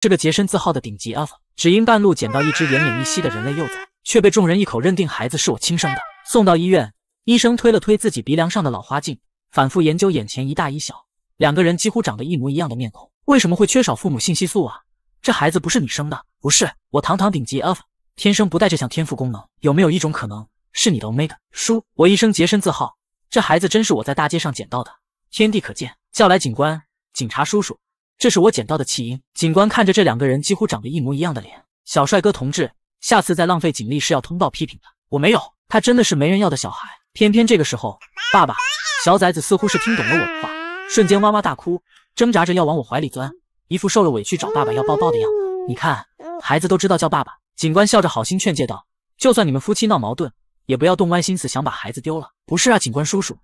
这个洁身自好的顶级 Alpha，只因半路捡到一只奄奄一息的人类幼崽，却被众人一口认定孩子是我亲生的。送到医院，医生推了推自己鼻梁上的老花镜，反复研究眼前一大一小两个人几乎长得一模一样的面孔，为什么会缺少父母信息素啊？这孩子不是你生的？不是，我堂堂顶级 Alpha，天生不带这项天赋功能。有没有一种可能是你的 Omega？叔，我一生洁身自好，这孩子真是我在大街上捡到的，天地可见。叫来警官，警察叔叔。这是我捡到的弃婴。警官看着这两个人几乎长得一模一样的脸，小帅哥同志，下次再浪费警力是要通报批评的。我没有，他真的是没人要的小孩。偏偏这个时候，爸爸，小崽子似乎是听懂了我的话，瞬间哇哇大哭，挣扎着要往我怀里钻，一副受了委屈找爸爸要抱抱的样子。你看，孩子都知道叫爸爸。警官笑着好心劝诫道：“就算你们夫妻闹矛盾，也不要动歪心思想把孩子丢了。”不是啊，警官叔叔。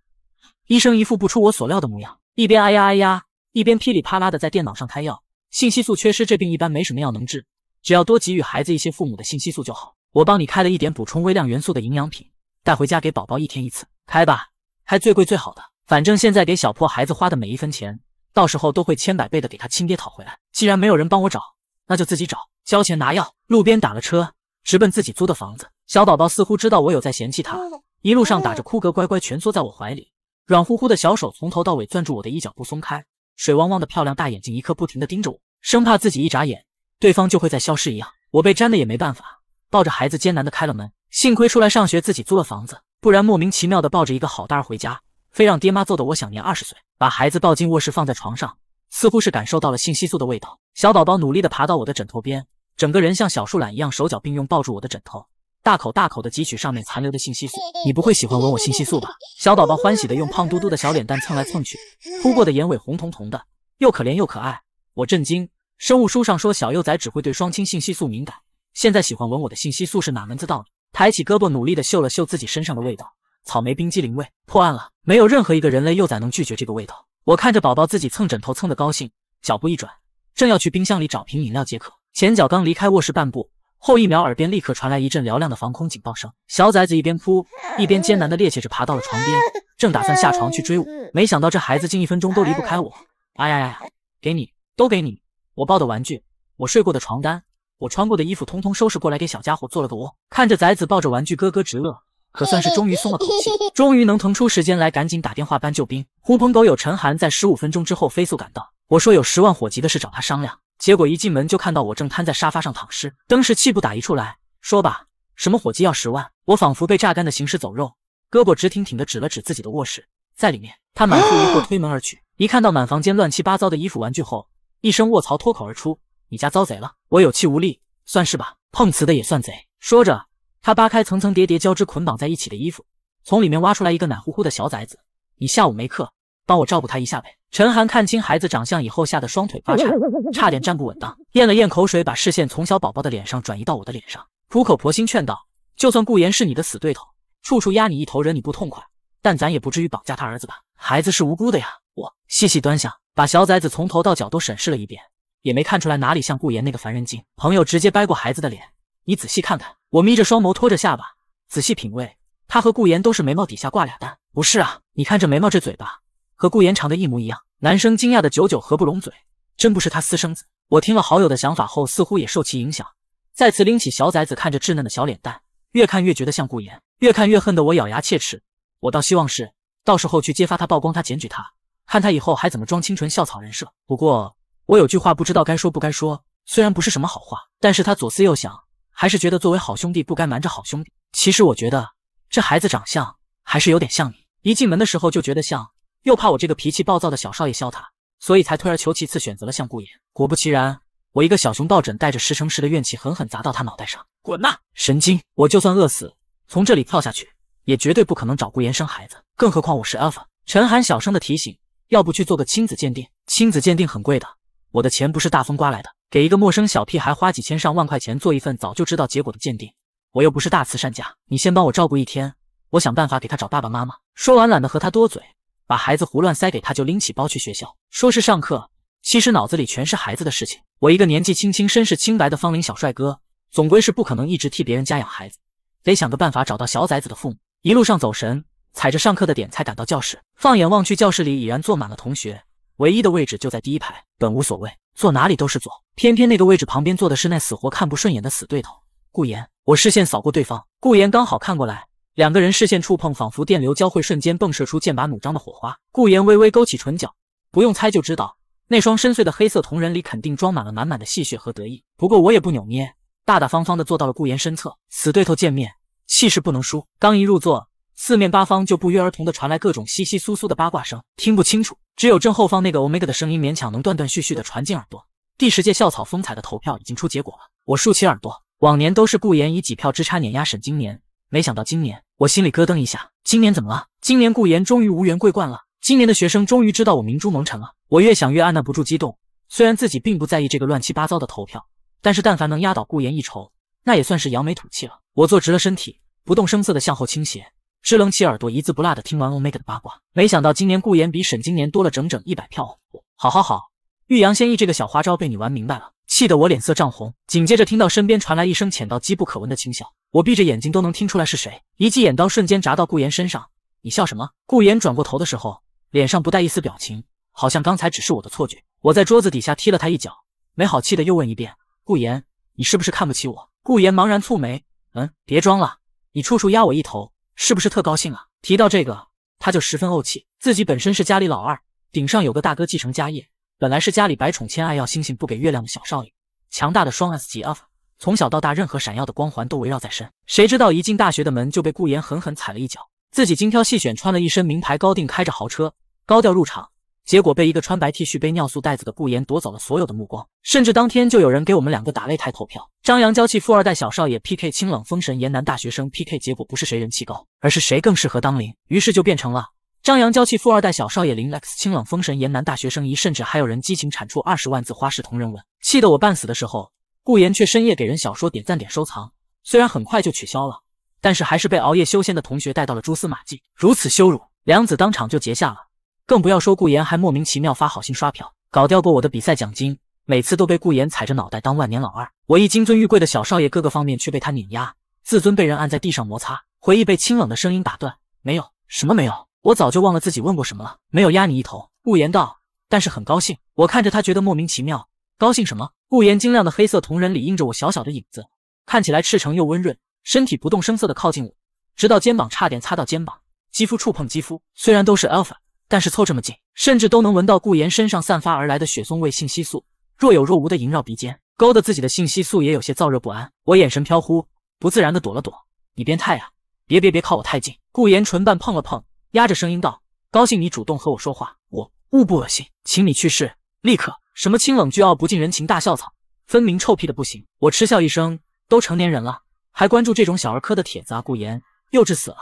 医生一副不出我所料的模样，一边哎呀哎呀。一边噼里啪啦的在电脑上开药，信息素缺失这病一般没什么药能治，只要多给予孩子一些父母的信息素就好。我帮你开了一点补充微量元素的营养品，带回家给宝宝一天一次，开吧，开最贵最好的。反正现在给小破孩子花的每一分钱，到时候都会千百倍的给他亲爹讨回来。既然没有人帮我找，那就自己找，交钱拿药。路边打了车，直奔自己租的房子。小宝宝似乎知道我有在嫌弃他，一路上打着哭嗝，乖乖蜷缩在我怀里，软乎乎的小手从头到尾攥住我的衣角不松开。水汪汪的漂亮大眼睛一刻不停地盯着我，生怕自己一眨眼，对方就会再消失一样。我被粘的也没办法，抱着孩子艰难地开了门。幸亏出来上学自己租了房子，不然莫名其妙地抱着一个好大儿回家，非让爹妈揍的我想年二十岁。把孩子抱进卧室放在床上，似乎是感受到了信息素的味道，小宝宝努力地爬到我的枕头边，整个人像小树懒一样手脚并用抱住我的枕头。大口大口的汲取上面残留的信息素，你不会喜欢闻我信息素吧？小宝宝欢喜的用胖嘟嘟的小脸蛋蹭来蹭去，扑过的眼尾红彤彤的，又可怜又可爱。我震惊，生物书上说小幼崽只会对双亲信息素敏感，现在喜欢闻我的信息素是哪门子道理？抬起胳膊努力的嗅了嗅自己身上的味道，草莓冰激凌味。破案了，没有任何一个人类幼崽能拒绝这个味道。我看着宝宝自己蹭枕头蹭的高兴，脚步一转，正要去冰箱里找瓶饮料解渴，前脚刚离开卧室半步。后一秒，耳边立刻传来一阵嘹亮的防空警报声。小崽子一边哭一边艰难的趔趄着爬到了床边，正打算下床去追我，没想到这孩子竟一分钟都离不开我。哎呀呀呀，给你，都给你！我抱的玩具，我睡过的床单，我穿过的衣服，通通收拾过来给小家伙做了个窝。看着崽子抱着玩具咯咯直乐，可算是终于松了口气，终于能腾出时间来赶紧打电话搬救兵。狐朋狗友陈寒在十五分钟之后飞速赶到，我说有十万火急的事找他商量。结果一进门就看到我正瘫在沙发上躺尸，登时气不打一处来。说吧，什么伙计要十万？我仿佛被榨干的行尸走肉，胳膊直挺挺的指了指自己的卧室，在里面。他满腹疑惑推门而去，一看到满房间乱七八糟的衣服玩具后，一声卧槽脱口而出：“你家遭贼了！”我有气无力，算是吧，碰瓷的也算贼。说着，他扒开层层叠叠交织捆绑在一起的衣服，从里面挖出来一个奶乎乎的小崽子。你下午没课，帮我照顾他一下呗。陈寒看清孩子长相以后，吓得双腿发颤，差点站不稳当，咽了咽口水，把视线从小宝宝的脸上转移到我的脸上，苦口婆心劝道：“就算顾言是你的死对头，处处压你一头，惹你不痛快，但咱也不至于绑架他儿子吧？孩子是无辜的呀！”我细细端详，把小崽子从头到脚都审视了一遍，也没看出来哪里像顾言那个烦人精。朋友直接掰过孩子的脸，你仔细看看。我眯着双眸，托着下巴，仔细品味。他和顾言都是眉毛底下挂俩蛋，不是啊？你看这眉毛，这嘴巴。和顾延长的一模一样，男生惊讶的久久合不拢嘴，真不是他私生子。我听了好友的想法后，似乎也受其影响，再次拎起小崽子，看着稚嫩的小脸蛋，越看越觉得像顾延，越看越恨得我咬牙切齿。我倒希望是，到时候去揭发他，曝光他，检举他，看他以后还怎么装清纯校草人设。不过我有句话不知道该说不该说，虽然不是什么好话，但是他左思右想，还是觉得作为好兄弟不该瞒着好兄弟。其实我觉得这孩子长相还是有点像你，一进门的时候就觉得像。又怕我这个脾气暴躁的小少爷削他，所以才退而求其次，选择了向顾言。果不其然，我一个小熊抱枕带着十成十的怨气，狠狠砸到他脑袋上，滚呐！神经！我就算饿死，从这里跳下去，也绝对不可能找顾言生孩子。更何况我是 Alpha。陈寒小声的提醒：“要不去做个亲子鉴定？亲子鉴定很贵的，我的钱不是大风刮来的，给一个陌生小屁孩花几千上万块钱做一份早就知道结果的鉴定，我又不是大慈善家。你先帮我照顾一天，我想办法给他找爸爸妈妈。”说完，懒得和他多嘴。把孩子胡乱塞给他，就拎起包去学校，说是上课，其实脑子里全是孩子的事情。我一个年纪轻轻、身世清白的芳龄小帅哥，总归是不可能一直替别人家养孩子，得想个办法找到小崽子的父母。一路上走神，踩着上课的点才赶到教室。放眼望去，教室里已然坐满了同学，唯一的位置就在第一排，本无所谓坐哪里都是坐。偏偏那个位置旁边坐的是那死活看不顺眼的死对头顾言。我视线扫过对方，顾言刚好看过来。两个人视线触碰，仿佛电流交汇，瞬间迸射出剑拔弩张的火花。顾言微微勾起唇角，不用猜就知道，那双深邃的黑色瞳仁里肯定装满了满满的戏谑和得意。不过我也不扭捏，大大方方的坐到了顾言身侧。死对头见面，气势不能输。刚一入座，四面八方就不约而同的传来各种稀稀疏疏的八卦声，听不清楚，只有正后方那个 Omega 的声音勉强能断断续续的传进耳朵。第十届校草风采的投票已经出结果了，我竖起耳朵，往年都是顾言以几票之差碾压沈经年，没想到今年。我心里咯噔一下，今年怎么了？今年顾言终于无缘桂冠了。今年的学生终于知道我明珠蒙尘了。我越想越按捺不住激动，虽然自己并不在意这个乱七八糟的投票，但是但凡能压倒顾言一筹，那也算是扬眉吐气了。我坐直了身体，不动声色的向后倾斜，支棱起耳朵，一字不落的听完欧美的八卦。没想到今年顾言比沈今年多了整整一百票。好好好，欲扬先抑这个小花招被你玩明白了，气得我脸色涨红。紧接着听到身边传来一声浅到机不可闻的轻笑。我闭着眼睛都能听出来是谁，一记眼刀瞬间砸到顾言身上。你笑什么？顾言转过头的时候，脸上不带一丝表情，好像刚才只是我的错觉。我在桌子底下踢了他一脚，没好气的又问一遍：“顾言，你是不是看不起我？”顾言茫然蹙眉，嗯，别装了，你处处压我一头，是不是特高兴啊？提到这个，他就十分怄气。自己本身是家里老二，顶上有个大哥继承家业，本来是家里百宠千爱，要星星不给月亮的小少爷，强大的双 S 级 offer。从小到大，任何闪耀的光环都围绕在身，谁知道一进大学的门就被顾言狠狠踩了一脚。自己精挑细选，穿了一身名牌高定，开着豪车，高调入场，结果被一个穿白 T 恤、背尿素袋子的顾言夺走了所有的目光。甚至当天就有人给我们两个打擂台投票，张扬娇气富二代小少爷 P K 清冷风神严南大学生 P K。结果不是谁人气高，而是谁更适合当零。于是就变成了张扬娇气富二代小少爷零 x 清冷风神严南大学生一。甚至还有人激情产出二十万字花式同人文，气得我半死的时候。顾言却深夜给人小说点赞、点收藏，虽然很快就取消了，但是还是被熬夜修仙的同学带到了蛛丝马迹，如此羞辱，梁子当场就结下了。更不要说顾言还莫名其妙发好心刷票，搞掉过我的比赛奖金，每次都被顾言踩着脑袋当万年老二。我一金尊玉贵的小少爷，各个方面却被他碾压，自尊被人按在地上摩擦。回忆被清冷的声音打断，没有，什么没有，我早就忘了自己问过什么了。没有压你一头，顾言道。但是很高兴，我看着他觉得莫名其妙。高兴什么？顾言晶亮的黑色瞳仁里映着我小小的影子，看起来赤诚又温润，身体不动声色的靠近我，直到肩膀差点擦到肩膀，肌肤触碰肌肤。虽然都是 alpha，但是凑这么近，甚至都能闻到顾言身上散发而来的雪松味信息素，若有若无的萦绕鼻尖，勾得自己的信息素也有些燥热不安。我眼神飘忽，不自然的躲了躲：“你变态啊！别别别靠我太近！”顾言唇瓣碰了碰，压着声音道：“高兴你主动和我说话，我勿不恶心，请你去试，立刻。”什么清冷倨傲不近人情大校草，分明臭屁的不行！我嗤笑一声，都成年人了，还关注这种小儿科的帖子啊？顾言，幼稚死了！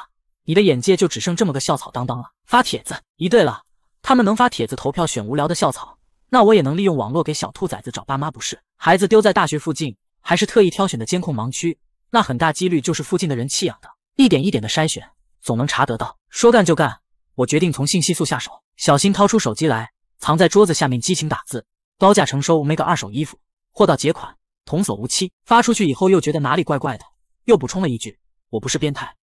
你的眼界就只剩这么个校草当当了？发帖子？一对了，他们能发帖子投票选无聊的校草，那我也能利用网络给小兔崽子找爸妈不是？孩子丢在大学附近，还是特意挑选的监控盲区，那很大几率就是附近的人弃养的。一点一点的筛选，总能查得到。说干就干，我决定从信息素下手。小心掏出手机来，藏在桌子下面，激情打字。高价成收每个二手衣服，货到结款，童叟无欺。发出去以后又觉得哪里怪怪的，又补充了一句：“我不是变态。”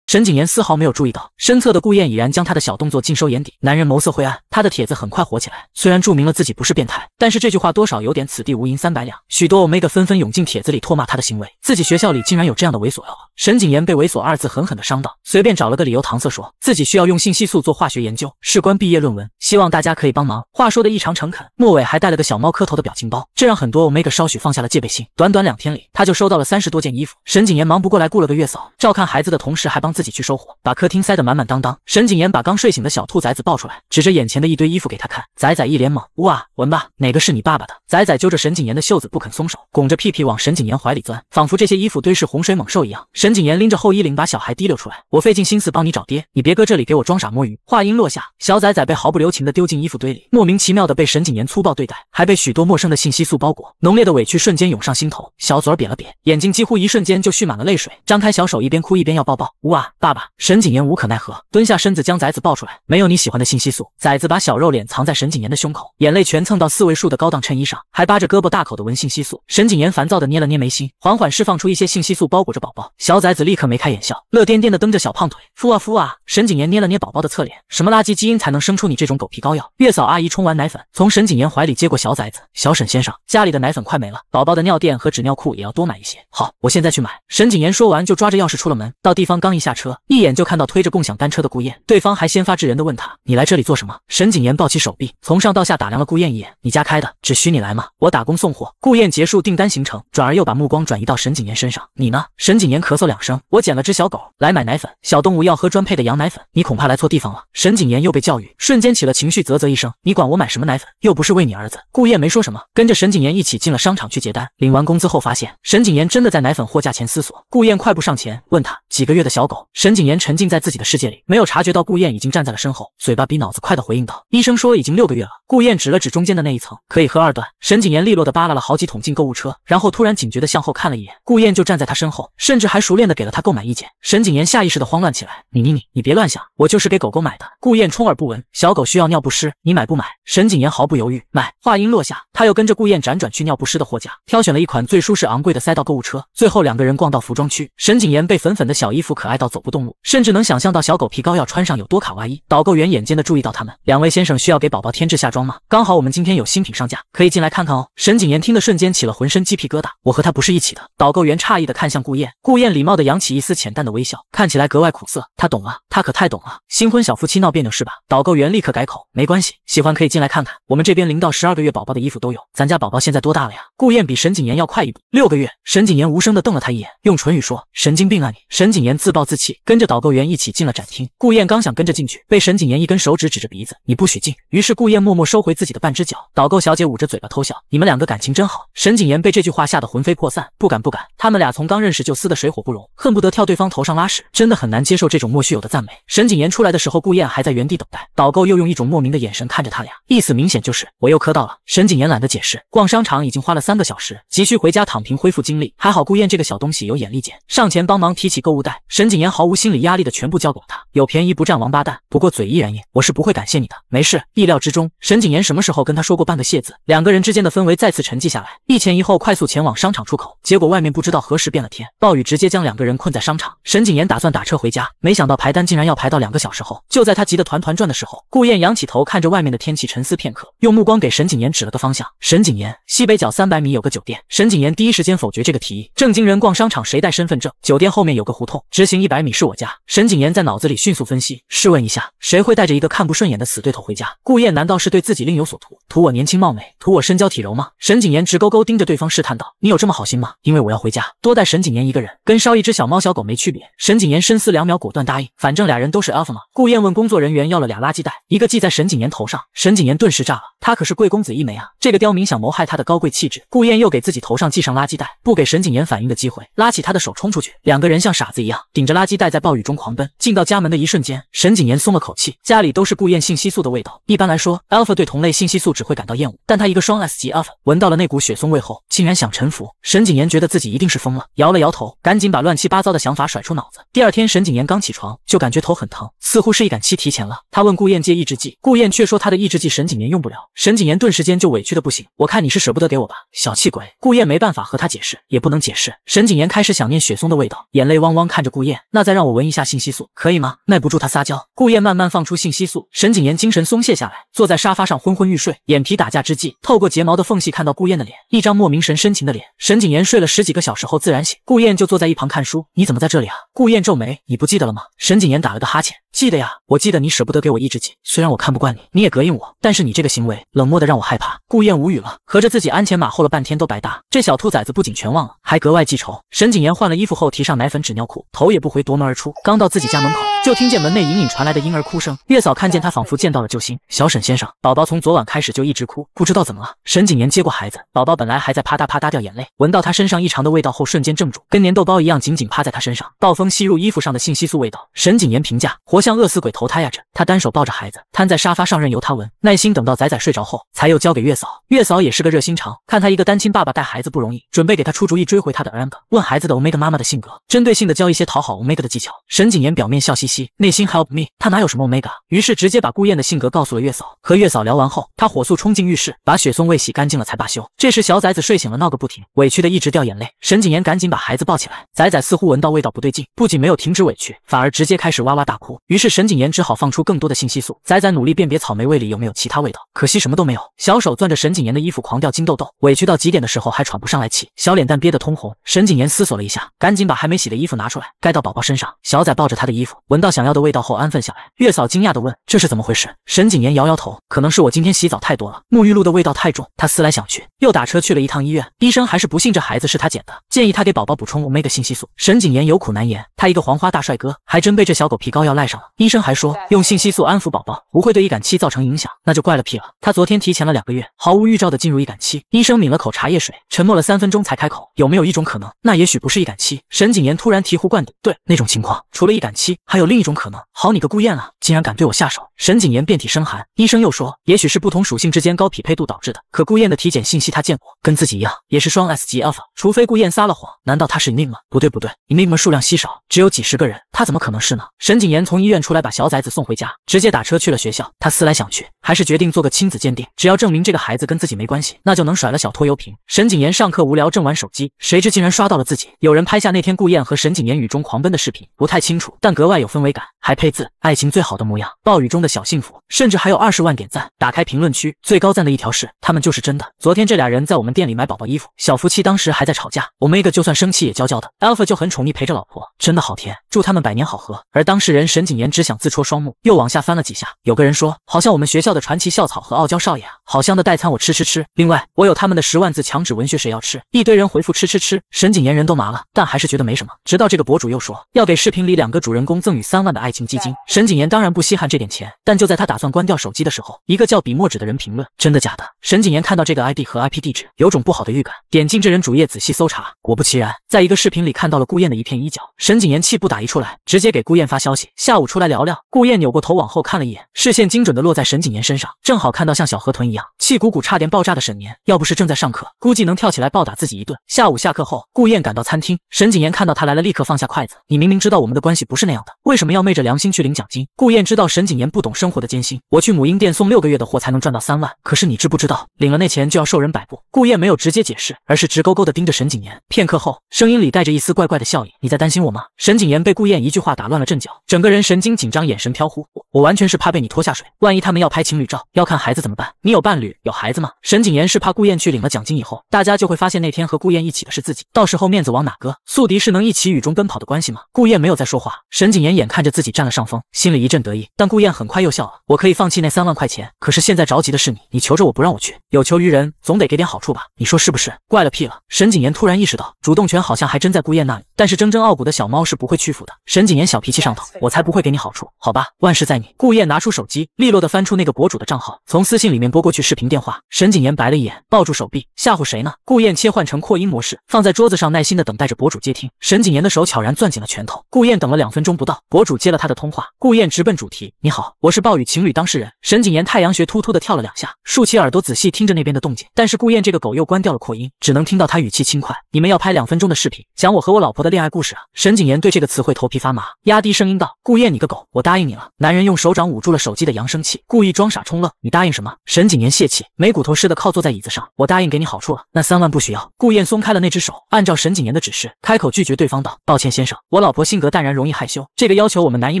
沈景言丝毫没有注意到身侧的顾燕已然将他的小动作尽收眼底。男人眸色晦暗，他的帖子很快火起来。虽然注明了自己不是变态，但是这句话多少有点此地无银三百两。许多 Omega 纷纷涌进帖子里唾骂他的行为，自己学校里竟然有这样的猥琐啊！沈景言被猥琐二字狠狠的伤到，随便找了个理由搪塞，说自己需要用信息素做化学研究，事关毕业论文，希望大家可以帮忙。话说的异常诚恳，末尾还带了个小猫磕头的表情包，这让很多 Omega 稍许放下了戒备心。短短两天里，他就收到了三十多件衣服。沈景言忙不过来，雇了个月嫂照看孩子的同时，还帮。自己去收货，把客厅塞得满满当当。沈景言把刚睡醒的小兔崽子抱出来，指着眼前的一堆衣服给他看。仔仔一脸懵，哇，闻吧，哪个是你爸爸的？仔仔揪着沈景言的袖子不肯松手，拱着屁屁往沈景言怀里钻，仿佛这些衣服堆是洪水猛兽一样。沈景言拎着后衣领把小孩提溜出来，我费尽心思帮你找爹，你别搁这里给我装傻摸鱼。话音落下，小仔仔被毫不留情的丢进衣服堆里，莫名其妙的被沈景言粗暴对待，还被许多陌生的信息素包裹，浓烈的委屈瞬间涌上心头，小嘴儿瘪了瘪，眼睛几乎一瞬间就蓄满了泪水，张开小手一边哭一边要抱抱，哇。爸爸，沈景言无可奈何蹲下身子将崽子抱出来，没有你喜欢的信息素。崽子把小肉脸藏在沈景言的胸口，眼泪全蹭到四位数的高档衬衣上，还扒着胳膊大口的闻信息素。沈景言烦躁的捏了捏眉心，缓缓释放出一些信息素包裹着宝宝。小崽子立刻眉开眼笑，乐颠颠的蹬着小胖腿，敷啊敷啊。沈景言捏了捏宝宝的侧脸，什么垃圾基因才能生出你这种狗皮膏药？月嫂阿姨冲完奶粉，从沈景言怀里接过小崽子。小沈先生，家里的奶粉快没了，宝宝的尿垫和纸尿裤也要多买一些。好，我现在去买。沈景言说完就抓着钥匙出了门，到地方刚一下。车一眼就看到推着共享单车的顾燕。对方还先发制人的问他：“你来这里做什么？”沈景言抱起手臂，从上到下打量了顾燕一眼：“你家开的，只许你来吗？”我打工送货。顾燕结束订单行程，转而又把目光转移到沈景言身上：“你呢？”沈景言咳嗽两声：“我捡了只小狗，来买奶粉。小动物要喝专配的羊奶粉，你恐怕来错地方了。”沈景言又被教育，瞬间起了情绪，啧啧一声：“你管我买什么奶粉，又不是为你儿子。”顾燕没说什么，跟着沈景言一起进了商场去结单。领完工资后，发现沈景言真的在奶粉货架前思索。顾燕快步上前问他：“几个月的小狗？”沈景言沉浸在自己的世界里，没有察觉到顾燕已经站在了身后，嘴巴比脑子快的回应道：“医生说已经六个月了。”顾燕指了指中间的那一层，可以喝二段。沈景言利落的扒拉了好几桶进购物车，然后突然警觉的向后看了一眼，顾燕就站在他身后，甚至还熟练的给了他购买意见。沈景言下意识的慌乱起来：“你你你，你别乱想，我就是给狗狗买的。”顾燕充耳不闻：“小狗需要尿不湿，你买不买？”沈景言毫不犹豫买。话音落下，他又跟着顾燕辗转去尿不湿的货架，挑选了一款最舒适昂贵的塞到购物车。最后两个人逛到服装区，沈景言被粉粉的小衣服可爱到。走不动路，甚至能想象到小狗皮膏药穿上有多卡哇伊。导购员眼尖的注意到他们两位先生需要给宝宝添置夏装吗？刚好我们今天有新品上架，可以进来看看哦。沈景言听得瞬间起了浑身鸡皮疙瘩。我和他不是一起的。导购员诧异的看向顾燕，顾燕礼貌的扬起一丝浅淡的微笑，看起来格外苦涩。他懂了，他可太懂了。新婚小夫妻闹别扭是吧？导购员立刻改口，没关系，喜欢可以进来看看，我们这边零到十二个月宝宝的衣服都有。咱家宝宝现在多大了呀？顾燕比沈景言要快一步，六个月。沈景言无声的瞪了他一眼，用唇语说，神经病啊你！沈景言自暴自。气，跟着导购员一起进了展厅，顾燕刚想跟着进去，被沈景言一根手指指着鼻子，你不许进。于是顾燕默默收回自己的半只脚，导购小姐捂着嘴巴偷笑，你们两个感情真好。沈景言被这句话吓得魂飞魄散，不敢不敢。他们俩从刚认识就撕得水火不容，恨不得跳对方头上拉屎，真的很难接受这种莫须有的赞美。沈景言出来的时候，顾燕还在原地等待，导购又用一种莫名的眼神看着他俩，意思明显就是我又磕到了。沈景言懒得解释，逛商场已经花了三个小时，急需回家躺平恢复精力。还好顾燕这个小东西有眼力见，上前帮忙提起购物袋。沈景言。毫无心理压力的全部交给了他，有便宜不占王八蛋。不过嘴依然硬，我是不会感谢你的。没事，意料之中。沈谨言什么时候跟他说过半个谢字？两个人之间的氛围再次沉寂下来，一前一后快速前往商场出口。结果外面不知道何时变了天，暴雨直接将两个人困在商场。沈谨言打算打车回家，没想到排单竟然要排到两个小时后。就在他急得团团转的时候，顾燕仰起头看着外面的天气，沉思片刻，用目光给沈谨言指了个方向。沈谨言西北角三百米有个酒店。沈谨言第一时间否决这个提议。正经人逛商场谁带身份证？酒店后面有个胡同，直行一百。百米是我家。沈景言在脑子里迅速分析，试问一下，谁会带着一个看不顺眼的死对头回家？顾燕难道是对自己另有所图？图我年轻貌美？图我身娇体柔吗？沈景言直勾勾盯着对方试探道：“你有这么好心吗？因为我要回家，多带沈景言一个人，跟烧一只小猫小狗没区别。”沈景言深思两秒，果断答应。反正俩人都是 alpha 吗？顾燕问工作人员要了俩垃圾袋，一个系在沈景言头上。沈景言顿时炸了，他可是贵公子一枚啊！这个刁民想谋害他的高贵气质。顾燕又给自己头上系上垃圾袋，不给沈景言反应的机会，拉起他的手冲出去。两个人像傻子一样顶着垃。鸡在暴雨中狂奔，进到家门的一瞬间，沈景言松了口气，家里都是顾雁信息素的味道。一般来说，Alpha 对同类信息素只会感到厌恶，但他一个双 S 级 Alpha 闻到了那股雪松味后，竟然想臣服。沈景言觉得自己一定是疯了，摇了摇头，赶紧把乱七八糟的想法甩出脑子。第二天，沈景言刚起床就感觉头很疼，似乎是一杆期提前了。他问顾雁借抑制剂，顾雁却说他的抑制剂沈景言用不了。沈景言顿时间就委屈的不行，我看你是舍不得给我吧，小气鬼。顾雁没办法和他解释，也不能解释。沈景言开始想念雪松的味道，眼泪汪汪看着顾雁。那再让我闻一下信息素可以吗？耐不住他撒娇，顾雁慢慢放出信息素。沈景言精神松懈下来，坐在沙发上昏昏欲睡，眼皮打架之际，透过睫毛的缝隙看到顾燕的脸，一张莫名神深情的脸。沈景言睡了十几个小时后自然醒，顾燕就坐在一旁看书。你怎么在这里啊？顾燕皱眉，你不记得了吗？沈景言打了个哈欠，记得呀，我记得你舍不得给我一制剂，虽然我看不惯你，你也膈应我，但是你这个行为冷漠的让我害怕。顾燕无语了，合着自己鞍前马后了半天都白搭，这小兔崽子不仅全忘了，还格外记仇。沈景言换了衣服后提上奶粉纸尿裤，头也不回。夺门而出，刚到自己家门口。就听见门内隐隐传来的婴儿哭声，月嫂看见他仿佛见到了救星，小沈先生，宝宝从昨晚开始就一直哭，不知道怎么了。沈景言接过孩子，宝宝本来还在啪嗒啪嗒掉眼泪，闻到他身上异常的味道后，瞬间怔住，跟粘豆包一样紧紧趴在他身上。暴风吸入衣服上的信息素味道，沈景言评价，活像饿死鬼投胎呀这。他单手抱着孩子，瘫在沙发上任由他闻，耐心等到仔仔睡着后，才又交给月嫂。月嫂也是个热心肠，看他一个单亲爸爸带孩子不容易，准备给他出主意追回他的 o m e 问孩子的 Omega 妈妈的性格，针对性的教一些讨好 Omega 的技巧。沈景言表面笑嘻嘻。内心 help me，他哪有什么 omega？于是直接把顾燕的性格告诉了月嫂。和月嫂聊完后，他火速冲进浴室，把雪松味洗干净了才罢休。这时小崽子睡醒了，闹个不停，委屈的一直掉眼泪。沈景言赶紧把孩子抱起来，崽崽似乎闻到味道不对劲，不仅没有停止委屈，反而直接开始哇哇大哭。于是沈景言只好放出更多的信息素。崽崽努力辨别草莓味里有没有其他味道，可惜什么都没有。小手攥着沈景言的衣服狂掉金豆豆，委屈到极点的时候还喘不上来气，小脸蛋憋得通红。沈景言思索了一下，赶紧把还没洗的衣服拿出来盖到宝宝身上。小崽抱着他的衣服，闻到。到想要的味道后安分下来，月嫂惊讶地问：“这是怎么回事？”沈景言摇摇头，可能是我今天洗澡太多了，沐浴露的味道太重。他思来想去，又打车去了一趟医院。医生还是不信这孩子是他捡的，建议他给宝宝补充 omega 信息素。沈景言有苦难言，他一个黄花大帅哥，还真被这小狗皮膏药赖上了。医生还说，用信息素安抚宝宝不会对易感期造成影响，那就怪了屁了。他昨天提前了两个月，毫无预兆地进入易感期。医生抿了口茶叶水，沉默了三分钟才开口：“有没有一种可能？那也许不是易感期。”沈景言突然醍醐灌顶，对，那种情况，除了易感期，还有。另一种可能，好你个顾雁啊，竟然敢对我下手！沈景言遍体生寒。医生又说，也许是不同属性之间高匹配度导致的。可顾雁的体检信息他见过，跟自己一样，也是双 S 级 Alpha。除非顾雁撒了谎，难道他是 n i m g 吗？不对不对 n i m g 数量稀少，只有几十个人，他怎么可能是呢？沈景言从医院出来，把小崽子送回家，直接打车去了学校。他思来想去，还是决定做个亲子鉴定，只要证明这个孩子跟自己没关系，那就能甩了小拖油瓶。沈景言上课无聊，正玩手机，谁知竟然刷到了自己有人拍下那天顾雁和沈景言语中狂奔的视频，不太清楚，但格外有。氛围感还配字，爱情最好的模样，暴雨中的小幸福，甚至还有二十万点赞。打开评论区，最高赞的一条是他们就是真的。昨天这俩人在我们店里买宝宝衣服，小夫妻当时还在吵架，我一个就算生气也娇娇的，Alpha 就很宠溺陪着老婆，真的好甜。祝他们百年好合。而当事人沈景言只想自戳双目，又往下翻了几下，有个人说好像我们学校的传奇校草和傲娇少爷啊，好香的代餐我吃吃吃。另外我有他们的十万字墙纸文学谁要吃？一堆人回复吃吃吃。沈景言人都麻了，但还是觉得没什么。直到这个博主又说要给视频里两个主人公赠予。三万的爱情基金，沈谨言当然不稀罕这点钱。但就在他打算关掉手机的时候，一个叫笔墨纸的人评论：“真的假的？”沈谨言看到这个 I D 和 I P 地址，有种不好的预感。点进这人主页仔细搜查，果不其然，在一个视频里看到了顾燕的一片衣角。沈谨言气不打一处来，直接给顾燕发消息：“下午出来聊聊。”顾燕扭过头往后看了一眼，视线精准的落在沈谨言身上，正好看到像小河豚一样气鼓鼓、差点爆炸的沈年。要不是正在上课，估计能跳起来暴打自己一顿。下午下课后，顾燕赶到餐厅，沈谨言看到他来了，立刻放下筷子：“你明明知道我们的关系不是那样的，为”为什么要昧着良心去领奖金？顾燕知道沈景言不懂生活的艰辛，我去母婴店送六个月的货才能赚到三万。可是你知不知道，领了那钱就要受人摆布？顾燕没有直接解释，而是直勾勾的盯着沈景言。片刻后，声音里带着一丝怪怪的笑意：“你在担心我吗？”沈景言被顾燕一句话打乱了阵脚，整个人神经紧张，眼神飘忽。我完全是怕被你拖下水，万一他们要拍情侣照要看孩子怎么办？你有伴侣有孩子吗？沈景言是怕顾燕去领了奖金以后，大家就会发现那天和顾燕一起的是自己，到时候面子往哪搁？宿敌是能一起雨中奔跑的关系吗？顾燕没有再说话，沈景言眼。看着自己占了上风，心里一阵得意，但顾燕很快又笑了。我可以放弃那三万块钱，可是现在着急的是你，你求着我不让我去，有求于人总得给点好处吧？你说是不是？怪了屁了！沈谨言突然意识到，主动权好像还真在顾燕那里。但是铮铮傲骨的小猫是不会屈服的。沈谨言小脾气上头，我才不会给你好处，好吧？万事在你。顾燕拿出手机，利落的翻出那个博主的账号，从私信里面拨过去视频电话。沈谨言白了一眼，抱住手臂，吓唬谁呢？顾燕切换成扩音模式，放在桌子上，耐心的等待着博主接听。沈谨言的手悄然攥紧了拳头。顾燕等了两分钟不到。博主接了他的通话，顾燕直奔主题：“你好，我是暴雨情侣当事人。”沈景言太阳穴突突的跳了两下，竖起耳朵仔细听着那边的动静。但是顾燕这个狗又关掉了扩音，只能听到他语气轻快：“你们要拍两分钟的视频，讲我和我老婆的恋爱故事啊！”沈景言对这个词汇头皮发麻，压低声音道：“顾燕，你个狗，我答应你了。”男人用手掌捂住了手机的扬声器，故意装傻充愣：“你答应什么？”沈景言泄气，没骨头似的靠坐在椅子上：“我答应给你好处了，那三万不需要。”顾燕松开了那只手，按照沈景言的指示，开口拒绝对方道：“抱歉先生，我老婆性格淡然，容易害羞，这个要。”要求我们难以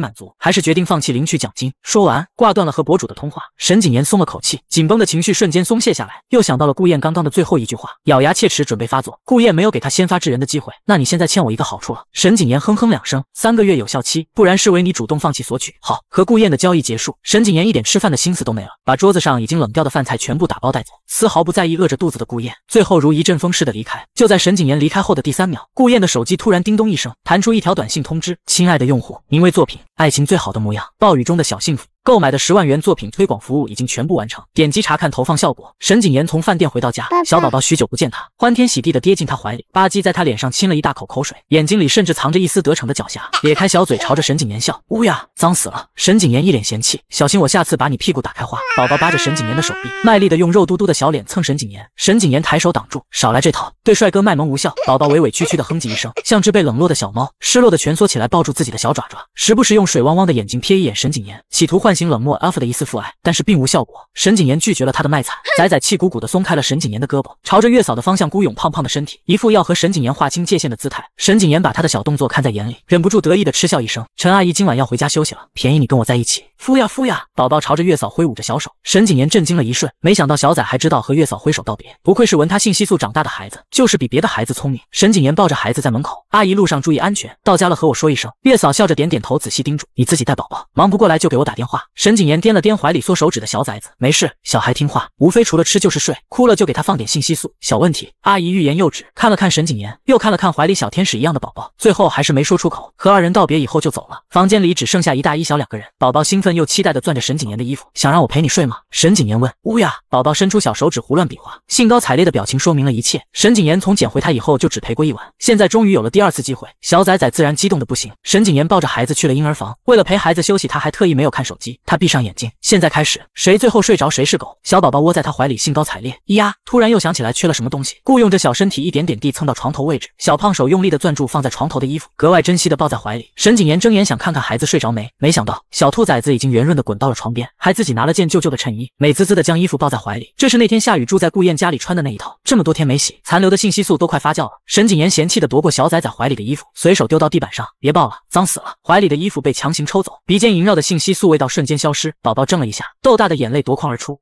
满足，还是决定放弃领取奖金。说完，挂断了和博主的通话。沈谨言松了口气，紧绷的情绪瞬间松懈下来，又想到了顾燕刚刚的最后一句话，咬牙切齿准备发作。顾燕没有给他先发制人的机会。那你现在欠我一个好处了。沈谨言哼哼两声，三个月有效期，不然视为你主动放弃索取。好，和顾燕的交易结束。沈谨言一点吃饭的心思都没了，把桌子上已经冷掉的饭菜全部打包带走，丝毫不在意饿着肚子的顾燕。最后如一阵风似的离开。就在沈谨言离开后的第三秒，顾燕的手机突然叮咚一声，弹出一条短信通知：亲爱的用户。因为作品。爱情最好的模样，暴雨中的小幸福。购买的十万元作品推广服务已经全部完成，点击查看投放效果。沈景言从饭店回到家，小宝宝许久不见他，欢天喜地的跌进他怀里，吧唧在他脸上亲了一大口口水，眼睛里甚至藏着一丝得逞的狡黠，咧开小嘴朝着沈景言笑。乌鸦，脏死了！沈景言一脸嫌弃，小心我下次把你屁股打开花。宝宝扒着沈景言的手臂，卖力的用肉嘟嘟的小脸蹭沈景言。沈景言抬手挡住，少来这套，对帅哥卖萌无效。宝宝委委屈屈的哼唧一声，像只被冷落的小猫，失落的蜷缩起来，抱住自己的小爪爪，时不时用。水汪汪的眼睛瞥一眼沈景言，企图唤醒冷漠阿父的一丝父爱，但是并无效果。沈景言拒绝了他的卖惨，仔仔气鼓鼓的松开了沈景言的胳膊，朝着月嫂的方向孤勇。胖胖的身体一副要和沈景言划清界限的姿态。沈景言把他的小动作看在眼里，忍不住得意的嗤笑一声。陈阿姨今晚要回家休息了，便宜你跟我在一起，敷呀敷呀。宝宝朝着月嫂挥舞着小手。沈景言震惊了一瞬，没想到小仔还知道和月嫂挥手道别，不愧是闻他信息素长大的孩子，就是比别的孩子聪明。沈景言抱着孩子在门口，阿姨路上注意安全，到家了和我说一声。月嫂笑着点点头，仔细盯。你自己带宝宝，忙不过来就给我打电话。沈景言掂了掂怀里缩手指的小崽子，没事，小孩听话，无非除了吃就是睡，哭了就给他放点信息素，小问题。阿姨欲言又止，看了看沈景言，又看了看怀里小天使一样的宝宝，最后还是没说出口。和二人道别以后就走了，房间里只剩下一大一小两个人。宝宝兴奋又期待的攥着沈景言的衣服，想让我陪你睡吗？沈景言问。乌呀！”宝宝伸出小手指胡乱比划，兴高采烈的表情说明了一切。沈景言从捡回他以后就只陪过一晚，现在终于有了第二次机会，小崽崽自然激动的不行。沈景言抱着孩子去了婴儿房。为了陪孩子休息，他还特意没有看手机。他闭上眼睛，现在开始，谁最后睡着谁是狗。小宝宝窝在他怀里，兴高采烈。咿呀，突然又想起来缺了什么东西，雇用着小身体一点点地蹭到床头位置。小胖手用力地攥住放在床头的衣服，格外珍惜地抱在怀里。沈景言睁眼想看看孩子睡着没，没想到小兔崽子已经圆润的滚到了床边，还自己拿了件旧旧的衬衣，美滋滋地将衣服抱在怀里。这是那天下雨住在顾燕家里穿的那一套，这么多天没洗，残留的信息素都快发酵了。沈景言嫌弃地夺过小崽崽怀里的衣服，随手丢到地板上，别抱了，脏死了。怀里的衣服被。强行抽走鼻尖萦绕的信息素味道，瞬间消失。宝宝怔了一下，豆大的眼泪夺眶而出。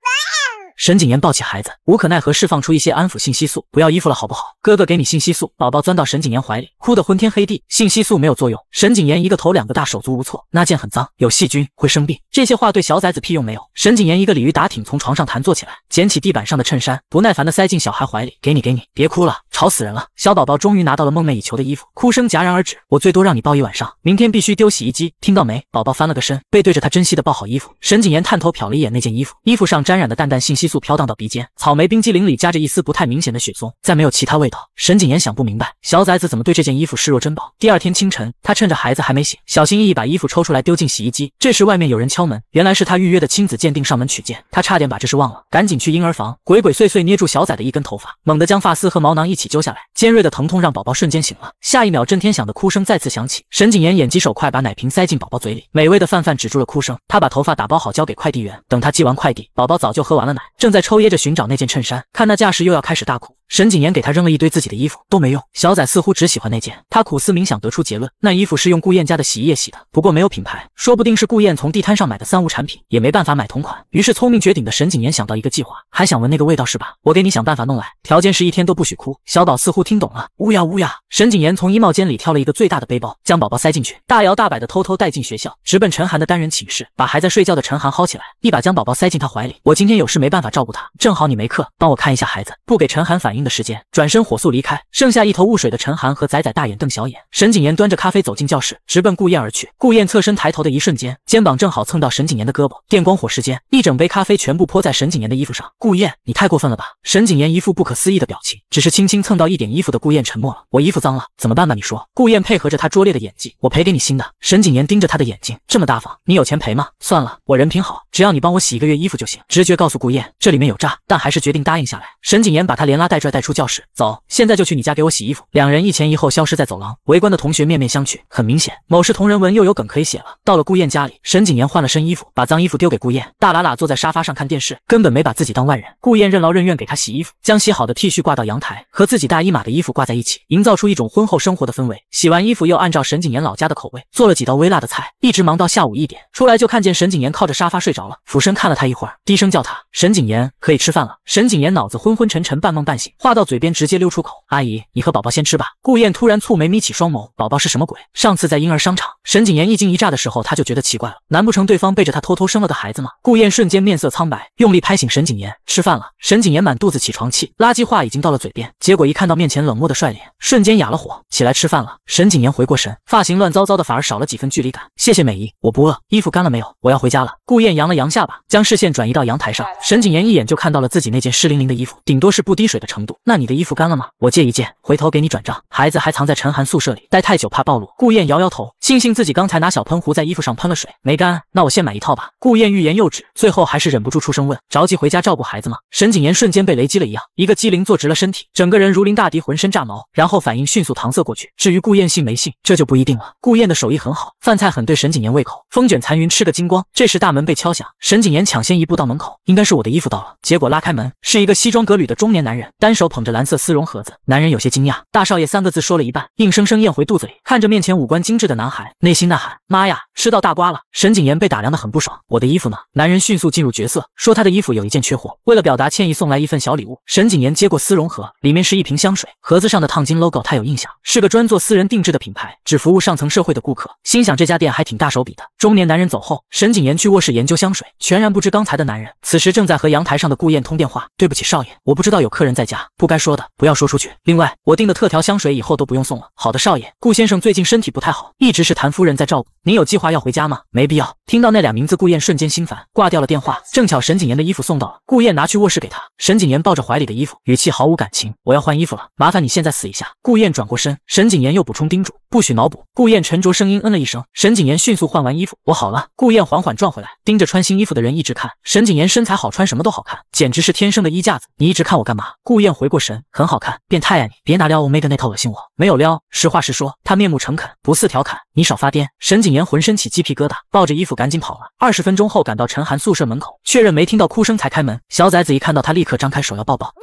沈景言抱起孩子，无可奈何释放出一些安抚信息素。不要衣服了，好不好？哥哥给你信息素。宝宝钻到沈景言怀里，哭得昏天黑地。信息素没有作用。沈景言一个头两个大，手足无措。那件很脏，有细菌，会生病。这些话对小崽子屁用没有。沈景言一个鲤鱼打挺从床上弹坐起来，捡起地板上的衬衫，不耐烦地塞进小孩怀里。给你，给你，别哭了。吵死人了！小宝宝终于拿到了梦寐以求的衣服，哭声戛然而止。我最多让你抱一晚上，明天必须丢洗衣机，听到没？宝宝翻了个身，背对着他，珍惜的抱好衣服。沈谨言探头瞟了一眼那件衣服，衣服上沾染的淡淡信息素飘荡到鼻尖，草莓冰激凌里夹着一丝不太明显的雪松，再没有其他味道。沈谨言想不明白，小崽子怎么对这件衣服视若珍宝。第二天清晨，他趁着孩子还没醒，小心翼翼把衣服抽出来丢进洗衣机。这时外面有人敲门，原来是他预约的亲子鉴定上门取件，他差点把这事忘了，赶紧去婴儿房，鬼鬼祟祟捏住小崽的一根头发，猛地将发丝和毛囊一起。起揪下来，尖锐的疼痛让宝宝瞬间醒了。下一秒，震天响的哭声再次响起。沈景言眼疾手快，把奶瓶塞进宝宝嘴里，美味的饭饭止住了哭声。他把头发打包好，交给快递员。等他寄完快递，宝宝早就喝完了奶，正在抽噎着寻找那件衬衫。看那架势，又要开始大哭。沈景言给他扔了一堆自己的衣服，都没用。小崽似乎只喜欢那件。他苦思冥想，得出结论，那衣服是用顾燕家的洗衣液洗的，不过没有品牌，说不定是顾燕从地摊上买的三无产品，也没办法买同款。于是，聪明绝顶的沈景言想到一个计划。还想闻那个味道是吧？我给你想办法弄来，条件是一天都不许哭。小宝似乎听懂了，乌鸦乌鸦。沈景言从衣帽间里挑了一个最大的背包，将宝宝塞进去，大摇大摆的偷偷带进学校，直奔陈寒的单人寝室，把还在睡觉的陈寒薅起来，一把将宝宝塞进他怀里。我今天有事没办法照顾他，正好你没课，帮我看一下孩子。不给陈寒反应的时间，转身火速离开。剩下一头雾水的陈寒和仔仔大眼瞪小眼。沈景言端着咖啡走进教室，直奔顾燕而去。顾燕侧身抬头的一瞬间，肩膀正好蹭到沈景言的胳膊，电光火石间，一整杯咖啡全部泼在沈景言的衣服上。顾燕，你太过分了吧！沈景言一副不可思议的表情，只是轻轻。蹭到一点衣服的顾燕沉默了。我衣服脏了，怎么办吧？你说。顾燕配合着他拙劣的演技。我赔给你新的。沈谨言盯着他的眼睛，这么大方，你有钱赔吗？算了，我人品好，只要你帮我洗一个月衣服就行。直觉告诉顾燕，这里面有诈，但还是决定答应下来。沈谨言把他连拉带拽带出教室，走，现在就去你家给我洗衣服。两人一前一后消失在走廊。围观的同学面面相觑，很明显，某是同人文又有梗可以写了。到了顾燕家里，沈谨言换了身衣服，把脏衣服丢给顾燕，大喇喇坐在沙发上看电视，根本没把自己当外人。顾燕任劳任怨给他洗衣服，将洗好的 T 恤挂到阳台，和自。自己大姨码的衣服挂在一起，营造出一种婚后生活的氛围。洗完衣服，又按照沈景言老家的口味做了几道微辣的菜，一直忙到下午一点。出来就看见沈景言靠着沙发睡着了，俯身看了他一会儿，低声叫他：“沈景言，可以吃饭了。”沈景言脑子昏昏沉沉，半梦半醒，话到嘴边直接溜出口：“阿姨，你和宝宝先吃吧。”顾燕突然蹙眉眯起双眸：“宝宝是什么鬼？上次在婴儿商场，沈景言一惊一乍的时候，他就觉得奇怪了，难不成对方背着他偷偷生了个孩子吗？”顾燕瞬间面色苍白，用力拍醒沈景言：“吃饭了！”沈景言满肚子起床气，垃圾话已经到了嘴边，结。结果一看到面前冷漠的帅脸，瞬间哑了火。起来吃饭了。沈景言回过神，发型乱糟糟的，反而少了几分距离感。谢谢美姨，我不饿。衣服干了没有？我要回家了。顾燕扬了扬下巴，将视线转移到阳台上。沈景言一眼就看到了自己那件湿淋淋的衣服，顶多是不滴水的程度。那你的衣服干了吗？我借一件，回头给你转账。孩子还藏在陈寒宿舍里，待太久怕暴露。顾燕摇摇头。庆幸自己刚才拿小喷壶在衣服上喷了水没干，那我先买一套吧。顾燕欲言又止，最后还是忍不住出声问：“着急回家照顾孩子吗？”沈谨言瞬间被雷击了一样，一个机灵坐直了身体，整个人如临大敌，浑身炸毛，然后反应迅速搪塞过去。至于顾燕信没信，这就不一定了。顾燕的手艺很好，饭菜很对沈谨言胃口，风卷残云吃个精光。这时大门被敲响，沈谨言抢先一步到门口，应该是我的衣服到了。结果拉开门，是一个西装革履的中年男人，单手捧着蓝色丝绒盒子。男人有些惊讶，“大少爷”三个字说了一半，硬生生咽回肚子里，看着面前五官精致的男。孩。内心呐喊：妈呀，吃到大瓜了！沈景言被打量的很不爽，我的衣服呢？男人迅速进入角色，说他的衣服有一件缺货，为了表达歉意，送来一份小礼物。沈景言接过丝绒盒，里面是一瓶香水，盒子上的烫金 logo 他有印象，是个专做私人定制的品牌，只服务上层社会的顾客。心想这家店还挺大手笔的。中年男人走后，沈景言去卧室研究香水，全然不知刚才的男人此时正在和阳台上的顾燕通电话。对不起，少爷，我不知道有客人在家，不该说的不要说出去。另外，我订的特调香水以后都不用送了。好的，少爷，顾先生最近身体不太好，一直。是谭夫人在照顾您，有计划要回家吗？没必要。听到那俩名字，顾燕瞬间心烦，挂掉了电话。正巧沈景言的衣服送到了，顾燕拿去卧室给他。沈景言抱着怀里的衣服，语气毫无感情。我要换衣服了，麻烦你现在死一下。顾燕转过身，沈景言又补充叮嘱，不许脑补。顾燕沉着声音，嗯了一声。沈景言迅速换完衣服，我好了。顾燕缓缓转回来，盯着穿新衣服的人一直看。沈景言身材好，穿什么都好看，简直是天生的衣架子。你一直看我干嘛？顾燕回过神，很好看，变态呀你，别拿撩欧 g 的那套恶心我。没有撩，实话实说。他面目诚恳，不似调侃。你少发癫！沈景言浑身起鸡皮疙瘩，抱着衣服赶紧跑了。二十分钟后，赶到陈寒宿舍门口，确认没听到哭声才开门。小崽子一看到他，立刻张开手要抱抱。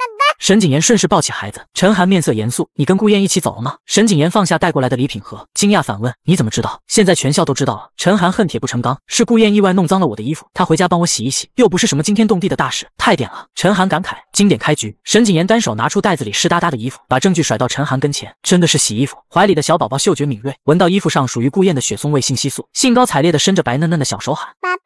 沈景言顺势抱起孩子，陈寒面色严肃：“你跟顾燕一起走了吗？”沈景言放下带过来的礼品盒，惊讶反问：“你怎么知道？现在全校都知道了。”陈寒恨铁不成钢：“是顾燕意外弄脏了我的衣服，他回家帮我洗一洗，又不是什么惊天动地的大事，太点了。”陈寒感慨：“经典开局。”沈景言单手拿出袋子里湿哒哒的衣服，把证据甩到陈寒跟前：“真的是洗衣服。”怀里的小宝宝嗅觉敏锐，闻到衣服上属于顾燕的雪松味信息素，兴高采烈地伸着白嫩嫩的小手喊：“爸爸！”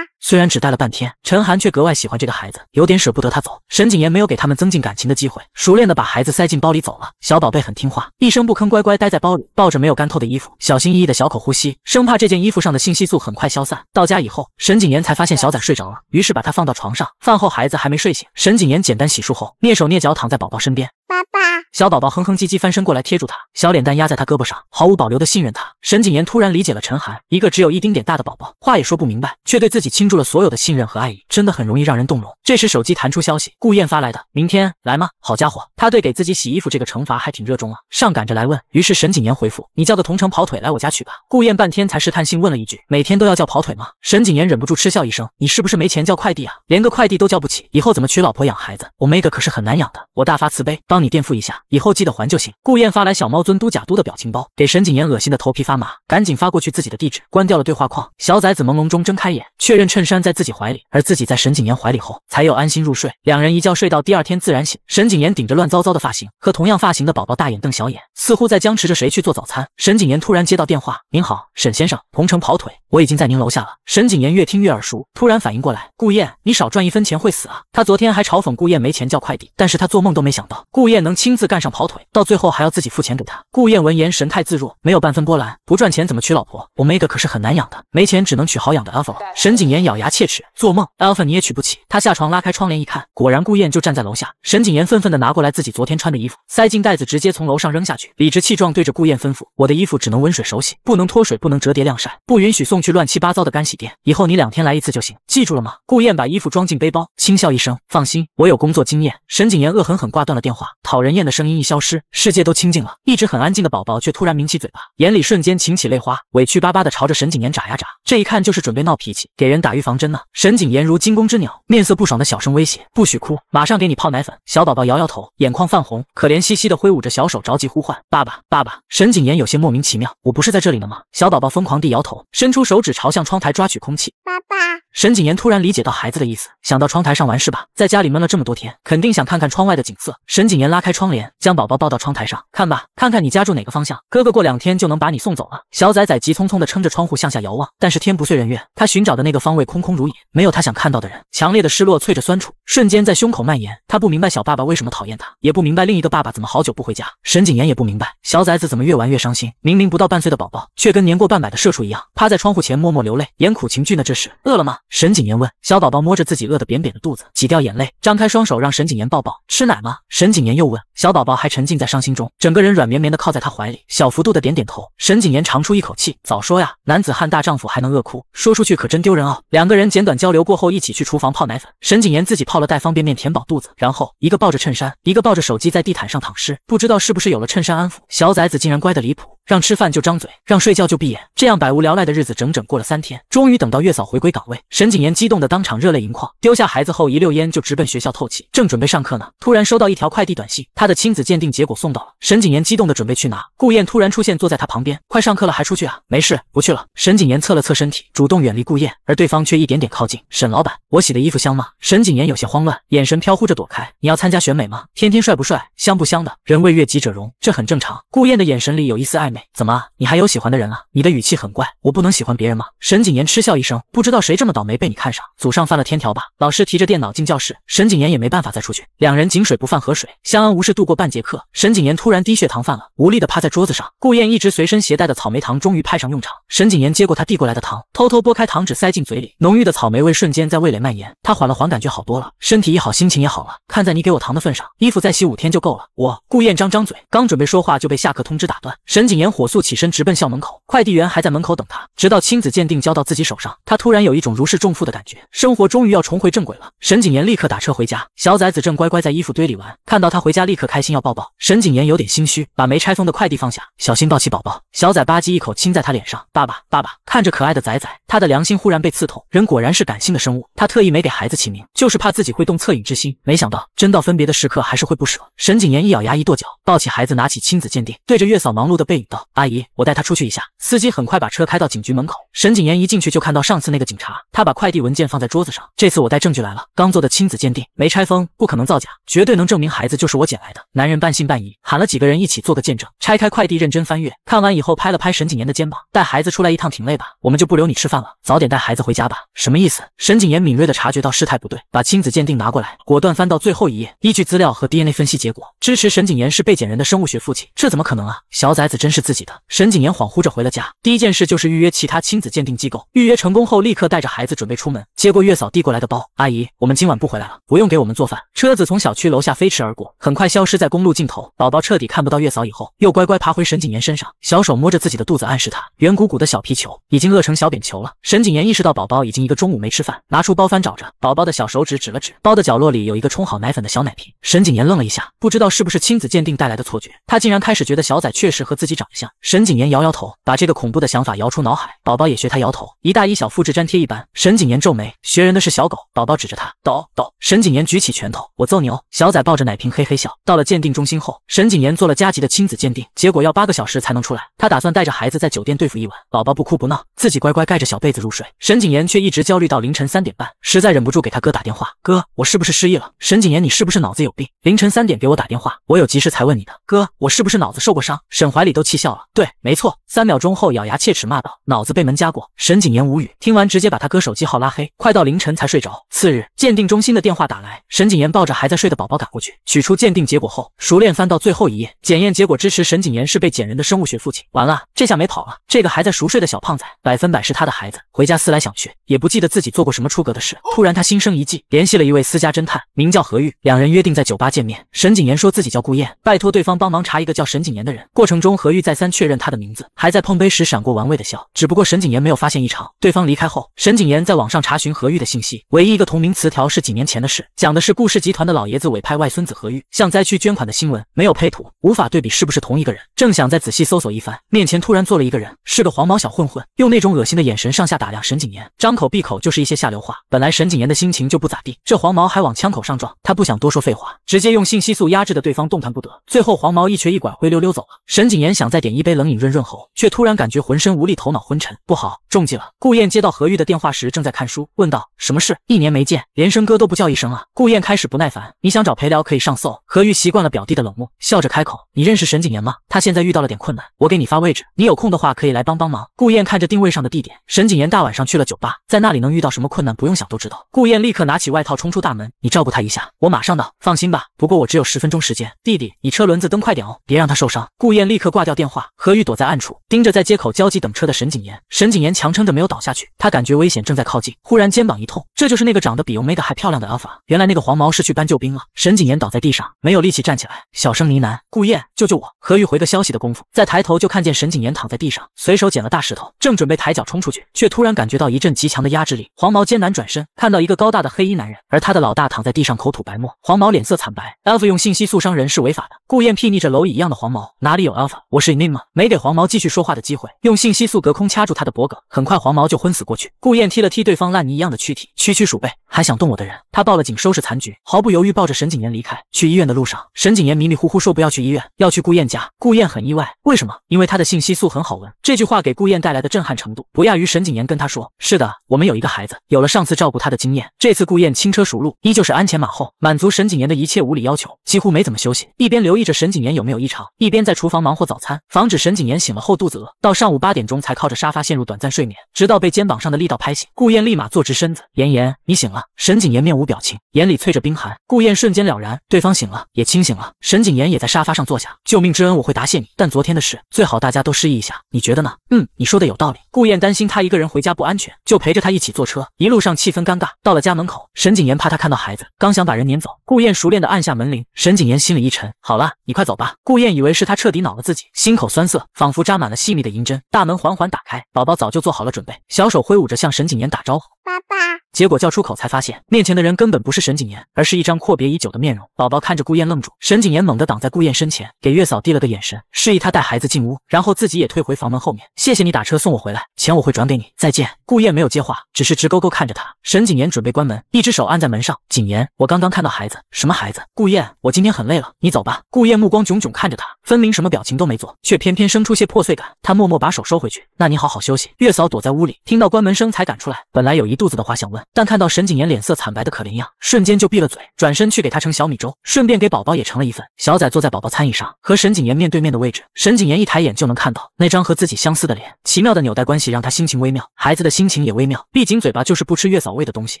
虽然只带了半天，陈寒却格外喜欢这个孩子，有点舍不得他走。沈景言没有给他们增进感情的机会，熟练的把孩子塞进包里走了。小宝贝很听话，一声不吭，乖乖待在包里，抱着没有干透的衣服，小心翼翼的小口呼吸，生怕这件衣服上的信息素很快消散。到家以后，沈景言才发现小崽睡着了，于是把他放到床上。饭后，孩子还没睡醒，沈景言简单洗漱后，蹑手蹑脚躺在宝宝身边。爸爸。小宝宝哼哼唧唧翻身过来贴住他，小脸蛋压在他胳膊上，毫无保留的信任他。沈谨言突然理解了陈寒，一个只有一丁点大的宝宝，话也说不明白，却对自己倾注了所有的信任和爱意，真的很容易让人动容。这时手机弹出消息，顾燕发来的：“明天来吗？”好家伙，他对给自己洗衣服这个惩罚还挺热衷啊，上赶着来问。于是沈谨言回复：“你叫个同城跑腿来我家取吧。”顾燕半天才试探性问了一句：“每天都要叫跑腿吗？”沈谨言忍不住嗤笑一声：“你是不是没钱叫快递啊？连个快递都叫不起，以后怎么娶老婆养孩子？我妹的可是很难养的，我大发慈悲帮你垫付一下。”以后记得还就行。顾燕发来小猫尊都假都的表情包，给沈景言恶心的头皮发麻，赶紧发过去自己的地址，关掉了对话框。小崽子朦胧中睁开眼，确认衬衫在自己怀里，而自己在沈景言怀里后，才有安心入睡。两人一觉睡到第二天自然醒。沈景言顶着乱糟糟的发型，和同样发型的宝宝大眼瞪小眼，似乎在僵持着谁去做早餐。沈景言突然接到电话，您好，沈先生，同城跑腿，我已经在您楼下了。沈景言越听越耳熟，突然反应过来，顾燕，你少赚一分钱会死啊！他昨天还嘲讽顾燕没钱叫快递，但是他做梦都没想到顾燕能亲自。干上跑腿，到最后还要自己付钱给他。顾燕闻言神态自若，没有半分波澜。不赚钱怎么娶老婆？我 g 的可是很难养的，没钱只能娶好养的 Alpha。沈景言咬牙切齿，做梦 Alpha 你也娶不起。他下床拉开窗帘一看，果然顾燕就站在楼下。沈景言愤愤的拿过来自己昨天穿的衣服，塞进袋子，直接从楼上扔下去，理直气壮对着顾燕吩咐：我的衣服只能温水手洗，不能脱水，不能折叠晾晒，不允许送去乱七八糟的干洗店。以后你两天来一次就行，记住了吗？顾燕把衣服装进背包，轻笑一声，放心，我有工作经验。沈景言恶狠狠挂断了电话，讨人厌的事。声音一消失，世界都清静了。一直很安静的宝宝却突然抿起嘴巴，眼里瞬间噙起泪花，委屈巴巴的朝着沈景言眨呀眨。这一看就是准备闹脾气，给人打预防针呢。沈景言如惊弓之鸟，面色不爽的小声威胁：“不许哭，马上给你泡奶粉。”小宝宝摇摇头，眼眶泛红，可怜兮兮的挥舞着小手，着急呼唤：“爸爸，爸爸！”沈景言有些莫名其妙：“我不是在这里呢吗？”小宝宝疯狂地摇头，伸出手指朝向窗台抓取空气：“爸爸。”沈景言突然理解到孩子的意思，想到窗台上玩是吧？在家里闷了这么多天，肯定想看看窗外的景色。沈景言拉开窗帘，将宝宝抱到窗台上，看吧，看看你家住哪个方向。哥哥过两天就能把你送走了。小崽崽急匆匆地撑着窗户向下遥望，但是天不遂人愿，他寻找的那个方位空空如也，没有他想看到的人。强烈的失落淬着酸楚，瞬间在胸口蔓延。他不明白小爸爸为什么讨厌他，也不明白另一个爸爸怎么好久不回家。沈景言也不明白小崽子怎么越玩越伤心，明明不到半岁的宝宝，却跟年过半百的社畜一样，趴在窗户前默默流泪，演苦情剧呢。这时，饿了吗？沈景言问小宝宝，摸着自己饿得扁扁的肚子，挤掉眼泪，张开双手让沈景言抱抱，吃奶吗？沈景言又问小宝宝，还沉浸在伤心中，整个人软绵绵的靠在他怀里，小幅度的点点头。沈景言长出一口气，早说呀，男子汉大丈夫还能饿哭，说出去可真丢人哦。两个人简短交流过后，一起去厨房泡奶粉。沈景言自己泡了袋方便面填饱肚子，然后一个抱着衬衫，一个抱着手机在地毯上躺尸。不知道是不是有了衬衫安抚，小崽子竟然乖得离谱。让吃饭就张嘴，让睡觉就闭眼，这样百无聊赖的日子整整过了三天，终于等到月嫂回归岗位。沈景言激动的当场热泪盈眶，丢下孩子后一溜烟就直奔学校透气。正准备上课呢，突然收到一条快递短信，他的亲子鉴定结果送到了。沈景言激动的准备去拿，顾燕突然出现，坐在他旁边。快上课了还出去啊？没事，不去了。沈景言侧了侧身体，主动远离顾燕，而对方却一点点靠近。沈老板，我洗的衣服香吗？沈景言有些慌乱，眼神飘忽着躲开。你要参加选美吗？天天帅不帅，香不香的？人为悦己者容，这很正常。顾燕的眼神里有一丝爱。怎么，你还有喜欢的人啊？你的语气很怪，我不能喜欢别人吗？沈谨言嗤笑一声，不知道谁这么倒霉被你看上，祖上犯了天条吧？老师提着电脑进教室，沈谨言也没办法再出去，两人井水不犯河水，相安无事度过半节课。沈谨言突然低血糖犯了，无力的趴在桌子上。顾燕一直随身携带的草莓糖终于派上用场，沈谨言接过他递过来的糖，偷偷拨开糖纸塞进嘴里，浓郁的草莓味瞬间在味蕾蔓延，他缓了缓，感觉好多了，身体一好，心情也好了。看在你给我糖的份上，衣服再洗五天就够了。我，顾燕张张嘴，刚准备说话就被下课通知打断，沈谨言。年火速起身直奔校门口，快递员还在门口等他。直到亲子鉴定交到自己手上，他突然有一种如释重负的感觉，生活终于要重回正轨了。沈景言立刻打车回家，小崽子正乖乖在衣服堆里玩，看到他回家立刻开心要抱抱。沈景言有点心虚，把没拆封的快递放下，小心抱起宝宝。小崽吧唧一口亲在他脸上，爸爸爸爸。看着可爱的崽崽，他的良心忽然被刺痛，人果然是感性的生物。他特意没给孩子起名，就是怕自己会动恻隐之心。没想到真到分别的时刻还是会不舍。沈景言一咬牙一跺脚，抱起孩子，拿起亲子鉴定，对着月嫂忙碌的背影。阿姨，我带他出去一下。司机很快把车开到警局门口。沈景言一进去就看到上次那个警察，他把快递文件放在桌子上。这次我带证据来了，刚做的亲子鉴定，没拆封，不可能造假，绝对能证明孩子就是我捡来的。男人半信半疑，喊了几个人一起做个见证，拆开快递认真翻阅，看完以后拍了拍沈景言的肩膀，带孩子出来一趟挺累吧？我们就不留你吃饭了，早点带孩子回家吧。什么意思？沈景言敏锐的察觉到事态不对，把亲子鉴定拿过来，果断翻到最后一页，依据资料和 DNA 分析结果，支持沈景言是被捡人的生物学父亲。这怎么可能啊？小崽子真是。自己的沈景言恍惚着回了家，第一件事就是预约其他亲子鉴定机构。预约成功后，立刻带着孩子准备出门，接过月嫂递过来的包。阿姨，我们今晚不回来了，不用给我们做饭。车子从小区楼下飞驰而过，很快消失在公路尽头。宝宝彻底看不到月嫂以后，又乖乖爬回沈景言身上，小手摸着自己的肚子，暗示他圆鼓鼓的小皮球已经饿成小扁球了。沈景言意识到宝宝已经一个中午没吃饭，拿出包翻找着，宝宝的小手指指了指包的角落里有一个冲好奶粉的小奶瓶。沈景言愣了一下，不知道是不是亲子鉴定带来的错觉，他竟然开始觉得小崽确实和自己长。像沈景言摇摇头，把这个恐怖的想法摇出脑海。宝宝也学他摇头，一大一小，复制粘贴一般。沈景言皱眉，学人的是小狗。宝宝指着他，抖抖。沈景言举起拳头，我揍你哦。小崽抱着奶瓶嘿嘿笑。到了鉴定中心后，沈景言做了加急的亲子鉴定，结果要八个小时才能出来。他打算带着孩子在酒店对付一晚。宝宝不哭不闹，自己乖乖盖着小被子入睡。沈景言却一直焦虑到凌晨三点半，实在忍不住给他哥打电话：“哥，我是不是失忆了？沈景言，你是不是脑子有病？凌晨三点给我打电话，我有急事才问你的。哥，我是不是脑子受过伤？沈怀里都气。”笑了，对，没错，三秒钟后咬牙切齿骂道：“脑子被门夹过。”沈景言无语，听完直接把他哥手机号拉黑。快到凌晨才睡着。次日，鉴定中心的电话打来，沈景言抱着还在睡的宝宝赶过去，取出鉴定结果后，熟练翻到最后一页，检验结果支持沈景言是被捡人的生物学父亲。完了，这下没跑了，这个还在熟睡的小胖仔，百分百是他的孩子。回家思来想去，也不记得自己做过什么出格的事。突然他心生一计，联系了一位私家侦探，名叫何玉，两人约定在酒吧见面。沈景言说自己叫顾燕，拜托对方帮忙查一个叫沈景言的人。过程中，何玉在。再三确认他的名字，还在碰杯时闪过玩味的笑。只不过沈景言没有发现异常。对方离开后，沈景言在网上查询何玉的信息，唯一一个同名词条是几年前的事，讲的是顾氏集团的老爷子委派外孙子何玉向灾区捐款的新闻，没有配图，无法对比是不是同一个人。正想再仔细搜索一番，面前突然坐了一个人，是个黄毛小混混，用那种恶心的眼神上下打量沈景言，张口闭口就是一些下流话。本来沈景言的心情就不咋地，这黄毛还往枪口上撞，他不想多说废话，直接用信息素压制的对方动弹不得。最后黄毛一瘸一拐灰溜溜走了。沈景言想再。点一杯冷饮润润喉，却突然感觉浑身无力，头脑昏沉。不好，中计了！顾燕接到何玉的电话时正在看书，问道：“什么事？一年没见，连声哥都不叫一声啊？”顾燕开始不耐烦：“你想找陪聊，可以上搜。”何玉习惯了表弟的冷漠，笑着开口：“你认识沈景言吗？他现在遇到了点困难，我给你发位置，你有空的话可以来帮帮忙。”顾燕看着定位上的地点，沈景言大晚上去了酒吧，在那里能遇到什么困难，不用想都知道。顾燕立刻拿起外套冲出大门：“你照顾他一下，我马上到。放心吧，不过我只有十分钟时间，弟弟，你车轮子蹬快点哦，别让他受伤。”顾燕立刻挂掉电。电话，何玉躲在暗处，盯着在街口焦急等车的沈景言。沈景言强撑着没有倒下去，他感觉危险正在靠近。忽然肩膀一痛，这就是那个长得比 Omega 还漂亮的 Alpha。原来那个黄毛是去搬救兵了。沈景言倒在地上，没有力气站起来，小声呢喃：“顾燕，救救我。”何玉回个消息的功夫，再抬头就看见沈景言躺在地上，随手捡了大石头，正准备抬脚冲出去，却突然感觉到一阵极强的压制力。黄毛艰难转身，看到一个高大的黑衣男人，而他的老大躺在地上，口吐白沫。黄毛脸色惨白。a l p h a 用信息素伤人是违法的。顾燕睥睨着蝼蚁一样的黄毛，哪里有 Alpha？我是。吗？没给黄毛继续说话的机会，用信息素隔空掐住他的脖颈，很快黄毛就昏死过去。顾燕踢了踢对方烂泥一样的躯体，区区鼠辈还想动我的人？他报了警，收拾残局，毫不犹豫抱着沈景言离开。去医院的路上，沈景言迷迷糊糊说不要去医院，要去顾燕家。顾燕很意外，为什么？因为他的信息素很好闻。这句话给顾燕带来的震撼程度，不亚于沈景言跟他说是的，我们有一个孩子。有了上次照顾他的经验，这次顾燕轻车熟路，依旧是鞍前马后，满足沈景言的一切无理要求，几乎没怎么休息，一边留意着沈景言有没有异常，一边在厨房忙活早餐。防止沈景言醒了后肚子饿，到上午八点钟才靠着沙发陷入短暂睡眠，直到被肩膀上的力道拍醒。顾燕立马坐直身子：“妍妍，你醒了。”沈景言面无表情，眼里淬着冰寒。顾燕瞬间了然，对方醒了，也清醒了。沈景言也在沙发上坐下：“救命之恩我会答谢你，但昨天的事最好大家都失忆一下，你觉得呢？”“嗯，你说的有道理。”顾燕担心他一个人回家不安全，就陪着他一起坐车。一路上气氛尴尬，到了家门口，沈景言怕他看到孩子，刚想把人撵走，顾燕熟练的按下门铃。沈景言心里一沉：“好了，你快走吧。”顾燕以为是他彻底恼了自己，心。心口酸涩，仿佛扎满了细密的银针。大门缓缓打开，宝宝早就做好了准备，小手挥舞着向沈景言打招呼：“爸爸。”结果叫出口才发现，面前的人根本不是沈谨言，而是一张阔别已久的面容。宝宝看着顾燕愣住，沈谨言猛地挡在顾燕身前，给月嫂递了个眼神，示意她带孩子进屋，然后自己也退回房门后面。谢谢你打车送我回来，钱我会转给你。再见。顾燕没有接话，只是直勾勾看着他。沈谨言准备关门，一只手按在门上。谨言，我刚刚看到孩子，什么孩子？顾燕，我今天很累了，你走吧。顾燕目光炯炯看着他，分明什么表情都没做，却偏偏生出些破碎感。他默默把手收回去。那你好好休息。月嫂躲在屋里，听到关门声才赶出来，本来有一肚子的话想问。但看到沈景言脸色惨白的可怜样，瞬间就闭了嘴，转身去给他盛小米粥，顺便给宝宝也盛了一份。小崽坐在宝宝餐椅上，和沈景言面对面的位置，沈景言一抬眼就能看到那张和自己相似的脸，奇妙的纽带关系让他心情微妙，孩子的心情也微妙。闭紧嘴巴就是不吃月嫂喂的东西。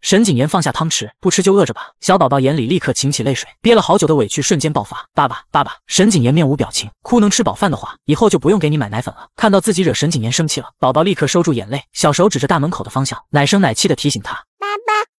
沈景言放下汤匙，不吃就饿着吧。小宝宝眼里立刻噙起泪水，憋了好久的委屈瞬间爆发，爸爸，爸爸！沈景言面无表情，哭能吃饱饭的话，以后就不用给你买奶粉了。看到自己惹沈景言生气了，宝宝立刻收住眼泪，小手指着大门口的方向，奶声奶气的提醒他。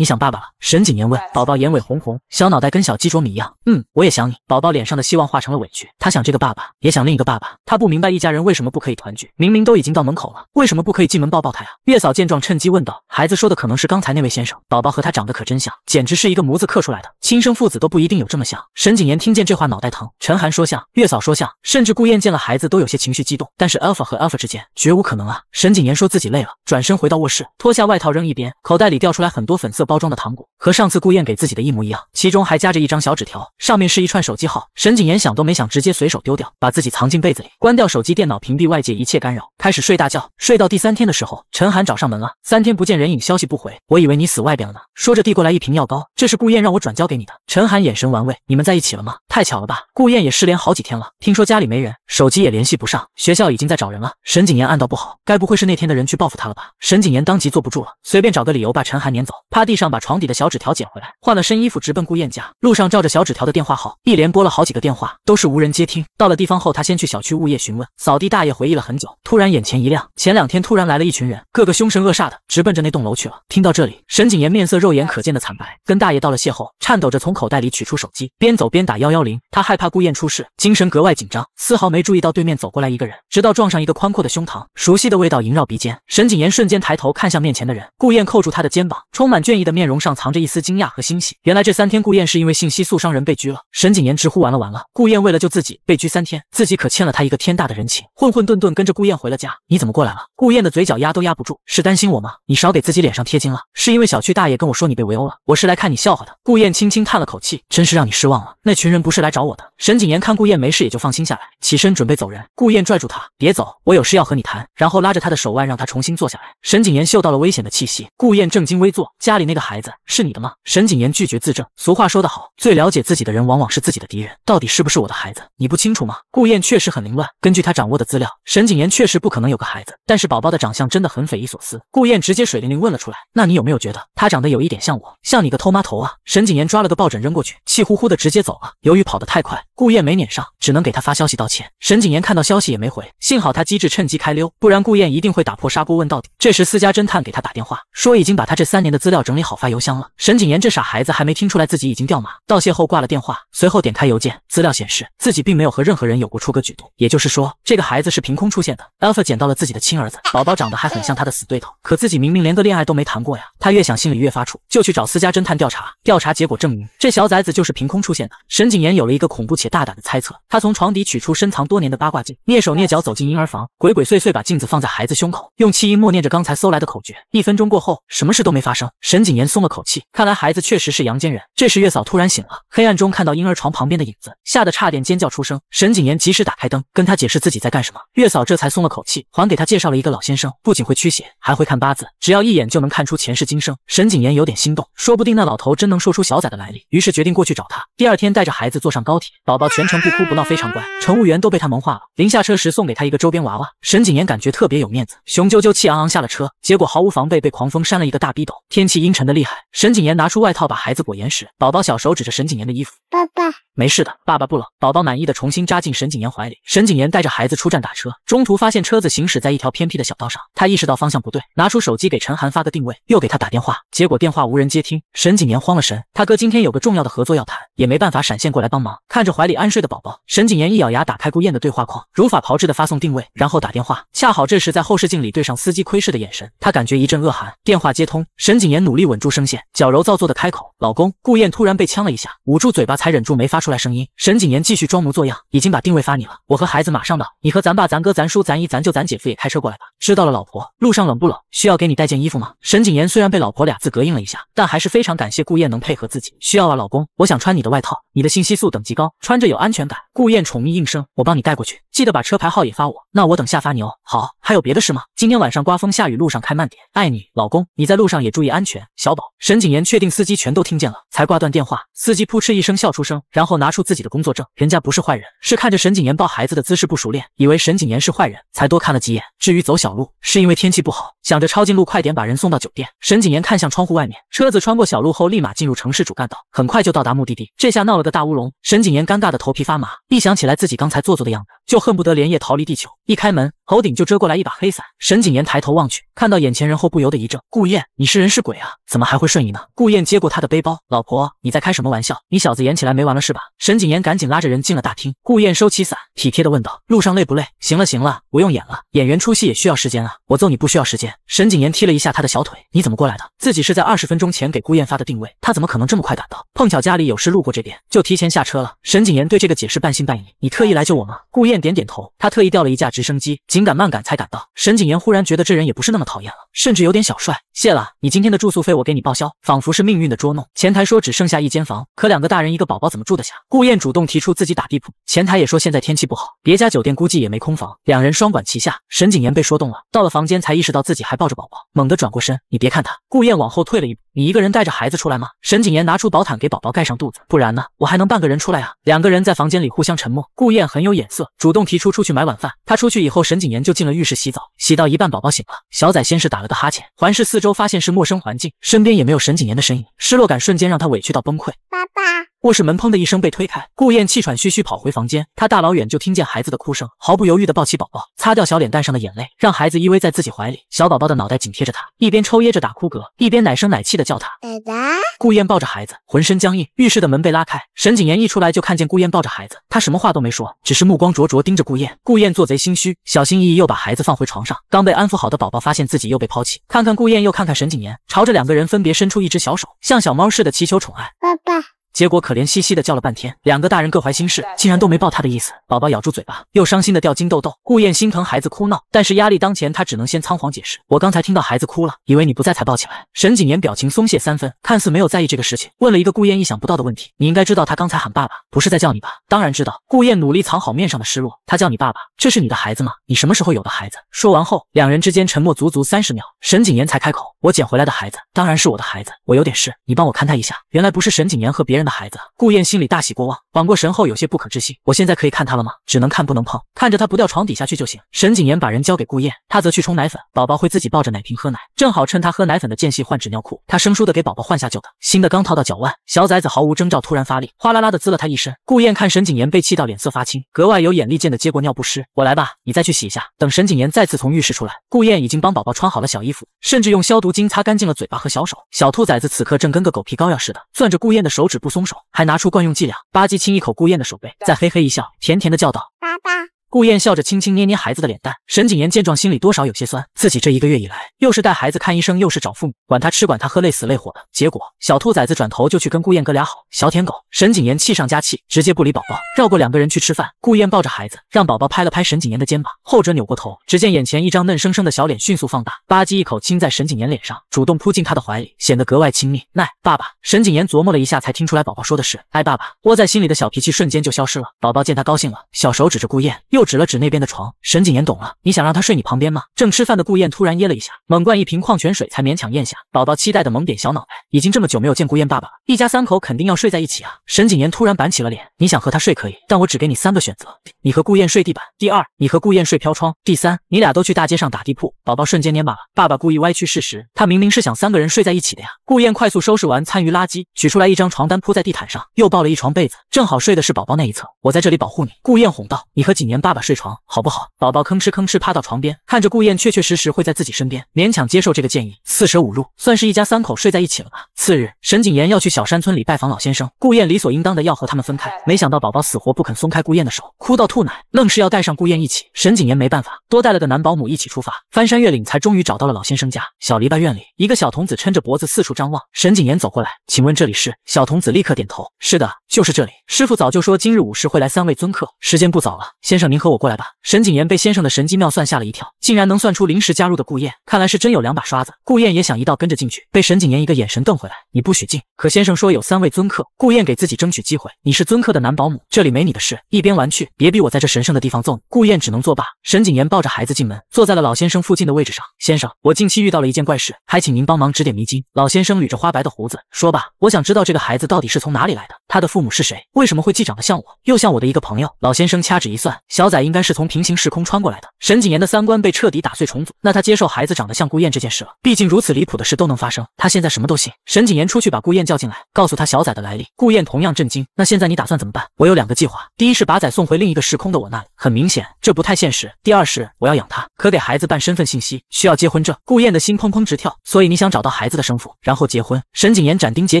你想爸爸了？沈景言问。宝宝眼尾红红，小脑袋跟小鸡啄米一样。嗯，我也想你。宝宝脸上的希望化成了委屈。他想这个爸爸，也想另一个爸爸。他不明白一家人为什么不可以团聚，明明都已经到门口了，为什么不可以进门抱抱他呀？月嫂见状，趁机问道：“孩子说的可能是刚才那位先生，宝宝和他长得可真像，简直是一个模子刻出来的。亲生父子都不一定有这么像。”沈景言听见这话，脑袋疼。陈寒说像，月嫂说像，甚至顾燕见了孩子都有些情绪激动。但是 Alpha 和 Alpha 之间绝无可能啊！沈景言说自己累了，转身回到卧室，脱下外套扔一边，口袋里掉出来很多粉色。包装的糖果和上次顾燕给自己的一模一样，其中还夹着一张小纸条，上面是一串手机号。沈景言想都没想，直接随手丢掉，把自己藏进被子里，关掉手机、电脑，屏蔽外界一切干扰，开始睡大觉。睡到第三天的时候，陈寒找上门了。三天不见人影，消息不回，我以为你死外边了呢。说着递过来一瓶药膏，这是顾燕让我转交给你的。陈寒眼神玩味，你们在一起了吗？太巧了吧？顾燕也失联好几天了，听说家里没人，手机也联系不上，学校已经在找人了。沈景言暗道不好，该不会是那天的人去报复他了吧？沈景言当即坐不住了，随便找个理由把陈寒撵走，趴地。上把床底的小纸条捡回来，换了身衣服，直奔顾燕家。路上照着小纸条的电话号，一连拨了好几个电话，都是无人接听。到了地方后，他先去小区物业询问，扫地大爷回忆了很久，突然眼前一亮，前两天突然来了一群人，个个凶神恶煞的，直奔着那栋楼去了。听到这里，沈谨言面色肉眼可见的惨白，跟大爷道了谢后，颤抖着从口袋里取出手机，边走边打幺幺零。他害怕顾燕出事，精神格外紧张，丝毫没注意到对面走过来一个人，直到撞上一个宽阔的胸膛，熟悉的味道萦绕鼻尖。沈谨言瞬间抬头看向面前的人，顾燕扣住他的肩膀，充满倦意。的面容上藏着一丝惊讶和欣喜。原来这三天顾燕是因为信息素伤人被拘了。沈谨言直呼完了完了。顾燕为了救自己被拘三天，自己可欠了他一个天大的人情。混混沌沌跟着顾燕回了家。你怎么过来了？顾燕的嘴角压都压不住，是担心我吗？你少给自己脸上贴金了。是因为小区大爷跟我说你被围殴了，我是来看你笑话的。顾燕轻轻叹了口气，真是让你失望了。那群人不是来找我的。沈谨言看顾燕没事也就放心下来，起身准备走人。顾燕拽住他，别走，我有事要和你谈。然后拉着他的手腕，让他重新坐下来。沈谨言嗅到了危险的气息。顾燕正襟危坐，家里那个。孩子是你的吗？沈景言拒绝自证。俗话说得好，最了解自己的人往往是自己的敌人。到底是不是我的孩子，你不清楚吗？顾燕确实很凌乱。根据他掌握的资料，沈景言确实不可能有个孩子。但是宝宝的长相真的很匪夷所思。顾燕直接水灵灵问了出来：“那你有没有觉得他长得有一点像我，像你个偷妈头啊？”沈景言抓了个抱枕扔过去，气呼呼的直接走了。由于跑得太快，顾燕没撵上，只能给他发消息道歉。沈景言看到消息也没回，幸好他机智，趁机开溜，不然顾燕一定会打破砂锅问到底。这时私家侦探给他打电话，说已经把他这三年的资料整理好。好发邮箱了，沈谨言这傻孩子还没听出来自己已经掉马，道谢后挂了电话，随后点开邮件，资料显示自己并没有和任何人有过出格举动，也就是说这个孩子是凭空出现的。Alpha 捡到了自己的亲儿子，宝宝长得还很像他的死对头，可自己明明连个恋爱都没谈过呀，他越想心里越发怵，就去找私家侦探调查，调查结果证明这小崽子就是凭空出现的。沈谨言有了一个恐怖且大胆的猜测，他从床底取出深藏多年的八卦镜，蹑手蹑脚走进婴儿房，鬼鬼祟祟把镜子放在孩子胸口，用气音默念着刚才搜来的口诀，一分钟过后，什么事都没发生，沈。景言松了口气，看来孩子确实是阳间人。这时月嫂突然醒了，黑暗中看到婴儿床旁边的影子，吓得差点尖叫出声。沈景言及时打开灯，跟他解释自己在干什么。月嫂这才松了口气，还给他介绍了一个老先生，不仅会驱邪，还会看八字，只要一眼就能看出前世今生。沈景言有点心动，说不定那老头真能说出小崽的来历，于是决定过去找他。第二天带着孩子坐上高铁，宝宝全程不哭不闹，非常乖，乘务员都被他萌化了。临下车时送给他一个周边娃娃，沈景言感觉特别有面子，雄赳赳气昂昂下了车，结果毫无防备被狂风扇了一个大逼斗。天气阴沉。沉的厉害，沈景言拿出外套把孩子裹严实，宝宝小手指着沈景言的衣服，爸爸，没事的，爸爸不冷。宝宝满意的重新扎进沈景言怀里。沈景言带着孩子出站打车，中途发现车子行驶在一条偏僻的小道上，他意识到方向不对，拿出手机给陈寒发个定位，又给他打电话，结果电话无人接听。沈景言慌了神，他哥今天有个重要的合作要谈，也没办法闪现过来帮忙。看着怀里安睡的宝宝，沈景言一咬牙打开顾燕的对话框，如法炮制的发送定位，然后打电话。恰好这时在后视镜里对上司机窥视的眼神，他感觉一阵恶寒。电话接通，沈景言努力。稳住声线，矫揉造作的开口，老公。顾燕突然被呛了一下，捂住嘴巴才忍住没发出来声音。沈景言继续装模作样，已经把定位发你了，我和孩子马上到。你和咱爸、咱哥、咱叔、咱姨、咱舅、咱姐夫也开车过来吧。知道了，老婆。路上冷不冷？需要给你带件衣服吗？沈景言虽然被老婆俩字隔应了一下，但还是非常感谢顾燕能配合自己。需要啊，老公，我想穿你的外套，你的信息素等级高，穿着有安全感。顾燕宠溺应声，我帮你带过去。记得把车牌号也发我，那我等下发你哦。好，还有别的事吗？今天晚上刮风下雨，路上开慢点，爱你，老公。你在路上也注意安全，小宝。沈景言确定司机全都听见了，才挂断电话。司机扑哧一声笑出声，然后拿出自己的工作证，人家不是坏人，是看着沈景言抱孩子的姿势不熟练，以为沈景言是坏人，才多看了几眼。至于走小路，是因为天气不好，想着抄近路快点把人送到酒店。沈景言看向窗户外面，车子穿过小路后立马进入城市主干道，很快就到达目的地。这下闹了个大乌龙，沈景言尴尬的头皮发麻，一想起来自己刚才做作的样子就。恨不得连夜逃离地球。一开门。头顶就遮过来一把黑伞，沈景言抬头望去，看到眼前人后不由得一怔：“顾燕，你是人是鬼啊？怎么还会瞬移呢？”顾燕接过他的背包：“老婆，你在开什么玩笑？你小子演起来没完了是吧？”沈景言赶紧拉着人进了大厅。顾燕收起伞，体贴地问道：“路上累不累？”“行了行了，不用演了，演员出戏也需要时间啊，我揍你不需要时间。”沈景言踢了一下他的小腿：“你怎么过来的？自己是在二十分钟前给顾燕发的定位，他怎么可能这么快赶到？碰巧家里有事路过这边，就提前下车了。”沈景言对这个解释半信半疑：“你特意来救我吗？”顾燕点点头：“他特意调了一架直升机。”紧赶慢赶才赶到，沈景言忽然觉得这人也不是那么讨厌了，甚至有点小帅。谢了，你今天的住宿费我给你报销。仿佛是命运的捉弄，前台说只剩下一间房，可两个大人一个宝宝怎么住得下？顾燕主动提出自己打地铺，前台也说现在天气不好，别家酒店估计也没空房。两人双管齐下，沈景言被说动了，到了房间才意识到自己还抱着宝宝，猛地转过身。你别看他，顾燕往后退了一步。你一个人带着孩子出来吗？沈景言拿出薄毯给宝宝盖上肚子，不然呢？我还能半个人出来啊？两个人在房间里互相沉默。顾燕很有眼色，主动提出出去买晚饭。他出去以后，沈景言就进了浴室洗澡，洗到一半宝宝醒了，小崽先是打了个哈欠，环视四周。都发现是陌生环境，身边也没有沈谨言的身影，失落感瞬间让他委屈到崩溃。爸爸。卧室门砰的一声被推开，顾燕气喘吁吁跑回房间。他大老远就听见孩子的哭声，毫不犹豫地抱起宝宝，擦掉小脸蛋上的眼泪，让孩子依偎在自己怀里。小宝宝的脑袋紧贴着他，一边抽噎着打哭嗝，一边奶声奶气地叫他爸爸。顾燕抱着孩子，浑身僵硬。浴室的门被拉开，沈景言一出来就看见顾燕抱着孩子，他什么话都没说，只是目光灼灼盯着顾燕。顾燕做贼心虚，小心翼翼又把孩子放回床上。刚被安抚好的宝宝发现自己又被抛弃，看看顾燕又看看沈景言，朝着两个人分别伸出一只小手，像小猫似的祈求宠爱。爸爸。结果可怜兮兮的叫了半天，两个大人各怀心事，竟然都没抱他的意思。宝宝咬住嘴巴，又伤心的掉金豆豆。顾燕心疼孩子哭闹，但是压力当前，他只能先仓皇解释：“我刚才听到孩子哭了，以为你不在才抱起来。”沈谨言表情松懈三分，看似没有在意这个事情，问了一个顾燕意想不到的问题：“你应该知道他刚才喊爸爸，不是在叫你吧？”当然知道。顾燕努力藏好面上的失落：“他叫你爸爸，这是你的孩子吗？你什么时候有的孩子？”说完后，两人之间沉默足足三十秒，沈谨言才开口：“我捡回来的孩子，当然是我的孩子。我有点事，你帮我看他一下。”原来不是沈谨言和别人的。孩子，顾燕心里大喜过望，缓过神后有些不可置信。我现在可以看他了吗？只能看不能碰，看着他不掉床底下去就行。沈景言把人交给顾燕，他则去冲奶粉。宝宝会自己抱着奶瓶喝奶，正好趁他喝奶粉的间隙换纸尿裤。他生疏的给宝宝换下旧的，新的刚套到脚腕，小崽子毫无征兆突然发力，哗啦啦的滋了他一身。顾燕看沈景言被气到脸色发青，格外有眼力见的接过尿不湿，我来吧，你再去洗一下。等沈景言再次从浴室出来，顾燕已经帮宝宝穿好了小衣服，甚至用消毒巾擦干净了嘴巴和小手。小兔崽子此刻正跟个狗皮膏药似的，攥着顾燕的手指不松。松手，还拿出惯用伎俩，吧唧亲一口顾燕的手背，再嘿嘿一笑，甜甜的叫道：“爸爸。”顾燕笑着轻轻捏捏孩子的脸蛋，沈景言见状，心里多少有些酸。自己这一个月以来，又是带孩子看医生，又是找父母管他吃管他喝，累死累活的。结果小兔崽子转头就去跟顾燕哥俩好，小舔狗。沈景言气上加气，直接不理宝宝，绕过两个人去吃饭。顾燕抱着孩子，让宝宝拍了拍沈景言的肩膀，后者扭过头，只见眼前一张嫩生生的小脸迅速放大，吧唧一口亲在沈景言脸上，主动扑进他的怀里，显得格外亲密。奈爸爸。沈景言琢磨了一下，才听出来宝宝说的是爱爸爸。窝在心里的小脾气瞬间就消失了。宝宝见他高兴了，小手指着顾燕，又。又指了指那边的床，沈景言懂了，你想让他睡你旁边吗？正吃饭的顾燕突然噎了一下，猛灌一瓶矿泉水才勉强咽下。宝宝期待的猛点小脑袋，已经这么久没有见顾燕爸爸了，一家三口肯定要睡在一起啊！沈景言突然板起了脸，你想和他睡可以，但我只给你三个选择：你和顾燕睡地板，第二，你和顾燕睡飘窗，第三，你俩都去大街上打地铺。宝宝瞬间蔫巴了，爸爸故意歪曲事实，他明明是想三个人睡在一起的呀！顾燕快速收拾完餐余垃圾，取出来一张床单铺在地毯上，又抱了一床被子，正好睡的是宝宝那一侧，我在这里保护你。顾燕哄道，你和景言爸。爸爸睡床好不好？宝宝吭哧吭哧趴到床边，看着顾燕确确实实会在自己身边，勉强接受这个建议。四舍五入，算是一家三口睡在一起了吧？次日，沈景言要去小山村里拜访老先生，顾燕理所应当的要和他们分开，没想到宝宝死活不肯松开顾燕的手，哭到吐奶，愣是要带上顾燕一起。沈景言没办法，多带了个男保姆一起出发，翻山越岭才终于找到了老先生家小篱笆院里，一个小童子抻着脖子四处张望。沈景言走过来，请问这里是？小童子立刻点头，是的，就是这里。师傅早就说今日午时会来三位尊客，时间不早了，先生您。和我过来吧。沈谨言被先生的神机妙算吓了一跳，竟然能算出临时加入的顾燕，看来是真有两把刷子。顾燕也想一道跟着进去，被沈谨言一个眼神瞪回来，你不许进。可先生说有三位尊客，顾燕给自己争取机会，你是尊客的男保姆，这里没你的事。一边玩去，别逼我在这神圣的地方揍你。顾燕只能作罢。沈谨言抱着孩子进门，坐在了老先生附近的位置上。先生，我近期遇到了一件怪事，还请您帮忙指点迷津。老先生捋着花白的胡子，说吧，我想知道这个孩子到底是从哪里来的。他的父母是谁？为什么会既长得像我，又像我的一个朋友？老先生掐指一算，小仔应该是从平行时空穿过来的。沈谨言的三观被彻底打碎重组，那他接受孩子长得像顾燕这件事了。毕竟如此离谱的事都能发生，他现在什么都信。沈谨言出去把顾燕叫进来，告诉他小仔的来历。顾燕同样震惊。那现在你打算怎么办？我有两个计划，第一是把仔送回另一个时空的我那里，很明显这不太现实。第二是我要养他，可给孩子办身份信息需要结婚证。顾燕的心砰砰直跳。所以你想找到孩子的生父，然后结婚？沈谨言斩钉截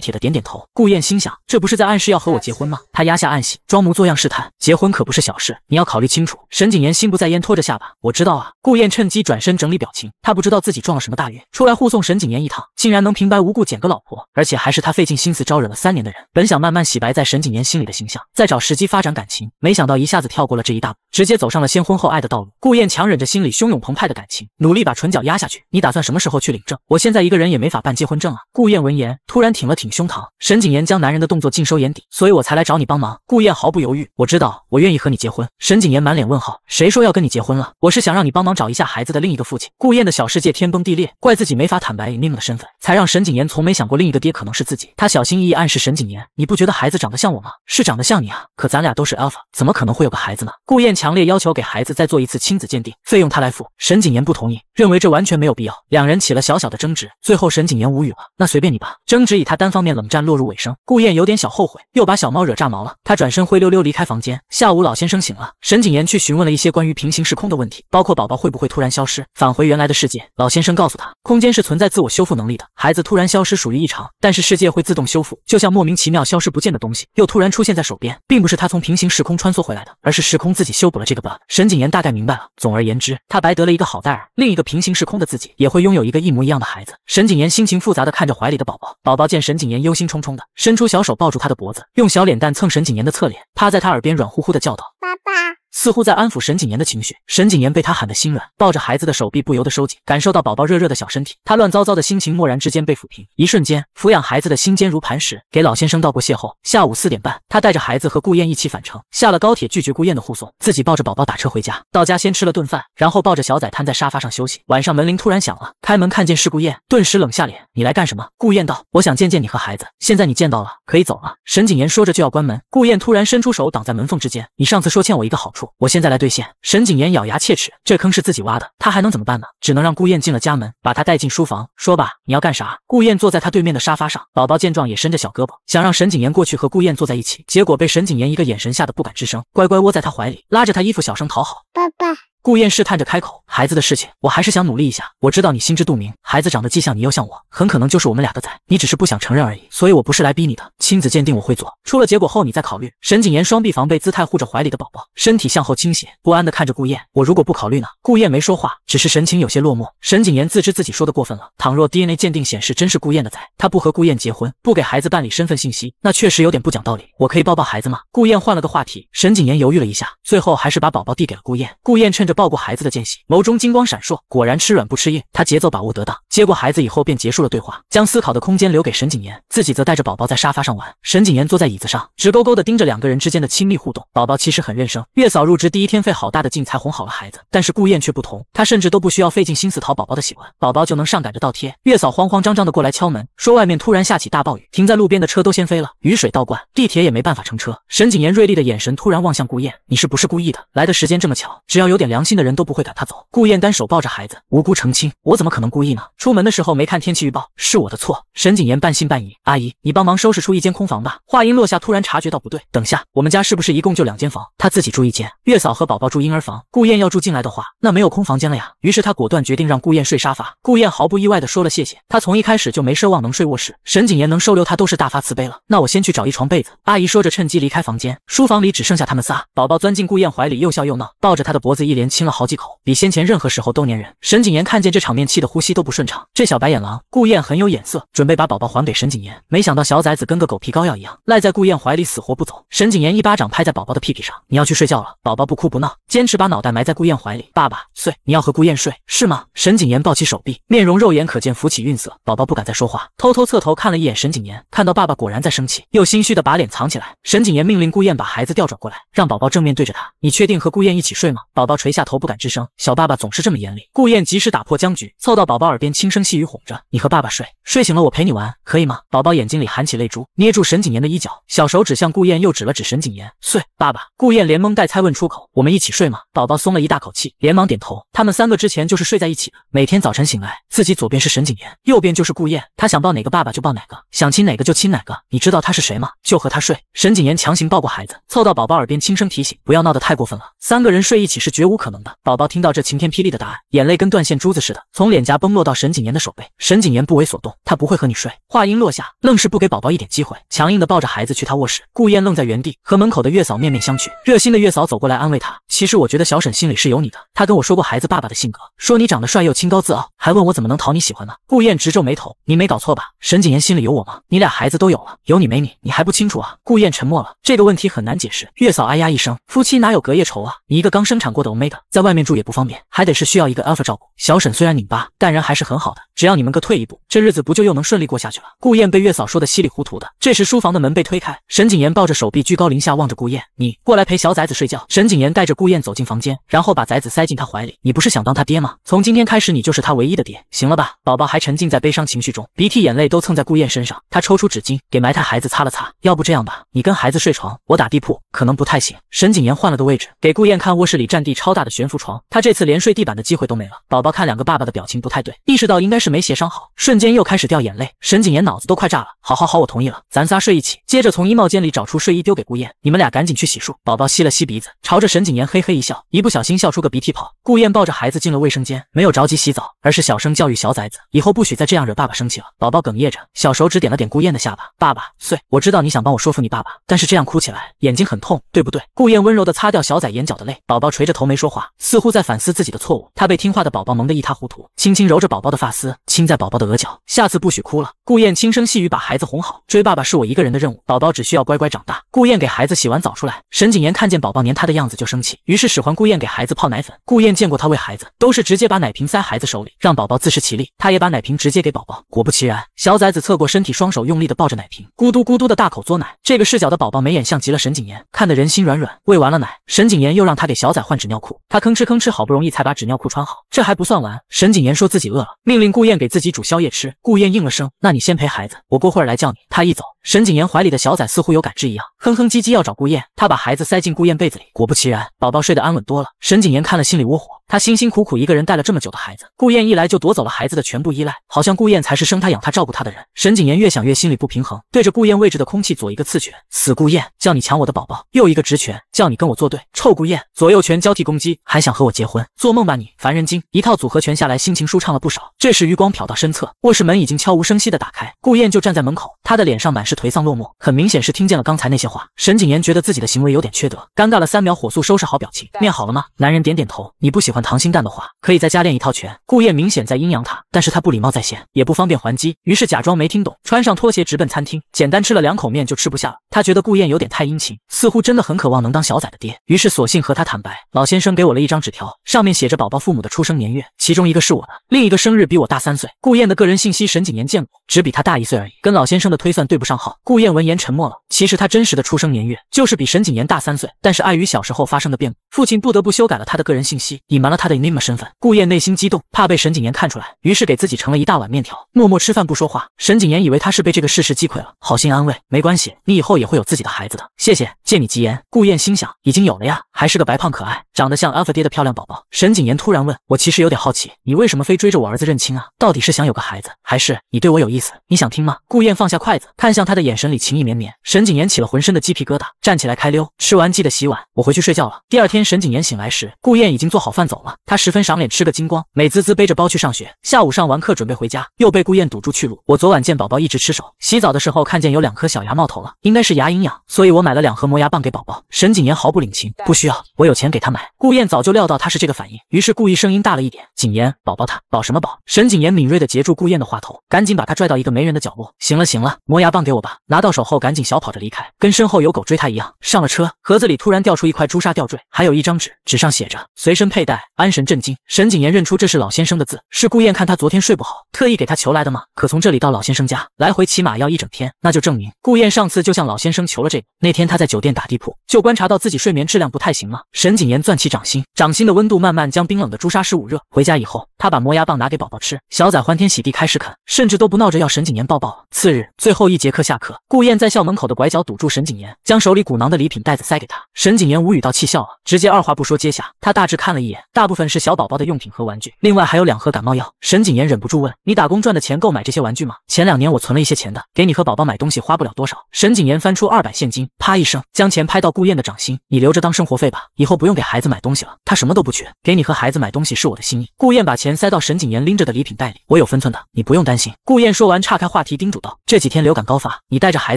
铁的点点头。顾燕心想，这不是在暗。是要和我结婚吗？他压下暗喜，装模作样试探。结婚可不是小事，你要考虑清楚。沈景言心不在焉，拖着下巴。我知道啊。顾燕趁机转身整理表情。他不知道自己撞了什么大运，出来护送沈景言一趟，竟然能平白无故捡个老婆，而且还是他费尽心思招惹了三年的人。本想慢慢洗白在沈景言心里的形象，再找时机发展感情，没想到一下子跳过了这一大步，直接走上了先婚后爱的道路。顾燕强忍着心里汹涌澎湃的感情，努力把唇角压下去。你打算什么时候去领证？我现在一个人也没法办结婚证啊。顾燕闻言，突然挺了挺胸膛。沈景言将男人的动作尽收眼。所以我才来找你帮忙。顾燕毫不犹豫，我知道，我愿意和你结婚。沈景言满脸问号，谁说要跟你结婚了？我是想让你帮忙找一下孩子的另一个父亲。顾燕的小世界天崩地裂，怪自己没法坦白 i m 的身份，才让沈景言从没想过另一个爹可能是自己。他小心翼翼暗示沈景言：“你不觉得孩子长得像我吗？是长得像你啊！可咱俩都是 alpha，怎么可能会有个孩子呢？”顾燕强烈要求给孩子再做一次亲子鉴定，费用他来付。沈景言不同意，认为这完全没有必要。两人起了小小的争执，最后沈景言无语了，那随便你吧。争执以他单方面冷战落入尾声。顾燕有点小后悔。又把小猫惹炸毛了，他转身灰溜溜离开房间。下午老先生醒了，沈景言去询问了一些关于平行时空的问题，包括宝宝会不会突然消失，返回原来的世界。老先生告诉他，空间是存在自我修复能力的，孩子突然消失属于异常，但是世界会自动修复，就像莫名其妙消失不见的东西又突然出现在手边，并不是他从平行时空穿梭回来的，而是时空自己修补了这个 bug。沈景言大概明白了。总而言之，他白得了一个好戴尔，另一个平行时空的自己也会拥有一个一模一样的孩子。沈景言心情复杂的看着怀里的宝宝，宝宝见沈景言忧心忡忡的，伸出小手抱住他的脖。用小脸蛋蹭沈谨言的侧脸，趴在他耳边软乎乎的叫道：“爸爸。”似乎在安抚沈景言的情绪，沈景言被他喊得心软，抱着孩子的手臂不由得收紧，感受到宝宝热热的小身体，他乱糟糟的心情蓦然之间被抚平。一瞬间，抚养孩子的心坚如磐石。给老先生道过谢后，下午四点半，他带着孩子和顾燕一起返程，下了高铁拒绝顾燕的护送，自己抱着宝宝打车回家。到家先吃了顿饭，然后抱着小崽瘫在沙发上休息。晚上门铃突然响了，开门看见是顾燕，顿时冷下脸：“你来干什么？”顾燕道：“我想见见你和孩子，现在你见到了，可以走了。”沈景言说着就要关门，顾燕突然伸出手挡在门缝之间：“你上次说欠我一个好。”我现在来兑现。沈景言咬牙切齿，这坑是自己挖的，他还能怎么办呢？只能让顾燕进了家门，把他带进书房，说吧，你要干啥？顾燕坐在他对面的沙发上，宝宝见状也伸着小胳膊，想让沈景言过去和顾燕坐在一起，结果被沈景言一个眼神吓得不敢吱声，乖乖窝在他怀里，拉着他衣服小声讨好，爸爸。顾燕试探着开口：“孩子的事情，我还是想努力一下。我知道你心知肚明，孩子长得既像你又像我，很可能就是我们俩的崽。你只是不想承认而已。所以，我不是来逼你的。亲子鉴定我会做，出了结果后你再考虑。”沈景言双臂防备姿态护着怀里的宝宝，身体向后倾斜，不安地看着顾燕：“我如果不考虑呢？顾燕没说话，只是神情有些落寞。沈景言自知自己说的过分了，倘若 DNA 鉴定显示真是顾燕的崽，他不和顾燕结婚，不给孩子办理身份信息，那确实有点不讲道理。我可以抱抱孩子吗？顾燕换了个话题。沈景言犹豫了一下，最后还是把宝宝递给了顾燕。顾燕趁着抱过孩子的间隙，眸中金光闪烁，果然吃软不吃硬。他节奏把握得当，接过孩子以后便结束了对话，将思考的空间留给沈景言，自己则带着宝宝在沙发上玩。沈景言坐在椅子上，直勾勾的盯着两个人之间的亲密互动。宝宝其实很认生，月嫂入职第一天费好大的劲才哄好了孩子，但是顾燕却不同，她甚至都不需要费尽心思讨宝宝的喜欢，宝宝就能上赶着倒贴。月嫂慌慌张张的过来敲门，说外面突然下起大暴雨，停在路边的车都掀飞了，雨水倒灌，地铁也没办法乘车。沈景言锐利的眼神突然望向顾燕，你是不是故意的？来的时间这么巧，只要有点良心。”亲的人都不会赶他走。顾燕单手抱着孩子，无辜澄清：“我怎么可能故意呢？出门的时候没看天气预报，是我的错。”沈景言半信半疑：“阿姨，你帮忙收拾出一间空房吧。”话音落下，突然察觉到不对，等下我们家是不是一共就两间房？他自己住一间，月嫂和宝宝住婴儿房。顾燕要住进来的话，那没有空房间了呀。于是他果断决定让顾燕睡沙发。顾燕毫不意外的说了谢谢。他从一开始就没奢望能睡卧室。沈景言能收留他都是大发慈悲了。那我先去找一床被子。阿姨说着，趁机离开房间。书房里只剩下他们仨，宝宝钻进顾燕怀里，又笑又闹，抱着他的脖子，一连。亲了好几口，比先前任何时候都粘人。沈景言看见这场面，气得呼吸都不顺畅。这小白眼狼，顾燕很有眼色，准备把宝宝还给沈景言，没想到小崽子跟个狗皮膏药一样，赖在顾燕怀里死活不走。沈景言一巴掌拍在宝宝的屁屁上，你要去睡觉了，宝宝不哭不闹。坚持把脑袋埋在顾燕怀里，爸爸睡，你要和顾燕睡是吗？沈景言抱起手臂，面容肉眼可见浮起韵色。宝宝不敢再说话，偷偷侧头看了一眼沈景言，看到爸爸果然在生气，又心虚的把脸藏起来。沈景言命令顾燕把孩子调转过来，让宝宝正面对着他。你确定和顾燕一起睡吗？宝宝垂下头，不敢吱声。小爸爸总是这么严厉。顾燕及时打破僵局，凑到宝宝耳边轻声细语哄着：“你和爸爸睡，睡醒了我陪你玩，可以吗？”宝宝眼睛里含起泪珠，捏住沈景言的衣角，小手指向顾燕，又指了指沈景言，睡爸爸。顾燕连蒙带猜问出口：“我们一起睡。”睡吗？宝宝松了一大口气，连忙点头。他们三个之前就是睡在一起的，每天早晨醒来，自己左边是沈景言，右边就是顾燕。他想抱哪个爸爸就抱哪个，想亲哪个就亲哪个。你知道他是谁吗？就和他睡。沈景言强行抱过孩子，凑到宝宝耳边轻声提醒，不要闹得太过分了。三个人睡一起是绝无可能的。宝宝听到这晴天霹雳的答案，眼泪跟断线珠子似的从脸颊崩落到沈景言的手背。沈景言不为所动，他不会和你睡。话音落下，愣是不给宝宝一点机会，强硬的抱着孩子去他卧室。顾燕愣在原地，和门口的月嫂面面相觑。热心的月嫂走过来安慰他，其。是我觉得小沈心里是有你的，他跟我说过孩子爸爸的性格，说你长得帅又清高自傲，还问我怎么能讨你喜欢呢？顾燕直皱眉头，你没搞错吧？沈谨言心里有我吗？你俩孩子都有了，有你没你，你还不清楚啊？顾燕沉默了，这个问题很难解释。月嫂哎呀一声，夫妻哪有隔夜仇啊？你一个刚生产过的 omega，在外面住也不方便，还得是需要一个 alpha 照顾。小沈虽然拧巴，但人还是很好的，只要你们各退一步，这日子不就又能顺利过下去了？顾燕被月嫂说的稀里糊涂的。这时书房的门被推开，沈谨言抱着手臂居高临下望着顾燕，你过来陪小崽子睡觉。沈谨言带着顾燕。走进房间，然后把崽子塞进他怀里。你不是想当他爹吗？从今天开始，你就是他唯一的爹，行了吧？宝宝还沉浸在悲伤情绪中，鼻涕眼泪都蹭在顾燕身上。他抽出纸巾，给埋汰孩子擦了擦。要不这样吧，你跟孩子睡床，我打地铺，可能不太行。沈景言换了个位置，给顾燕看卧室里占地超大的悬浮床。他这次连睡地板的机会都没了。宝宝看两个爸爸的表情不太对，意识到应该是没协商好，瞬间又开始掉眼泪。沈景言脑子都快炸了。好好好，我同意了，咱仨睡一起。接着从衣帽间里找出睡衣丢给顾燕，你们俩赶紧去洗漱。宝宝吸了吸鼻子，朝着沈景言嘿嘿。嘿，一笑，一不小心笑出个鼻涕泡。顾燕抱着孩子进了卫生间，没有着急洗澡，而是小声教育小崽子：“以后不许再这样惹爸爸生气了。”宝宝哽咽着，小手指点了点顾燕的下巴：“爸爸，碎，我知道你想帮我说服你爸爸，但是这样哭起来眼睛很痛，对不对？”顾燕温柔的擦掉小崽眼角的泪。宝宝垂着头没说话，似乎在反思自己的错误。他被听话的宝宝萌得一塌糊涂，轻轻揉着宝宝的发丝，亲在宝宝的额角：“下次不许哭了。”顾燕轻声细语把孩子哄好。追爸爸是我一个人的任务，宝宝只需要乖乖长大。顾燕给孩子洗完澡出来，沈谨言看见宝宝黏他的样子就生气，于。是使唤顾燕给孩子泡奶粉。顾燕见过他喂孩子，都是直接把奶瓶塞孩子手里，让宝宝自食其力。他也把奶瓶直接给宝宝。果不其然，小崽子侧过身体，双手用力的抱着奶瓶，咕嘟咕嘟的大口嘬奶。这个视角的宝宝眉眼像极了沈景言，看得人心软软。喂完了奶，沈景言又让他给小崽换纸尿裤。他吭哧吭哧，好不容易才把纸尿裤穿好。这还不算完，沈景言说自己饿了，命令顾燕给自己煮宵夜吃。顾燕应了声：“那你先陪孩子，我过会儿来叫你。”他一走。沈景言怀里的小崽似乎有感知一样，哼哼唧唧要找顾燕。他把孩子塞进顾燕被子里，果不其然，宝宝睡得安稳多了。沈景言看了心里窝火，他辛辛苦苦一个人带了这么久的孩子，顾燕一来就夺走了孩子的全部依赖，好像顾燕才是生他养他照顾他的人。沈景言越想越心里不平衡，对着顾燕位置的空气左一个刺拳，死顾燕，叫你抢我的宝宝！又一个直拳，叫你跟我作对，臭顾燕！左右拳交替攻击，还想和我结婚？做梦吧你！烦人精！一套组合拳下来，心情舒畅了不少。这时余光瞟到身侧卧室门已经悄无声息的打开，顾燕就站在门口，他的脸上满是。颓丧落寞，很明显是听见了刚才那些话。沈景言觉得自己的行为有点缺德，尴尬了三秒，火速收拾好表情，练好了吗？男人点点头。你不喜欢糖心蛋的话，可以在家练一套拳。顾雁明显在阴阳他，但是他不礼貌在先，也不方便还击，于是假装没听懂，穿上拖鞋直奔餐厅，简单吃了两口面就吃不下了。他觉得顾雁有点太殷勤，似乎真的很渴望能当小崽的爹，于是索性和他坦白，老先生给我了一张纸条，上面写着宝宝父母的出生年月，其中一个是我的，另一个生日比我大三岁。顾雁的个人信息沈景言见过，只比他大一岁而已，跟老先生的推算对不上号。顾燕闻言沉默了。其实他真实的出生年月就是比沈景言大三岁，但是碍于小时候发生的变故，父亲不得不修改了他的个人信息，隐瞒了他的 n e m a 身份。顾燕内心激动，怕被沈景言看出来，于是给自己盛了一大碗面条，默默吃饭不说话。沈景言以为他是被这个事实击溃了，好心安慰：“没关系，你以后也会有自己的孩子的。”谢谢，借你吉言。顾燕心想，已经有了呀，还是个白胖可爱，长得像 Alpha 爸的漂亮宝宝。沈景言突然问：“我其实有点好奇，你为什么非追着我儿子认亲啊？到底是想有个孩子，还是你对我有意思？你想听吗？”顾燕放下筷子，看向。他的眼神里情意绵绵，沈景言起了浑身的鸡皮疙瘩，站起来开溜。吃完记得洗碗，我回去睡觉了。第二天，沈景言醒来时，顾燕已经做好饭走了。他十分赏脸，吃个精光，美滋滋背着包去上学。下午上完课准备回家，又被顾燕堵住去路。我昨晚见宝宝一直吃手，洗澡的时候看见有两颗小牙冒头了，应该是牙龈痒，所以我买了两盒磨牙棒给宝宝。沈景言毫不领情，不需要，我有钱给他买。顾燕早就料到他是这个反应，于是故意声音大了一点。景言，宝宝他宝什么宝？”沈景言敏锐的截住顾燕的话头，赶紧把他拽到一个没人的角落。行了行了，磨牙棒给我。吧，拿到手后赶紧小跑着离开，跟身后有狗追他一样。上了车，盒子里突然掉出一块朱砂吊坠，还有一张纸，纸上写着随身佩戴，安神镇惊。沈景言认出这是老先生的字，是顾燕看他昨天睡不好，特意给他求来的吗？可从这里到老先生家，来回起码要一整天，那就证明顾燕上次就向老先生求了这个。那天他在酒店打地铺，就观察到自己睡眠质量不太行了。沈景言攥起掌心，掌心的温度慢慢将冰冷的朱砂石捂热。回家以后，他把磨牙棒拿给宝宝吃，小崽欢天喜地开始啃，甚至都不闹着要沈景言抱抱次日最后一节课。下课，顾燕在校门口的拐角堵住沈景言，将手里鼓囊的礼品袋子塞给他。沈景言无语到气笑了，直接二话不说接下。他大致看了一眼，大部分是小宝宝的用品和玩具，另外还有两盒感冒药。沈景言忍不住问：“你打工赚的钱够买这些玩具吗？”“前两年我存了一些钱的，给你和宝宝买东西花不了多少。”沈景言翻出二百现金，啪一声将钱拍到顾燕的掌心：“你留着当生活费吧，以后不用给孩子买东西了，他什么都不缺，给你和孩子买东西是我的心意。”顾燕把钱塞到沈景言拎着的礼品袋里：“我有分寸的，你不用担心。”顾燕说完，岔开话题叮嘱道：“这几天流感高发。”你带着孩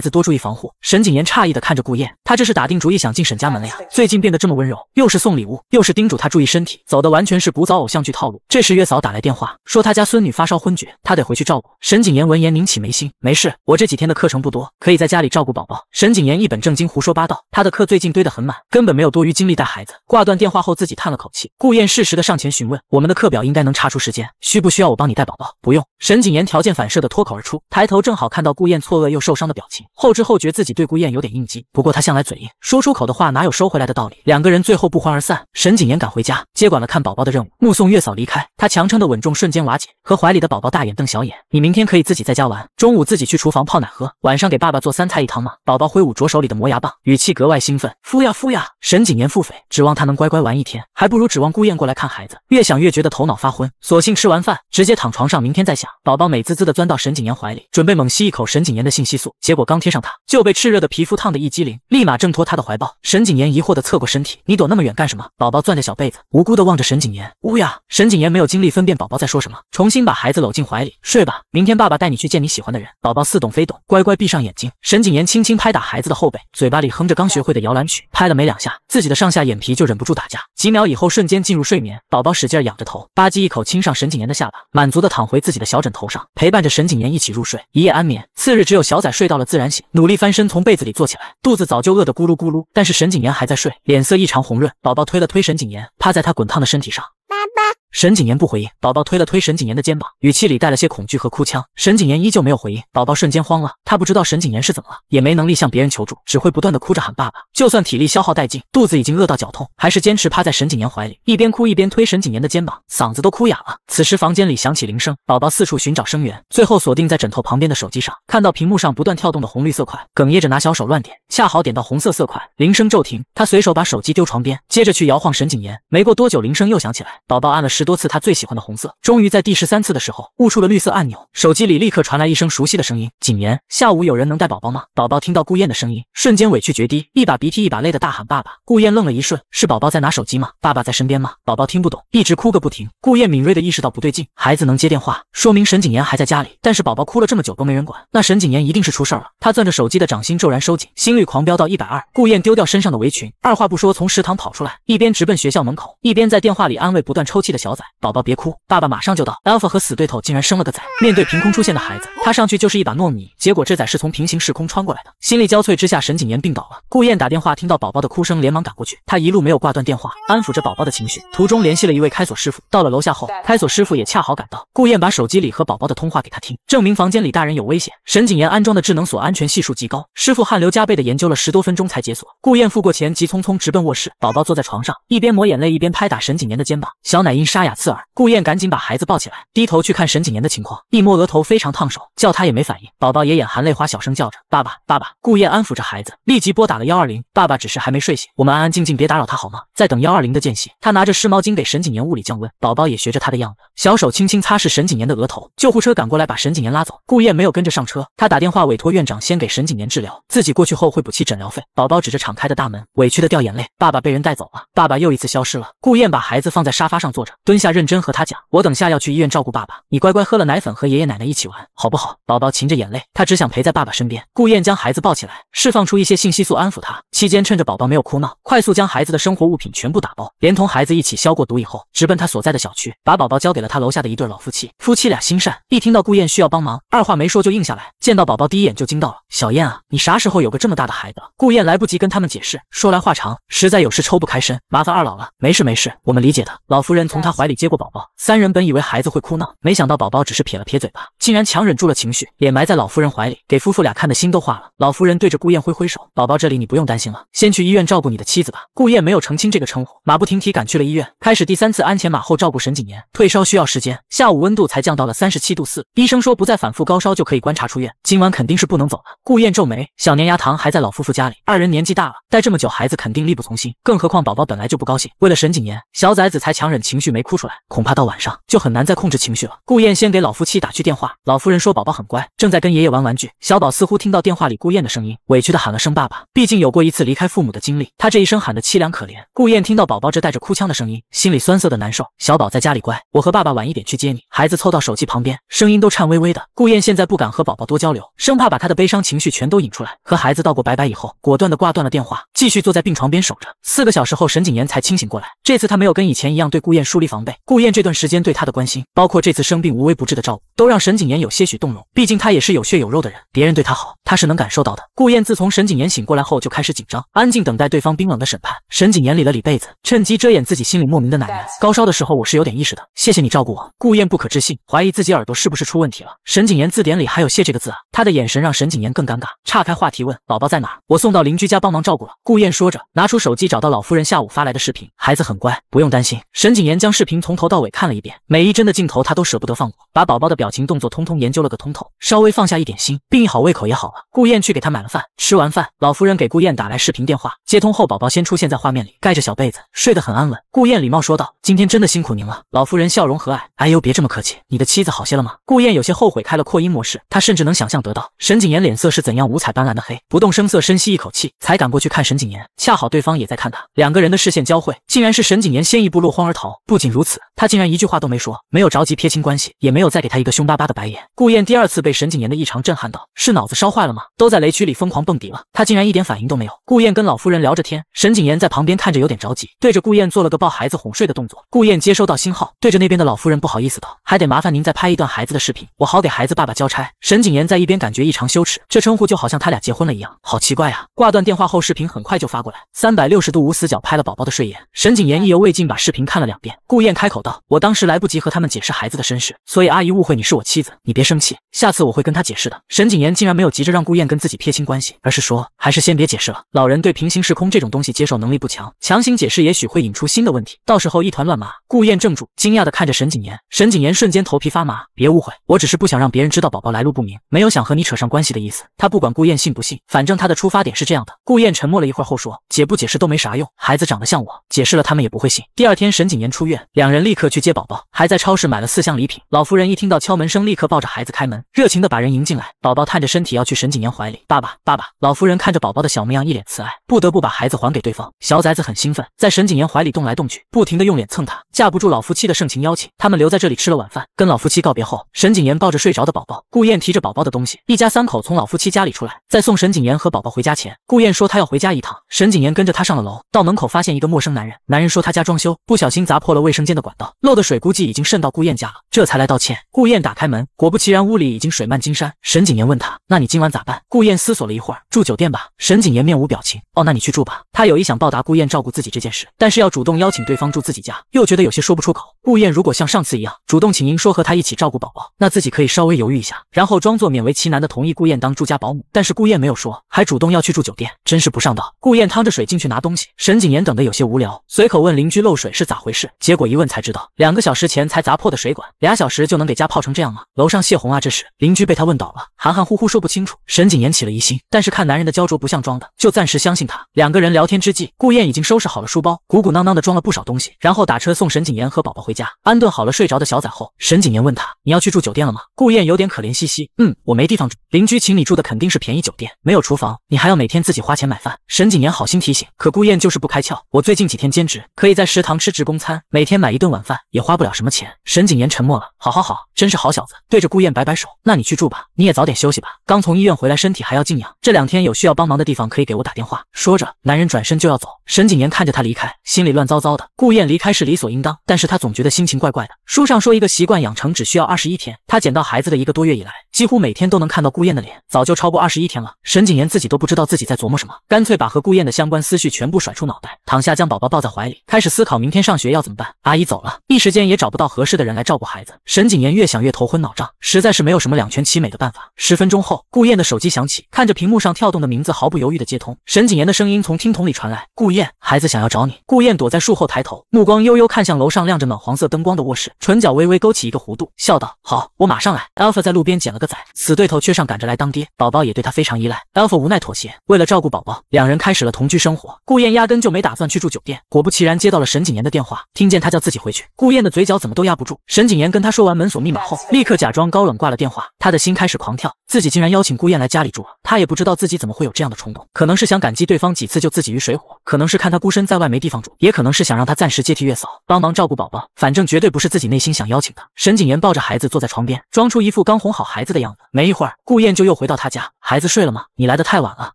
子多注意防护。沈景言诧异的看着顾燕，他这是打定主意想进沈家门了呀？最近变得这么温柔，又是送礼物，又是叮嘱他注意身体，走的完全是古早偶像剧套路。这时月嫂打来电话，说他家孙女发烧昏厥，他得回去照顾。沈景言闻言拧起眉心，没事，我这几天的课程不多，可以在家里照顾宝宝。沈景言一本正经胡说八道，他的课最近堆得很满，根本没有多余精力带孩子。挂断电话后，自己叹了口气。顾燕适时的上前询问，我们的课表应该能查出时间，需不需要我帮你带宝宝？不用。沈景言条件反射的脱口而出，抬头正好看到顾燕错愕又受。受伤的表情，后知后觉自己对顾燕有点应激，不过他向来嘴硬，说出口的话哪有收回来的道理？两个人最后不欢而散。沈景言赶回家，接管了看宝宝的任务，目送月嫂离开，他强撑的稳重瞬间瓦解，和怀里的宝宝大眼瞪小眼。你明天可以自己在家玩，中午自己去厨房泡奶喝，晚上给爸爸做三菜一汤吗？宝宝挥舞着手里的磨牙棒，语气格外兴奋。敷呀敷呀，沈景言腹诽，指望他能乖乖玩一天，还不如指望顾燕过来看孩子。越想越觉得头脑发昏，索性吃完饭直接躺床上，明天再想。宝宝美滋滋的钻到沈景言怀里，准备猛吸一口沈景言的信息。结果刚贴上，他就被炽热的皮肤烫得一激灵，立马挣脱他的怀抱。沈景言疑惑地侧过身体，你躲那么远干什么？宝宝攥着小被子，无辜地望着沈景言。乌呀！沈景言没有精力分辨宝宝在说什么，重新把孩子搂进怀里，睡吧，明天爸爸带你去见你喜欢的人。宝宝似懂非懂，乖乖闭上眼睛。沈景言轻轻拍打孩子的后背，嘴巴里哼着刚学会的摇篮曲。拍了没两下，自己的上下眼皮就忍不住打架，几秒以后瞬间进入睡眠。宝宝使劲仰着头，吧唧一口亲上沈景言的下巴，满足地躺回自己的小枕头上，陪伴着沈景言一起入睡，一夜安眠。次日只有小崽。睡到了自然醒，努力翻身从被子里坐起来，肚子早就饿得咕噜咕噜，但是沈景言还在睡，脸色异常红润。宝宝推了推沈景言，趴在他滚烫的身体上，爸爸。沈景言不回应，宝宝推了推沈景言的肩膀，语气里带了些恐惧和哭腔。沈景言依旧没有回应，宝宝瞬间慌了。他不知道沈景言是怎么了，也没能力向别人求助，只会不断的哭着喊爸爸。就算体力消耗殆尽，肚子已经饿到脚痛，还是坚持趴在沈景言怀里，一边哭一边推沈景言的肩膀，嗓子都哭哑了。此时房间里响起铃声，宝宝四处寻找声源，最后锁定在枕头旁边的手机上。看到屏幕上不断跳动的红绿色块，哽咽着拿小手乱点，恰好点到红色色块，铃声骤停。他随手把手机丢床边，接着去摇晃沈景言。没过多久，铃声又响起来，宝宝按了试。十多次，他最喜欢的红色，终于在第十三次的时候，悟出了绿色按钮。手机里立刻传来一声熟悉的声音：“景言，下午有人能带宝宝吗？”宝宝听到顾燕的声音，瞬间委屈决堤，一把鼻涕一把泪的大喊：“爸爸！”顾燕愣了一瞬，是宝宝在拿手机吗？爸爸在身边吗？宝宝听不懂，一直哭个不停。顾燕敏锐的意识到不对劲，孩子能接电话，说明沈景言还在家里，但是宝宝哭了这么久都没人管，那沈景言一定是出事了。他攥着手机的掌心骤然收紧，心率狂飙到一百二。顾燕丢掉身上的围裙，二话不说从食堂跑出来，一边直奔学校门口，一边在电话里安慰不断抽泣的小。宝宝别哭，爸爸马上就到。Alpha 和死对头竟然生了个崽，面对凭空出现的孩子，他上去就是一把糯米，结果这崽是从平行时空穿过来的。心力交瘁之下，沈景言病倒了。顾燕打电话，听到宝宝的哭声，连忙赶过去。他一路没有挂断电话，安抚着宝宝的情绪。途中联系了一位开锁师傅。到了楼下后，开锁师傅也恰好赶到。顾燕把手机里和宝宝的通话给他听，证明房间里大人有危险。沈景言安装的智能锁安全系数极高，师傅汗流浃背的研究了十多分钟才解锁。顾燕付过钱，急匆匆直奔卧室。宝宝坐在床上，一边抹眼泪，一边拍打沈景言的肩膀。小奶音沙。牙刺耳，顾燕赶紧把孩子抱起来，低头去看沈景年的情况，一摸额头非常烫手，叫他也没反应。宝宝也眼含泪花，小声叫着爸爸爸爸。顾燕安抚着孩子，立即拨打了幺二零。爸爸只是还没睡醒，我们安安静静，别打扰他好吗？在等幺二零的间隙，他拿着湿毛巾给沈景年物理降温，宝宝也学着他的样子，小手轻轻擦拭沈景年的额头。救护车赶过来把沈景年拉走，顾燕没有跟着上车，他打电话委托院长先给沈景年治疗，自己过去后会补齐诊疗费。宝宝指着敞开的大门，委屈的掉眼泪，爸爸被人带走了，爸爸又一次消失了。顾燕把孩子放在沙发上坐着，蹲下认真和他讲，我等下要去医院照顾爸爸，你乖乖喝了奶粉，和爷爷奶奶一起玩，好不好？宝宝噙着眼泪，他只想陪在爸爸身边。顾燕将孩子抱起来，释放出一些信息素安抚他。期间趁着宝宝没有哭闹，快速将孩子的生活物品全部打包，连同孩子一起消过毒以后，直奔他所在的小区，把宝宝交给了他楼下的一对老夫妻。夫妻俩心善，一听到顾燕需要帮忙，二话没说就应下来。见到宝宝第一眼就惊到了，小燕啊，你啥时候有个这么大的孩子？顾燕来不及跟他们解释，说来话长，实在有事抽不开身，麻烦二老了。没事没事，我们理解的。老夫人从他。怀里接过宝宝，三人本以为孩子会哭闹，没想到宝宝只是撇了撇嘴巴，竟然强忍住了情绪，脸埋在老夫人怀里，给夫妇俩看的心都化了。老夫人对着顾燕挥挥手，宝宝这里你不用担心了，先去医院照顾你的妻子吧。顾燕没有澄清这个称呼，马不停蹄赶去了医院，开始第三次鞍前马后照顾沈景年。退烧需要时间，下午温度才降到了三十七度四，医生说不再反复高烧就可以观察出院，今晚肯定是不能走了。顾燕皱眉，小粘牙糖还在老夫妇家里，二人年纪大了，带这么久孩子肯定力不从心，更何况宝宝本来就不高兴，为了沈景言，小崽子才强忍情绪没。哭出来，恐怕到晚上就很难再控制情绪了。顾燕先给老夫妻打去电话，老夫人说宝宝很乖，正在跟爷爷玩玩具。小宝似乎听到电话里顾燕的声音，委屈的喊了声爸爸。毕竟有过一次离开父母的经历，他这一声喊的凄凉可怜。顾燕听到宝宝这带着哭腔的声音，心里酸涩的难受。小宝在家里乖，我和爸爸晚一点去接你。孩子凑到手机旁边，声音都颤巍巍的。顾燕现在不敢和宝宝多交流，生怕把他的悲伤情绪全都引出来。和孩子道过拜拜以后，果断的挂断了电话，继续坐在病床边守着。四个小时后，沈景言才清醒过来。这次他没有跟以前一样对顾燕树立。防备顾燕这段时间对他的关心，包括这次生病无微不至的照顾，都让沈景言有些许动容。毕竟他也是有血有肉的人，别人对他好，他是能感受到的。顾燕自从沈景言醒过来后，就开始紧张，安静等待对方冰冷的审判。沈景言理了理被子，趁机遮掩自己心里莫名的暖意。高烧的时候，我是有点意识的。谢谢你照顾我。顾燕不可置信，怀疑自己耳朵是不是出问题了。沈景言字典里还有“谢”这个字啊。他的眼神让沈景言更尴尬，岔开话题问：“宝宝在哪？我送到邻居家帮忙照顾了。”顾燕说着，拿出手机找到老夫人下午发来的视频，孩子很乖，不用担心。沈景言将视频从头到尾看了一遍，每一帧的镜头他都舍不得放过，把宝宝的表情动作通通研究了个通透，稍微放下一点心，病好胃口也好了。顾燕去给他买了饭，吃完饭，老夫人给顾燕打来视频电话，接通后，宝宝先出现在画面里，盖着小被子睡得很安稳。顾燕礼貌说道：“今天真的辛苦您了。”老夫人笑容和蔼：“哎呦，别这么客气，你的妻子好些了吗？”顾燕有些后悔开了扩音模式，她甚至能想象。得到沈景言脸色是怎样五彩斑斓的黑，不动声色深吸一口气，才赶过去看沈景言。恰好对方也在看他，两个人的视线交汇，竟然是沈景言先一步落荒而逃。不仅如此，他竟然一句话都没说，没有着急撇清关系，也没有再给他一个凶巴巴的白眼。顾燕第二次被沈景言的异常震撼到，是脑子烧坏了吗？都在雷区里疯狂蹦迪了，他竟然一点反应都没有。顾燕跟老夫人聊着天，沈景言在旁边看着有点着急，对着顾燕做了个抱孩子哄睡的动作。顾燕接收到信号，对着那边的老夫人不好意思道：“还得麻烦您再拍一段孩子的视频，我好给孩子爸爸交差。”沈景言在一边。感觉异常羞耻，这称呼就好像他俩结婚了一样，好奇怪啊！挂断电话后，视频很快就发过来，三百六十度无死角拍了宝宝的睡颜。沈谨言意犹未尽，把视频看了两遍。顾燕开口道：“我当时来不及和他们解释孩子的身世，所以阿姨误会你是我妻子，你别生气，下次我会跟他解释的。”沈谨言竟然没有急着让顾燕跟自己撇清关系，而是说：“还是先别解释了，老人对平行时空这种东西接受能力不强，强行解释也许会引出新的问题，到时候一团乱麻。”顾燕怔住，惊讶地看着沈谨言。沈谨言瞬间头皮发麻，别误会，我只是不想让别人知道宝宝来路不明，没有想。和你扯上关系的意思，他不管顾燕信不信，反正他的出发点是这样的。顾燕沉默了一会儿后说：“解不解释都没啥用，孩子长得像我，解释了他们也不会信。”第二天，沈景言出院，两人立刻去接宝宝，还在超市买了四箱礼品。老夫人一听到敲门声，立刻抱着孩子开门，热情的把人迎进来。宝宝探着身体要去沈景言怀里，爸爸爸爸。老夫人看着宝宝的小模样，一脸慈爱，不得不把孩子还给对方。小崽子很兴奋，在沈景言怀里动来动去，不停的用脸蹭他。架不住老夫妻的盛情邀请，他们留在这里吃了晚饭。跟老夫妻告别后，沈景言抱着睡着的宝宝，顾燕提着宝宝的东西。一家三口从老夫妻家里出来，在送沈景言和宝宝回家前，顾燕说她要回家一趟。沈景言跟着他上了楼，到门口发现一个陌生男人。男人说他家装修不小心砸破了卫生间的管道，漏的水估计已经渗到顾燕家了，这才来道歉。顾燕打开门，果不其然，屋里已经水漫金山。沈景言问他，那你今晚咋办？顾燕思索了一会儿，住酒店吧。沈景言面无表情，哦，那你去住吧。他有意想报答顾燕照顾自己这件事，但是要主动邀请对方住自己家，又觉得有些说不出口。顾燕如果像上次一样主动请缨说和他一起照顾宝宝，那自己可以稍微犹豫一下，然后装作勉为其。其男的同意顾燕当住家保姆，但是顾燕没有说，还主动要去住酒店，真是不上道。顾燕趟着水进去拿东西，沈景言等的有些无聊，随口问邻居漏水是咋回事，结果一问才知道，两个小时前才砸破的水管，俩小时就能给家泡成这样吗？楼上泄洪啊，这时邻居被他问倒了，含含糊糊说不清楚。沈景言起了疑心，但是看男人的焦灼不像装的，就暂时相信他。两个人聊天之际，顾燕已经收拾好了书包，鼓鼓囊囊的装了不少东西，然后打车送沈景言和宝宝回家。安顿好了睡着的小崽后，沈景言问他，你要去住酒店了吗？顾燕有点可怜兮兮，嗯，我没。地方住，邻居请你住的肯定是便宜酒店，没有厨房，你还要每天自己花钱买饭。沈景言好心提醒，可顾燕就是不开窍。我最近几天兼职，可以在食堂吃职工餐，每天买一顿晚饭也花不了什么钱。沈景言沉默了，好好好，真是好小子，对着顾燕摆摆手，那你去住吧，你也早点休息吧。刚从医院回来，身体还要静养，这两天有需要帮忙的地方可以给我打电话。说着，男人转身就要走。沈景言看着他离开，心里乱糟糟的。顾燕离开是理所应当，但是他总觉得心情怪怪的。书上说一个习惯养成只需要二十一天，他捡到孩子的一个多月以来，几乎每天都。能看到顾燕的脸，早就超过二十一天了。沈景言自己都不知道自己在琢磨什么，干脆把和顾燕的相关思绪全部甩出脑袋，躺下将宝宝抱在怀里，开始思考明天上学要怎么办。阿姨走了，一时间也找不到合适的人来照顾孩子。沈景言越想越头昏脑胀，实在是没有什么两全其美的办法。十分钟后，顾燕的手机响起，看着屏幕上跳动的名字，毫不犹豫的接通。沈景言的声音从听筒里传来：“顾燕，孩子想要找你。”顾燕躲在树后抬头，目光悠悠看向楼上亮着暖黄色灯光的卧室，唇角微微勾起一个弧度，笑道：“好，我马上来。” Alpha 在路边捡了个仔，死对头。头却上赶着来当爹，宝宝也对他非常依赖。a l p h a 无奈妥协，为了照顾宝宝，两人开始了同居生活。顾燕压根就没打算去住酒店，果不其然接到了沈景言的电话，听见他叫自己回去，顾燕的嘴角怎么都压不住。沈景言跟他说完门锁密码后，立刻假装高冷挂了电话，他的心开始狂跳，自己竟然邀请顾燕来家里住了，他也不知道自己怎么会有这样的冲动，可能是想感激对方几次救自己于水火，可能是看他孤身在外没地方住，也可能是想让他暂时接替月嫂帮忙照顾宝宝，反正绝对不是自己内心想邀请的。沈景言抱着孩子坐在床边，装出一副刚哄好孩子的样子，没。一会儿，顾燕就又回到他家。孩子睡了吗？你来的太晚了，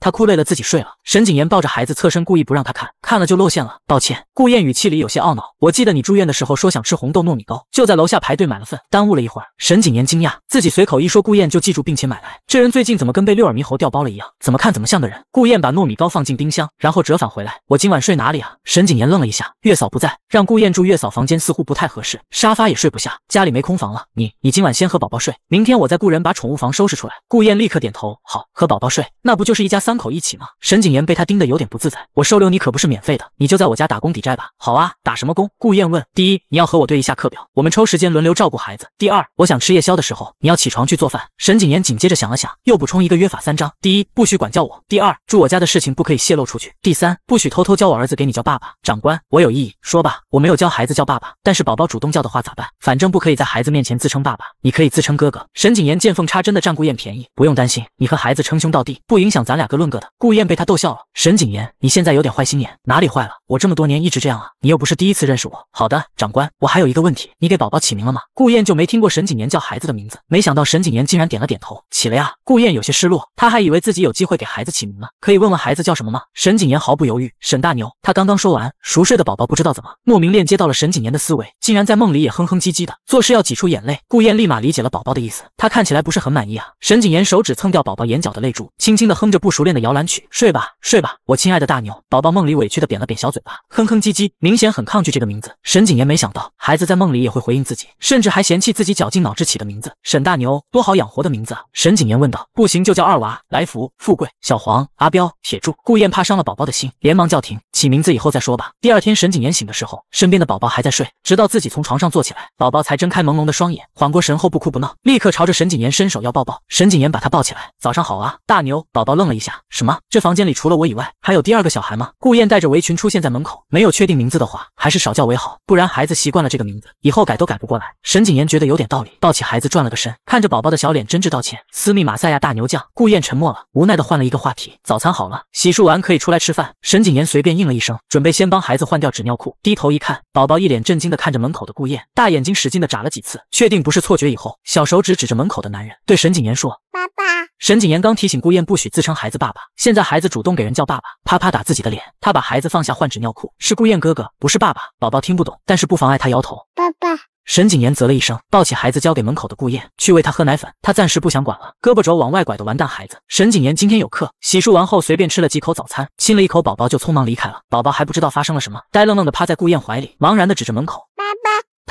他哭累了自己睡了。沈景言抱着孩子侧身，故意不让他看，看了就露馅了。抱歉。顾燕语气里有些懊恼。我记得你住院的时候说想吃红豆糯米糕，就在楼下排队买了份，耽误了一会儿。沈景言惊讶，自己随口一说，顾燕就记住并且买来。这人最近怎么跟被六耳猕猴调包了一样？怎么看怎么像个人。顾燕把糯米糕放进冰箱，然后折返回来。我今晚睡哪里啊？沈景言愣了一下，月嫂不在，让顾燕住月嫂房间似乎不太合适，沙发也睡不下，家里没空房了。你你今晚先和宝宝睡，明天我再雇人把宠物房收拾出来。顾燕立刻点头。好，和宝宝睡，那不就是一家三口一起吗？沈景言被他盯得有点不自在。我收留你可不是免费的，你就在我家打工抵债吧。好啊，打什么工？顾燕问。第一，你要和我对一下课表，我们抽时间轮流照顾孩子。第二，我想吃夜宵的时候，你要起床去做饭。沈景言紧接着想了想，又补充一个约法三章：第一，不许管教我；第二，住我家的事情不可以泄露出去；第三，不许偷偷教我儿子给你叫爸爸。长官，我有异议。说吧，我没有教孩子叫爸爸，但是宝宝主动叫的话咋办？反正不可以在孩子面前自称爸爸，你可以自称哥哥。沈景言见缝插针的占顾燕便宜，不用担心，你和。孩子称兄道弟，不影响咱俩哥论个的。顾燕被他逗笑了。沈景言，你现在有点坏心眼，哪里坏了？我这么多年一直这样啊，你又不是第一次认识我。好的，长官，我还有一个问题，你给宝宝起名了吗？顾燕就没听过沈景言叫孩子的名字，没想到沈景言竟然点了点头，起了呀。顾燕有些失落，他还以为自己有机会给孩子起名呢。可以问问孩子叫什么吗？沈景言毫不犹豫，沈大牛。他刚刚说完，熟睡的宝宝不知道怎么，莫名链接到了沈景言的思维，竟然在梦里也哼哼唧唧的，做事要挤出眼泪。顾燕立马理解了宝宝的意思，他看起来不是很满意啊。沈景言手指蹭掉宝宝。眼角的泪珠，轻轻地哼着不熟练的摇篮曲，睡吧，睡吧，我亲爱的大牛宝宝梦里委屈的扁了扁小嘴巴，哼哼唧唧，明显很抗拒这个名字。沈谨言没想到孩子在梦里也会回应自己，甚至还嫌弃自己绞尽脑汁起的名字。沈大牛多好养活的名字。啊！沈谨言问道，不行就叫二娃、来福、富贵、小黄、阿彪、铁柱、顾燕怕伤了宝宝的心，连忙叫停。起名字以后再说吧。第二天沈谨言醒的时候，身边的宝宝还在睡，直到自己从床上坐起来，宝宝才睁开朦胧的双眼，缓过神后不哭不闹，立刻朝着沈谨言伸手要抱抱。沈谨言把他抱起来，早上。好啊，大牛宝宝愣了一下，什么？这房间里除了我以外，还有第二个小孩吗？顾燕带着围裙出现在门口，没有确定名字的话，还是少叫为好，不然孩子习惯了这个名字，以后改都改不过来。沈景言觉得有点道理，抱起孩子转了个身，看着宝宝的小脸，真挚道歉。私密马赛亚大牛酱。”顾燕沉默了，无奈的换了一个话题。早餐好了，洗漱完可以出来吃饭。沈景言随便应了一声，准备先帮孩子换掉纸尿裤，低头一看，宝宝一脸震惊的看着门口的顾燕，大眼睛使劲的眨了几次，确定不是错觉以后，小手指指着门口的男人，对沈景言说：“爸爸。”沈景言刚提醒顾燕不许自称孩子爸爸，现在孩子主动给人叫爸爸，啪啪打自己的脸。他把孩子放下换纸尿裤，是顾燕哥哥，不是爸爸。宝宝听不懂，但是不妨碍他摇头。爸爸。沈景言啧了一声，抱起孩子交给门口的顾燕，去喂他喝奶粉。他暂时不想管了，胳膊肘往外拐的完蛋孩子。沈景言今天有课，洗漱完后随便吃了几口早餐，亲了一口宝宝就匆忙离开了。宝宝还不知道发生了什么，呆愣愣的趴在顾燕怀里，茫然的指着门口。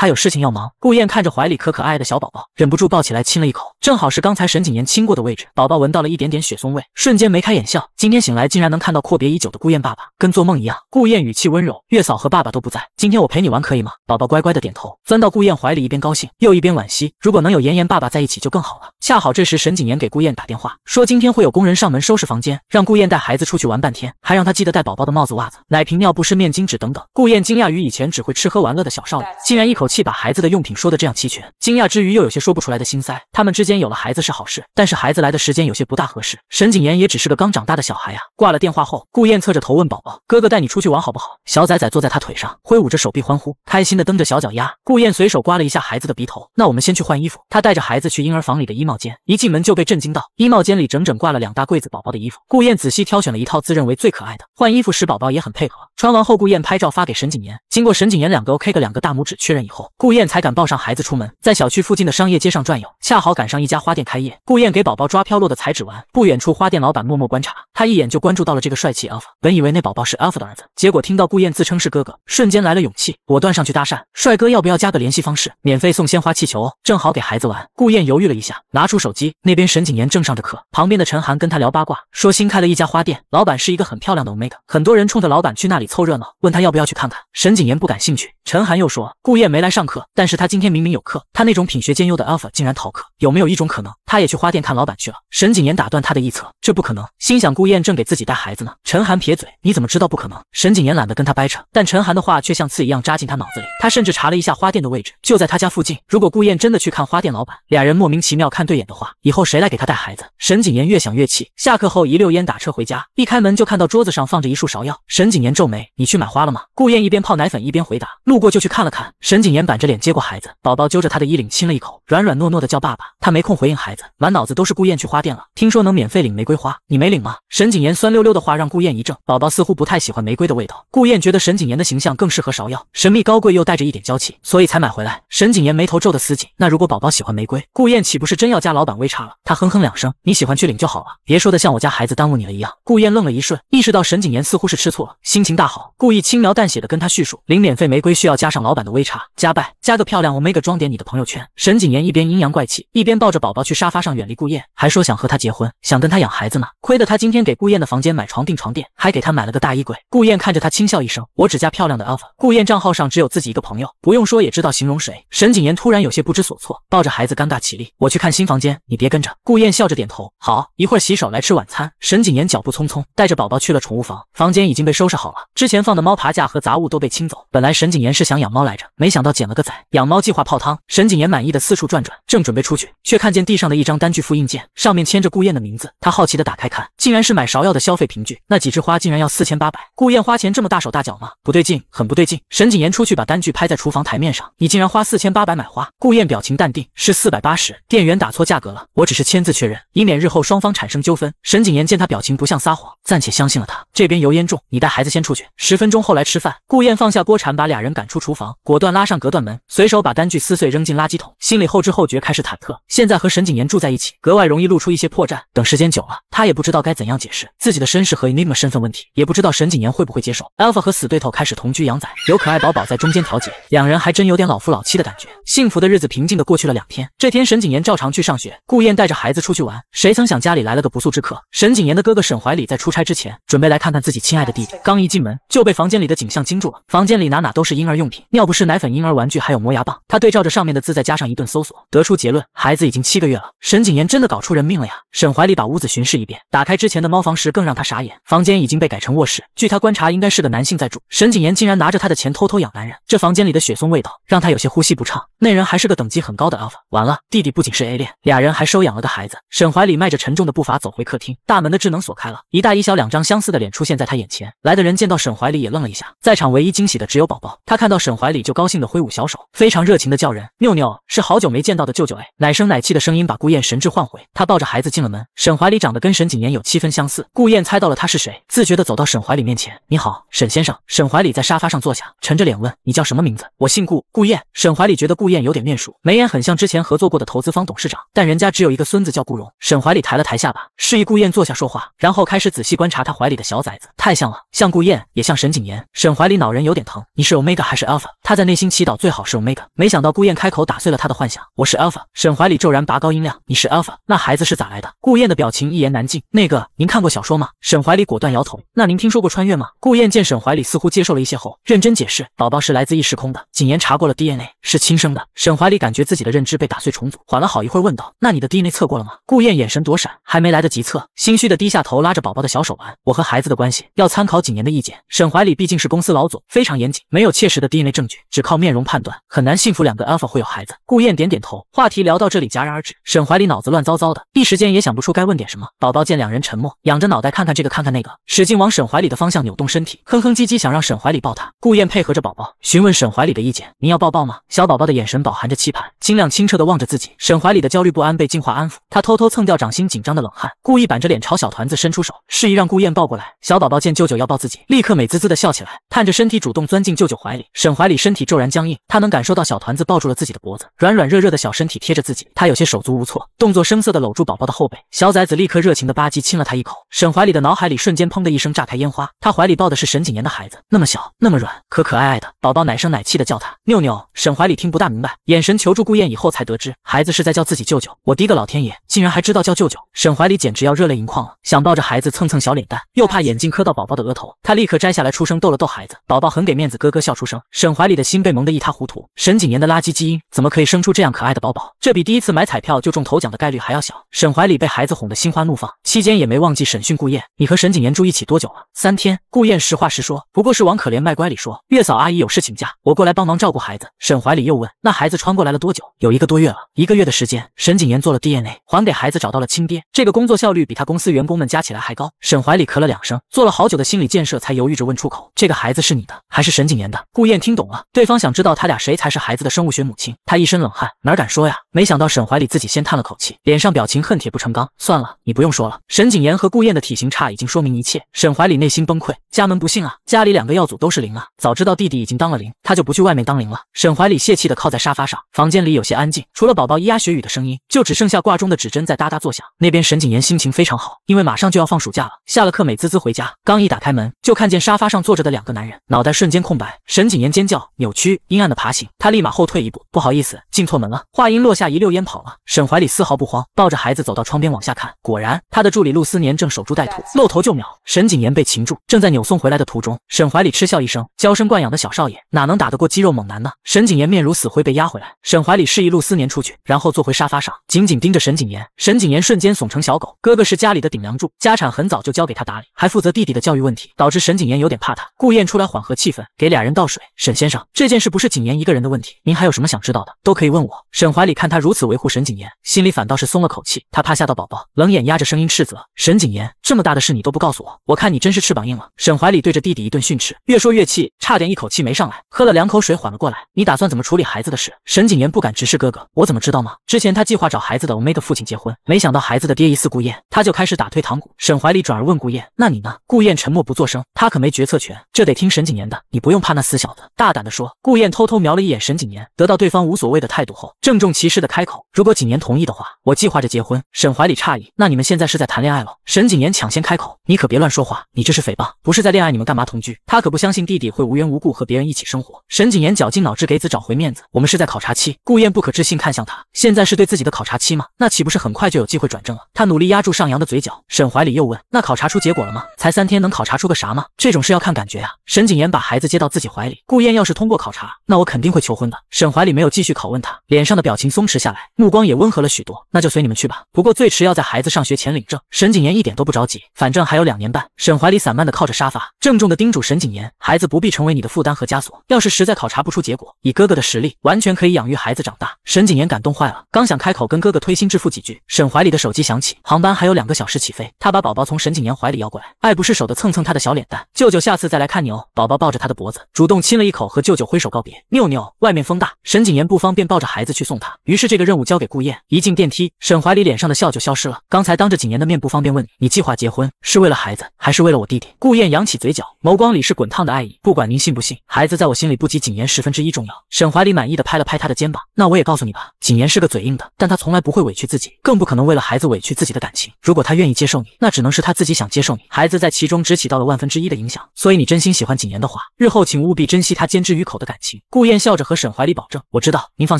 他有事情要忙。顾燕看着怀里可可爱爱的小宝宝，忍不住抱起来亲了一口，正好是刚才沈景言亲过的位置。宝宝闻到了一点点雪松味，瞬间眉开眼笑。今天醒来竟然能看到阔别已久的顾燕爸爸，跟做梦一样。顾燕语气温柔，月嫂和爸爸都不在，今天我陪你玩可以吗？宝宝乖乖的点头，钻到顾燕怀里，一边高兴又一边惋惜，如果能有妍妍爸爸在一起就更好了。恰好这时沈景言给顾燕打电话，说今天会有工人上门收拾房间，让顾燕带孩子出去玩半天，还让他记得带宝宝的帽子、袜子、奶瓶、尿不湿、面巾纸等等。顾燕惊讶于以前只会吃喝玩乐的小少爷，竟然一口。气把孩子的用品说的这样齐全，惊讶之余又有些说不出来的心塞。他们之间有了孩子是好事，但是孩子来的时间有些不大合适。沈景言也只是个刚长大的小孩呀。挂了电话后，顾燕侧着头问宝宝：“哥哥带你出去玩好不好？”小仔仔坐在他腿上，挥舞着手臂欢呼，开心的蹬着小脚丫。顾燕随手刮了一下孩子的鼻头：“那我们先去换衣服。”他带着孩子去婴儿房里的衣帽间，一进门就被震惊到，衣帽间里整整挂了两大柜子宝宝的衣服。顾燕仔细挑选了一套自认为最可爱的。换衣服时，宝宝也很配合。穿完后，顾燕拍照发给沈景言，经过沈景言两个 O K 的两个大拇指确认以后。顾燕才敢抱上孩子出门，在小区附近的商业街上转悠，恰好赶上一家花店开业。顾燕给宝宝抓飘落的彩纸玩，不远处花店老板默默观察，他一眼就关注到了这个帅气 alpha。本以为那宝宝是 alpha 的儿子，结果听到顾燕自称是哥哥，瞬间来了勇气，果断上去搭讪：“帅哥，要不要加个联系方式？免费送鲜花气球哦，正好给孩子玩。”顾燕犹豫了一下，拿出手机，那边沈景言正上着课，旁边的陈涵跟他聊八卦，说新开了一家花店，老板是一个很漂亮的 omega，很多人冲着老板去那里凑热闹，问他要不要去看看。沈景言不感兴趣，陈涵又说顾燕没。没来上课，但是他今天明明有课。他那种品学兼优的 Alpha 竟然逃课，有没有一种可能，他也去花店看老板去了？沈景言打断他的臆测，这不可能。心想顾燕正给自己带孩子呢。陈寒撇嘴，你怎么知道不可能？沈景言懒得跟他掰扯，但陈寒的话却像刺一样扎进他脑子里。他甚至查了一下花店的位置，就在他家附近。如果顾燕真的去看花店老板，俩人莫名其妙看对眼的话，以后谁来给他带孩子？沈景言越想越气，下课后一溜烟打车回家，一开门就看到桌子上放着一束芍药。沈景言皱眉，你去买花了吗？顾燕一边泡奶粉一边回答，路过就去看了看。沈景。言板着脸接过孩子，宝宝揪着他的衣领亲了一口，软软糯糯的叫爸爸。他没空回应孩子，满脑子都是顾燕去花店了，听说能免费领玫瑰花，你没领吗？沈谨言酸溜溜的话让顾燕一怔，宝宝似乎不太喜欢玫瑰的味道。顾燕觉得沈谨言的形象更适合芍药，神秘高贵又带着一点娇气，所以才买回来。沈谨言眉头皱得死紧，那如果宝宝喜欢玫瑰，顾燕岂不是真要加老板微差了？他哼哼两声，你喜欢去领就好了，别说的像我家孩子耽误你了一样。顾燕愣了一瞬，意识到沈谨言似乎是吃醋了，心情大好，故意轻描淡写的跟他叙述，领免费玫瑰需要加上老板的微差。加拜，加个漂亮，我没个装点你的朋友圈。沈谨言一边阴阳怪气，一边抱着宝宝去沙发上远离顾燕，还说想和他结婚，想跟他养孩子呢。亏得他今天给顾燕的房间买床订床垫，还给他买了个大衣柜。顾燕看着他轻笑一声：“我只加漂亮的 alpha。”顾燕账号上只有自己一个朋友，不用说也知道形容谁。沈谨言突然有些不知所措，抱着孩子尴尬起立：“我去看新房间，你别跟着。”顾燕笑着点头：“好，一会儿洗手来吃晚餐。”沈谨言脚步匆匆，带着宝宝去了宠物房。房间已经被收拾好了，之前放的猫爬架和杂物都被清走。本来沈谨言是想养猫来着，没想到。捡了个仔。养猫计划泡汤。沈景言满意的四处转转，正准备出去，却看见地上的一张单据复印件，上面签着顾燕的名字。他好奇的打开看，竟然是买芍药的消费凭据。那几枝花竟然要四千八百？顾燕花钱这么大手大脚吗？不对劲，很不对劲。沈景言出去把单据拍在厨房台面上，你竟然花四千八百买花？顾燕表情淡定，是四百八十，店员打错价格了，我只是签字确认，以免日后双方产生纠纷。沈景言见他表情不像撒谎，暂且相信了他。这边油烟重，你带孩子先出去，十分钟后来吃饭。顾燕放下锅铲，把俩人赶出厨房，果断拉上。隔断门，随手把单据撕碎扔进垃圾桶，心里后知后觉开始忐忑。现在和沈景言住在一起，格外容易露出一些破绽。等时间久了，他也不知道该怎样解释自己的身世和 e n g m a 身份问题，也不知道沈景言会不会接受 Alpha 和死对头开始同居养仔，有可爱宝宝在中间调解，两人还真有点老夫老妻的感觉。幸福的日子平静的过去了两天。这天，沈景言照常去上学，顾燕带着孩子出去玩。谁曾想家里来了个不速之客，沈景言的哥哥沈怀里在出差之前准备来看看自己亲爱的弟弟。刚一进门就被房间里的景象惊住了，房间里哪哪都是婴儿用品，尿不湿、奶粉、婴儿。玩具还有磨牙棒，他对照着上面的字，再加上一顿搜索，得出结论：孩子已经七个月了。沈景言真的搞出人命了呀！沈怀里把屋子巡视一遍，打开之前的猫房时，更让他傻眼，房间已经被改成卧室。据他观察，应该是个男性在住。沈景言竟然拿着他的钱偷偷养男人，这房间里的雪松味道让他有些呼吸不畅。那人还是个等级很高的阿尔法。完了，弟弟不仅是 A 恋，俩人还收养了个孩子。沈怀里迈着沉重的步伐走回客厅，大门的智能锁开了，一大一小两张相似的脸出现在他眼前。来的人见到沈怀里也愣了一下，在场唯一惊喜的只有宝宝，他看到沈怀里就高兴的挥。挥舞小手，非常热情的叫人。妞妞是好久没见到的舅舅哎，奶声奶气的声音把顾燕神智唤回。他抱着孩子进了门。沈怀里长得跟沈景言有七分相似，顾燕猜到了他是谁，自觉的走到沈怀里面前。你好，沈先生。沈怀里在沙发上坐下，沉着脸问：“你叫什么名字？我姓顾，顾燕。”沈怀里觉得顾燕有点面熟，眉眼很像之前合作过的投资方董事长，但人家只有一个孙子叫顾荣。沈怀里抬了抬下巴，示意顾燕坐下说话，然后开始仔细观察他怀里的小崽子。太像了，像顾燕，也像沈景言。沈怀里脑仁有点疼。你是 Omega 还是 Alpha？他在内心祈祷。最好是 Omega，没想到顾雁开口打碎了他的幻想。我是 Alpha，沈怀礼骤然拔高音量。你是 Alpha，那孩子是咋来的？顾雁的表情一言难尽。那个，您看过小说吗？沈怀礼果断摇头。那您听说过穿越吗？顾雁见沈怀礼似乎接受了一些后，认真解释：宝宝是来自异时空的。谨言查过了 DNA，是亲生的。沈怀礼感觉自己的认知被打碎重组，缓了好一会儿问道：那你的 DNA 测过了吗？顾雁眼神躲闪，还没来得及测，心虚的低下头，拉着宝宝的小手玩。我和孩子的关系要参考谨言的意见。沈怀礼毕竟是公司老总，非常严谨，没有切实的 DNA 证据，只靠面容。判断很难信服，两个 alpha 会有孩子。顾燕点点头，话题聊到这里戛然而止。沈怀里脑子乱糟糟的，一时间也想不出该问点什么。宝宝见两人沉默，仰着脑袋看看这个，看看那个，使劲往沈怀里的方向扭动身体，哼哼唧唧，想让沈怀里抱他。顾燕配合着宝宝询问沈怀里的意见：“您要抱抱吗？”小宝宝的眼神饱含着期盼，金亮清澈的望着自己。沈怀里的焦虑不安被净化安抚，他偷偷蹭掉掌心紧张的冷汗，故意板着脸朝小团子伸出手，示意让顾燕抱过来。小宝宝见舅舅要抱自己，立刻美滋滋的笑起来，探着身体主动钻进舅舅怀里。沈怀里身体骤然僵。僵硬。他能感受到小团子抱住了自己的脖子，软软热热的小身体贴着自己，他有些手足无措，动作生涩的搂住宝宝的后背，小崽子立刻热情的吧唧亲了他一口。沈怀里的脑海里瞬间砰的一声炸开烟花，他怀里抱的是沈景言的孩子，那么小，那么软，可可爱爱的宝宝奶声奶气的叫他妞妞。沈怀里听不大明白，眼神求助顾燕以后才得知，孩子是在叫自己舅舅。我滴个老天爷，竟然还知道叫舅舅！沈怀里简直要热泪盈眶了，想抱着孩子蹭蹭小脸蛋，又怕眼镜磕到宝宝的额头，他立刻摘下来，出声逗了逗孩子，宝宝很给面子，咯咯笑出声。沈怀里的心被萌的。一塌糊涂，沈景言的垃圾基因怎么可以生出这样可爱的宝宝？这比第一次买彩票就中头奖的概率还要小。沈怀里被孩子哄得心花怒放，期间也没忘记审讯顾燕：“你和沈景言住一起多久了？”“三天。”顾燕实话实说，不过是往可怜卖乖里说：“月嫂阿姨有事请假，我过来帮忙照顾孩子。”沈怀里又问：“那孩子穿过来了多久有一个多月了，一个月的时间。”沈景言做了 DNA，还给孩子找到了亲爹。这个工作效率比他公司员工们加起来还高。沈怀里咳了两声，做了好久的心理建设，才犹豫着问出口：“这个孩子是你的，还是沈景言的？”顾燕听懂了，对方想知道他俩谁才是孩子的生物学母亲？他一身冷汗，哪敢说呀？没想到沈怀里自己先叹了口气，脸上表情恨铁不成钢。算了，你不用说了。沈景言和顾燕的体型差已经说明一切。沈怀里内心崩溃，家门不幸啊！家里两个耀祖都是灵了，早知道弟弟已经当了灵，他就不去外面当灵了。沈怀里泄气的靠在沙发上，房间里有些安静，除了宝宝咿呀学语的声音，就只剩下挂钟的指针在哒哒作响。那边沈景言心情非常好，因为马上就要放暑假了，下了课美滋滋回家，刚一打开门，就看见沙发上坐着的两个男人，脑袋瞬间空白。沈景言尖叫，扭曲。阴暗的爬行，他立马后退一步，不好意思，进错门了。话音落下，一溜烟跑了。沈怀里丝毫不慌，抱着孩子走到窗边往下看，果然，他的助理陆思年正守株待兔，露头就秒。沈景言被擒住，正在扭送回来的途中。沈怀里嗤笑一声，娇生惯养的小少爷哪能打得过肌肉猛男呢？沈景言面如死灰，被压回来。沈怀里示意陆思年出去，然后坐回沙发上，紧紧盯着沈景言。沈景言瞬间怂成小狗。哥哥是家里的顶梁柱，家产很早就交给他打理，还负责弟弟的教育问题，导致沈景言有点怕他。顾砚出来缓和气氛，给俩人倒水。沈先生，这件事不。是景言一个人的问题，您还有什么想知道的都可以问我。沈怀里看他如此维护沈景言，心里反倒是松了口气。他怕吓到宝宝，冷眼压着声音斥责沈景言：“这么大的事你都不告诉我，我看你真是翅膀硬了。”沈怀里对着弟弟一顿训斥，越说越气，差点一口气没上来，喝了两口水缓了过来。你打算怎么处理孩子的事？沈景言不敢直视哥哥，我怎么知道吗？之前他计划找孩子的 O 妹的父亲结婚，没想到孩子的爹疑似顾燕，他就开始打退堂鼓。沈怀里转而问顾燕：“那你呢？”顾燕沉默不作声，他可没决策权，这得听沈景言的。你不用怕那死小子，大胆的说。顾燕。偷偷瞄了一眼沈景年，得到对方无所谓的态度后，郑重其事的开口：“如果景年同意的话，我计划着结婚。”沈怀里诧异：“那你们现在是在谈恋爱了？”沈景年抢先开口：“你可别乱说话，你这是诽谤，不是在恋爱，你们干嘛同居？”他可不相信弟弟会无缘无故和别人一起生活。沈景年绞尽脑汁给子找回面子：“我们是在考察期。”顾燕不可置信看向他：“现在是对自己的考察期吗？那岂不是很快就有机会转正了？”他努力压住上扬的嘴角。沈怀里又问：“那考察出结果了吗？才三天能考察出个啥吗？这种事要看感觉呀。”沈景言把孩子接到自己怀里。顾燕要是通过考察。那我肯定会求婚的。沈怀里没有继续拷问他，脸上的表情松弛下来，目光也温和了许多。那就随你们去吧，不过最迟要在孩子上学前领证。沈景言一点都不着急，反正还有两年半。沈怀里散漫的靠着沙发，郑重的叮嘱沈景言：孩子不必成为你的负担和枷锁。要是实在考察不出结果，以哥哥的实力，完全可以养育孩子长大。沈景言感动坏了，刚想开口跟哥哥推心置腹几句，沈怀里的手机响起，航班还有两个小时起飞。他把宝宝从沈景言怀里要过来，爱不释手的蹭蹭他的小脸蛋。舅舅下次再来看你哦。宝宝抱着他的脖子，主动亲了一口，和舅舅挥手告别。妞妞，外面风大，沈谨言不方便抱着孩子去送她，于是这个任务交给顾燕。一进电梯，沈怀礼脸上的笑就消失了。刚才当着谨言的面不方便问你，计划结婚是为了孩子，还是为了我弟弟？顾燕扬起嘴角，眸光里是滚烫的爱意。不管您信不信，孩子在我心里不及谨言十分之一重要。沈怀礼满意的拍了拍他的肩膀。那我也告诉你吧，谨言是个嘴硬的，但他从来不会委屈自己，更不可能为了孩子委屈自己的感情。如果他愿意接受你，那只能是他自己想接受你，孩子在其中只起到了万分之一的影响。所以你真心喜欢谨言的话，日后请务必珍惜他坚之于口的感情。顾燕笑着和沈怀里保证：“我知道，您放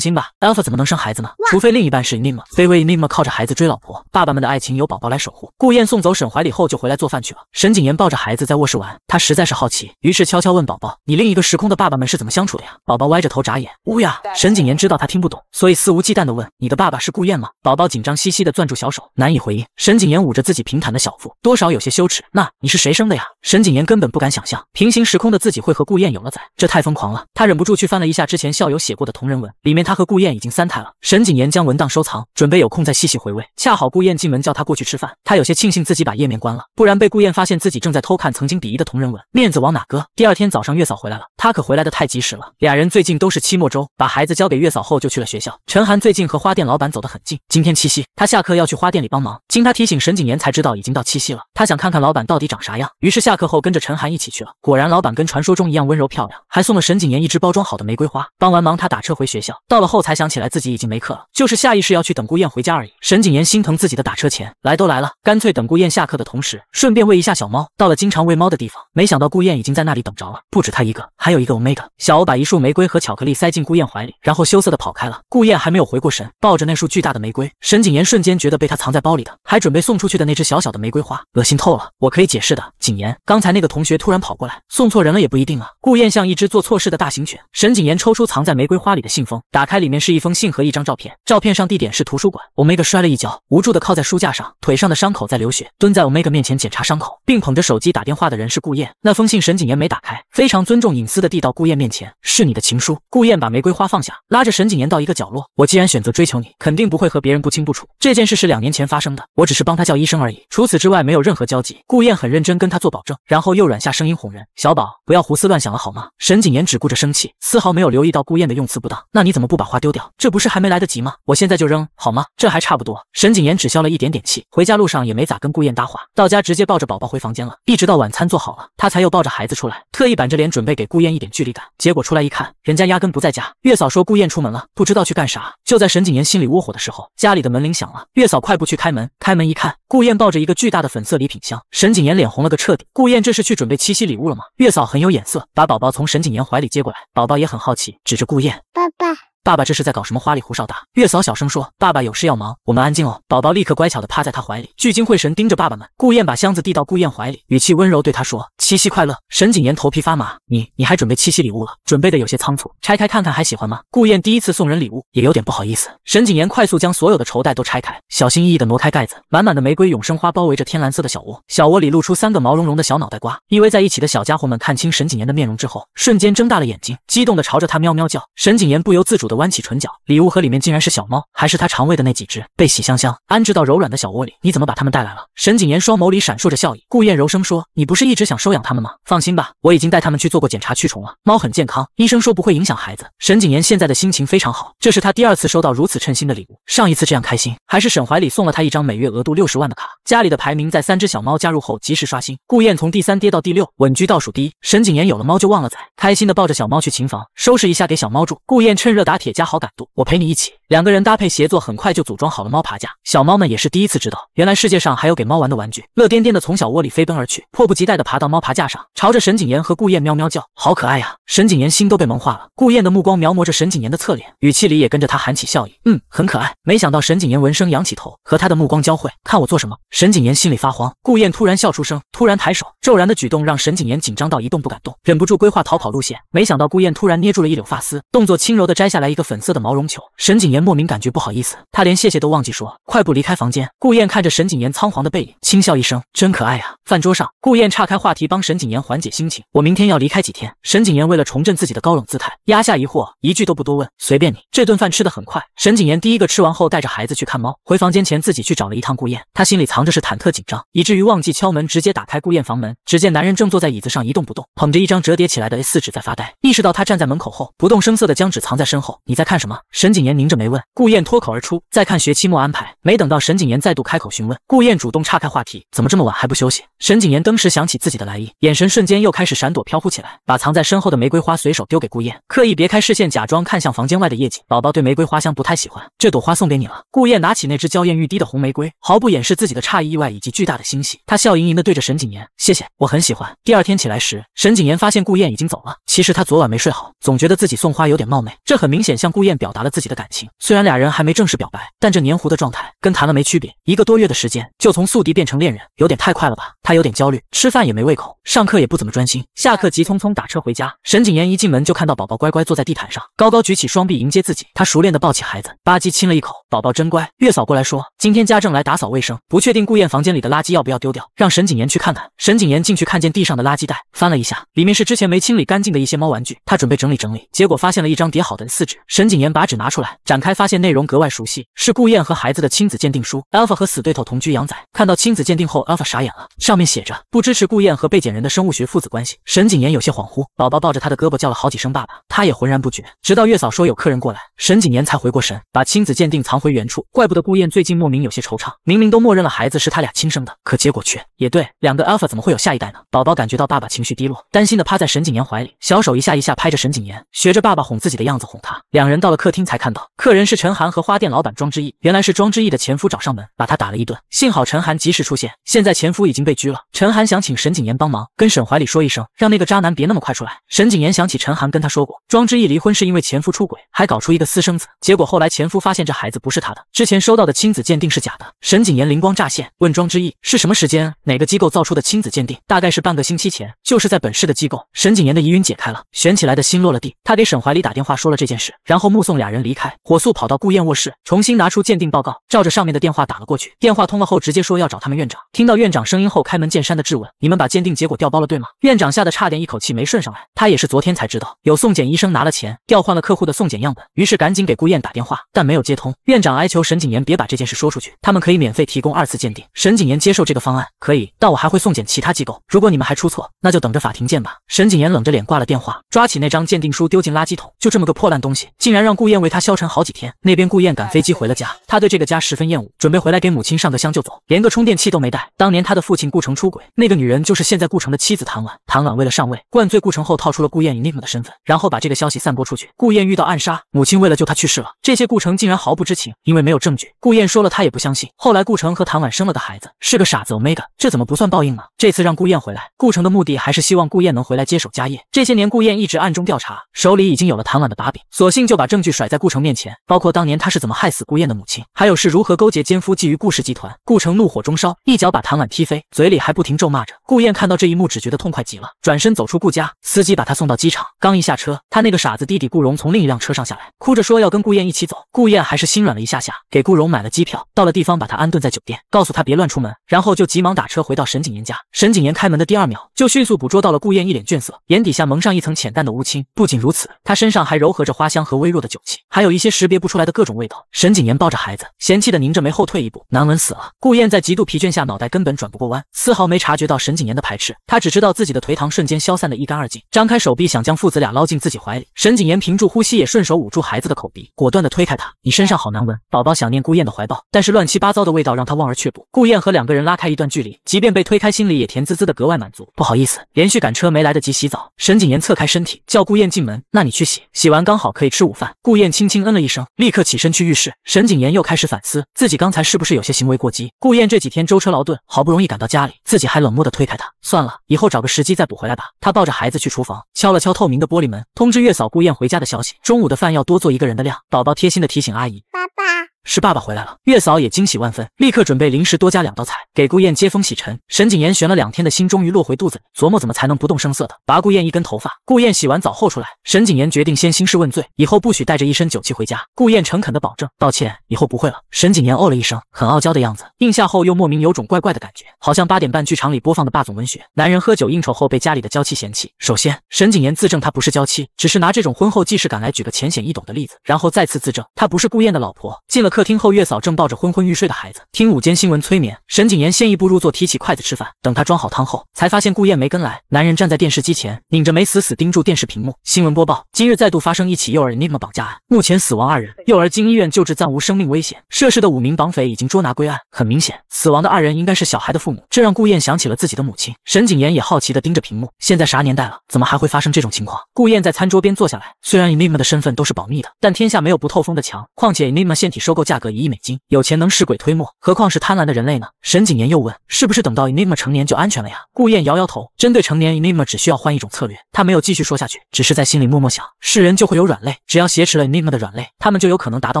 心吧。Alpha 怎么能生孩子呢？除非另一半是 Nim a 卑微 Nim a 靠着孩子追老婆，爸爸们的爱情由宝宝来守护。”顾燕送走沈怀里后就回来做饭去了。沈景言抱着孩子在卧室玩，他实在是好奇，于是悄悄问宝宝：“你另一个时空的爸爸们是怎么相处的呀？”宝宝歪着头眨眼。乌鸦。沈景言知道他听不懂，所以肆无忌惮地问：“你的爸爸是顾燕吗？”宝宝紧张兮兮地攥住小手，难以回应。沈景言捂着自己平坦的小腹，多少有些羞耻。那你是谁生的呀？沈景言根本不敢想象平行时空的自己会和顾燕有了崽，这太疯狂了。他忍。不住去翻了一下之前校友写过的同人文，里面他和顾燕已经三胎了。沈谨言将文档收藏，准备有空再细细回味。恰好顾燕进门叫他过去吃饭，他有些庆幸自己把页面关了，不然被顾燕发现自己正在偷看曾经鄙夷的同人文，面子往哪搁？第二天早上月嫂回来了，他可回来的太及时了。俩人最近都是期末周，把孩子交给月嫂后就去了学校。陈寒最近和花店老板走得很近，今天七夕，他下课要去花店里帮忙。经他提醒，沈谨言才知道已经到七夕了。他想看看老板到底长啥样，于是下课后跟着陈寒一起去了。果然老板跟传说中一样温柔漂亮，还送了沈谨言一只包。包装好的玫瑰花，帮完忙他打车回学校，到了后才想起来自己已经没课了，就是下意识要去等顾燕回家而已。沈景言心疼自己的打车钱，来都来了，干脆等顾燕下课的同时，顺便喂一下小猫。到了经常喂猫的地方，没想到顾燕已经在那里等着了，不止他一个，还有一个 Omega 小欧把一束玫瑰和巧克力塞进顾燕怀里，然后羞涩的跑开了。顾燕还没有回过神，抱着那束巨大的玫瑰，沈景言瞬间觉得被他藏在包里的，还准备送出去的那只小小的玫瑰花恶心透了。我可以解释的，景言，刚才那个同学突然跑过来送错人了也不一定啊。顾燕像一只做错事的大型犬。沈景言抽出藏在玫瑰花里的信封，打开，里面是一封信和一张照片。照片上地点是图书馆。Omega 摔了一跤，无助的靠在书架上，腿上的伤口在流血。蹲在 Omega 面前检查伤口，并捧着手机打电话的人是顾燕。那封信沈景言没打开，非常尊重隐私的递到顾燕面前，是你的情书。顾燕把玫瑰花放下，拉着沈景言到一个角落。我既然选择追求你，肯定不会和别人不清不楚。这件事是两年前发生的，我只是帮他叫医生而已，除此之外没有任何交集。顾燕很认真跟他做保证，然后又软下声音哄人：“小宝，不要胡思乱想了好吗？”沈景言只顾着生气。丝毫没有留意到顾燕的用词不当，那你怎么不把花丢掉？这不是还没来得及吗？我现在就扔，好吗？这还差不多。沈景言只消了一点点气，回家路上也没咋跟顾燕搭话，到家直接抱着宝宝回房间了。一直到晚餐做好了，他才又抱着孩子出来，特意板着脸准备给顾燕一点距离感。结果出来一看，人家压根不在家。月嫂说顾燕出门了，不知道去干啥。就在沈景言心里窝火的时候，家里的门铃响了。月嫂快步去开门，开门一看，顾燕抱着一个巨大的粉色礼品箱。沈景言脸红了个彻底。顾燕这是去准备七夕礼物了吗？月嫂很有眼色，把宝宝从沈景言怀里接过来。宝宝也很好奇，指着顾燕：“爸爸。”爸爸这是在搞什么花里胡哨的？月嫂小声说：“爸爸有事要忙，我们安静哦。”宝宝立刻乖巧地趴在他怀里，聚精会神盯着爸爸们。顾燕把箱子递到顾燕怀里，语气温柔对他说：“七夕快乐。”沈景言头皮发麻，你你还准备七夕礼物了？准备的有些仓促，拆开看看还喜欢吗？顾燕第一次送人礼物，也有点不好意思。沈景言快速将所有的绸带都拆开，小心翼翼地挪开盖子，满满的玫瑰永生花包围着天蓝色的小窝，小窝里露出三个毛茸茸的小脑袋瓜，依偎在一起的小家伙们看清沈景言的面容之后，瞬间睁大了眼睛，激动地朝着他喵喵叫。沈景言不由自主。的弯起唇角，礼物盒里面竟然是小猫，还是他常喂的那几只，被洗香香安置到柔软的小窝里。你怎么把他们带来了？沈景言双眸里闪烁着笑意。顾燕柔声说：“你不是一直想收养他们吗？放心吧，我已经带他们去做过检查驱虫了，猫很健康，医生说不会影响孩子。”沈景言现在的心情非常好，这是他第二次收到如此称心的礼物，上一次这样开心还是沈怀里送了他一张每月额度六十万的卡。家里的排名在三只小猫加入后及时刷新，顾燕从第三跌到第六，稳居倒数第一。沈景言有了猫就忘了崽，开心的抱着小猫去琴房收拾一下给小猫住。顾燕趁热打。铁加好感度，我陪你一起。两个人搭配协作，很快就组装好了猫爬架。小猫们也是第一次知道，原来世界上还有给猫玩的玩具，乐颠颠的从小窝里飞奔而去，迫不及待地爬到猫爬架上，朝着沈景言和顾燕喵喵叫，好可爱呀！沈景言心都被萌化了。顾燕的目光描摹着沈景言的侧脸，语气里也跟着他喊起笑意：“嗯，很可爱。”没想到沈景言闻声仰起头，和他的目光交汇，看我做什么？沈景言心里发慌。顾燕突然笑出声，突然抬手，骤然的举动让沈景言紧张到一动不敢动，忍不住规划逃跑路线。没想到顾燕突然捏住了一绺发丝，动作轻柔地摘下来一个粉色的毛绒球。沈景言。莫名感觉不好意思，他连谢谢都忘记说，快步离开房间。顾燕看着沈景言仓皇的背影，轻笑一声，真可爱啊。饭桌上，顾燕岔开话题帮沈景言缓解心情。我明天要离开几天。沈景言为了重振自己的高冷姿态，压下疑惑，一句都不多问，随便你。这顿饭吃得很快。沈景言第一个吃完后，带着孩子去看猫。回房间前，自己去找了一趟顾燕，他心里藏着是忐忑紧张，以至于忘记敲门，直接打开顾燕房门。只见男人正坐在椅子上一动不动，捧着一张折叠起来的 A 四纸在发呆。意识到他站在门口后，不动声色的将纸藏在身后。你在看什么？沈景言拧着眉。问顾燕脱口而出，再看学期末安排，没等到沈景言再度开口询问，顾燕主动岔开话题，怎么这么晚还不休息？沈景言登时想起自己的来意，眼神瞬间又开始闪躲飘忽起来，把藏在身后的玫瑰花随手丢给顾燕，刻意别开视线，假装看向房间外的夜景。宝宝对玫瑰花香不太喜欢，这朵花送给你了。顾燕拿起那只娇艳欲滴的红玫瑰，毫不掩饰自己的诧异、意外以及巨大的欣喜，她笑盈盈地对着沈景言，谢谢，我很喜欢。第二天起来时，沈景言发现顾燕已经走了。其实他昨晚没睡好，总觉得自己送花有点冒昧，这很明显向顾燕表达了自己的感情。虽然俩人还没正式表白，但这黏糊的状态跟谈了没区别。一个多月的时间就从宿敌变成恋人，有点太快了吧？他有点焦虑，吃饭也没胃口，上课也不怎么专心，下课急匆匆打车回家。沈景言一进门就看到宝宝乖乖坐在地毯上，高高举起双臂迎接自己。他熟练的抱起孩子，吧唧亲了一口，宝宝真乖。月嫂过来说，今天家政来打扫卫生，不确定顾燕房间里的垃圾要不要丢掉，让沈景言去看看。沈景言进去看见地上的垃圾袋，翻了一下，里面是之前没清理干净的一些猫玩具。他准备整理整理，结果发现了一张叠好的四纸。沈景言把纸拿出来，展开。才发现内容格外熟悉，是顾燕和孩子的亲子鉴定书。Alpha 和死对头同居，养仔看到亲子鉴定后，Alpha 傻眼了，上面写着不支持顾燕和被检人的生物学父子关系。沈景言有些恍惚，宝宝抱着他的胳膊叫了好几声爸爸，他也浑然不觉，直到月嫂说有客人过来，沈景言才回过神，把亲子鉴定藏回原处。怪不得顾燕最近莫名有些惆怅，明明都默认了孩子是他俩亲生的，可结果却……也对，两个 Alpha 怎么会有下一代呢？宝宝感觉到爸爸情绪低落，担心的趴在沈景言怀里，小手一下一下拍着沈景言，学着爸爸哄自己的样子哄他。两人到了客厅才看到客。客人是陈寒和花店老板庄之意，原来是庄之意的前夫找上门，把他打了一顿。幸好陈寒及时出现，现在前夫已经被拘了。陈寒想请沈谨言帮忙，跟沈怀里说一声，让那个渣男别那么快出来。沈谨言想起陈寒跟他说过，庄之意离婚是因为前夫出轨，还搞出一个私生子。结果后来前夫发现这孩子不是他的，之前收到的亲子鉴定是假的。沈谨言灵光乍现，问庄之意是什么时间，哪个机构造出的亲子鉴定？大概是半个星期前，就是在本市的机构。沈谨言的疑云解开了，悬起来的心落了地。他给沈怀里打电话说了这件事，然后目送俩人离开。火。速跑到顾燕卧室，重新拿出鉴定报告，照着上面的电话打了过去。电话通了后，直接说要找他们院长。听到院长声音后，开门见山的质问：“你们把鉴定结果调包了，对吗？”院长吓得差点一口气没顺上来。他也是昨天才知道，有送检医生拿了钱，调换了客户的送检样本。于是赶紧给顾燕打电话，但没有接通。院长哀求沈谨言别把这件事说出去，他们可以免费提供二次鉴定。沈谨言接受这个方案，可以，但我还会送检其他机构。如果你们还出错，那就等着法庭见吧。沈谨言冷着脸挂了电话，抓起那张鉴定书丢进垃圾桶。就这么个破烂东西，竟然让顾燕为他消沉好几。几天，那边顾燕赶飞机回了家，他对这个家十分厌恶，准备回来给母亲上个香就走，连个充电器都没带。当年他的父亲顾城出轨，那个女人就是现在顾城的妻子谭婉。谭婉为了上位，灌醉顾城后套出了顾燕以 Nim 的身份，然后把这个消息散播出去。顾燕遇到暗杀，母亲为了救他去世了，这些顾城竟然毫不知情，因为没有证据。顾燕说了，他也不相信。后来顾城和谭婉生了个孩子，是个傻子 Omega，这怎么不算报应呢？这次让顾燕回来，顾城的目的还是希望顾燕能回来接手家业。这些年顾燕一直暗中调查，手里已经有了谭婉的把柄，索性就把证据甩在顾城面前。包括当年他是怎么害死顾燕的母亲，还有是如何勾结奸夫觊觎顾氏集团。顾城怒火中烧，一脚把谭婉踢飞，嘴里还不停咒骂着。顾燕看到这一幕，只觉得痛快极了，转身走出顾家。司机把他送到机场，刚一下车，他那个傻子弟弟顾荣从另一辆车上下来，哭着说要跟顾燕一起走。顾燕还是心软了一下下，给顾荣买了机票，到了地方把他安顿在酒店，告诉他别乱出门，然后就急忙打车回到沈景言家。沈景言开门的第二秒，就迅速捕捉到了顾燕一脸倦色，眼底下蒙上一层浅淡的乌青。不仅如此，他身上还柔合着花香和微弱的酒气，还有一些识别。不出来的各种味道，沈景言抱着孩子，嫌弃的拧着眉后退一步，难闻死了。顾燕在极度疲倦下，脑袋根本转不过弯，丝毫没察觉到沈景言的排斥，他只知道自己的颓唐瞬间消散的一干二净，张开手臂想将父子俩捞进自己怀里。沈景言屏住呼吸，也顺手捂住孩子的口鼻，果断的推开他。你身上好难闻，宝宝想念顾燕的怀抱，但是乱七八糟的味道让他望而却步。顾燕和两个人拉开一段距离，即便被推开，心里也甜滋滋的，格外满足。不好意思，连续赶车没来得及洗澡。沈景言侧开身体，叫顾燕进门，那你去洗，洗完刚好可以吃午饭。顾燕轻轻嗯了一声。立刻起身去浴室，沈景言又开始反思自己刚才是不是有些行为过激。顾燕这几天舟车劳顿，好不容易赶到家里，自己还冷漠的推开他。算了，以后找个时机再补回来吧。他抱着孩子去厨房，敲了敲透明的玻璃门，通知月嫂顾燕回家的消息。中午的饭要多做一个人的量。宝宝贴心的提醒阿姨，爸爸。是爸爸回来了，月嫂也惊喜万分，立刻准备临时多加两道菜给顾燕接风洗尘。沈景言悬了两天的心终于落回肚子里，琢磨怎么才能不动声色的拔顾燕一根头发。顾燕洗完澡后出来，沈景言决定先兴师问罪，以后不许带着一身酒气回家。顾燕诚恳的保证，道歉，以后不会了。沈景言哦了一声，很傲娇的样子，应下后又莫名有种怪怪的感觉，好像八点半剧场里播放的霸总文学，男人喝酒应酬后被家里的娇妻嫌弃。首先，沈景言自证他不是娇妻，只是拿这种婚后既视感来举个浅显易懂的例子，然后再次自证他不是顾燕的老婆，进了。客厅后，月嫂正抱着昏昏欲睡的孩子听午间新闻催眠。沈景言先一步入座，提起筷子吃饭。等他装好汤后，才发现顾燕没跟来。男人站在电视机前，拧着眉，死死盯住电视屏幕。新闻播报：今日再度发生一起幼儿 Nima 绑架案，目前死亡二人，幼儿经医院救治暂无生命危险。涉事的五名绑匪已经捉拿归案。很明显，死亡的二人应该是小孩的父母。这让顾燕想起了自己的母亲。沈景言也好奇地盯着屏幕。现在啥年代了，怎么还会发生这种情况？顾燕在餐桌边坐下来。虽然 Nima 的身份都是保密的，但天下没有不透风的墙。况且 Nima 腺体收购。价格一亿美金，有钱能使鬼推磨，何况是贪婪的人类呢？沈景言又问：“是不是等到 e Nimma 成年就安全了呀？”顾燕摇摇头，针对成年 e Nimma 只需要换一种策略。他没有继续说下去，只是在心里默默想：是人就会有软肋，只要挟持了 e Nimma 的软肋，他们就有可能达到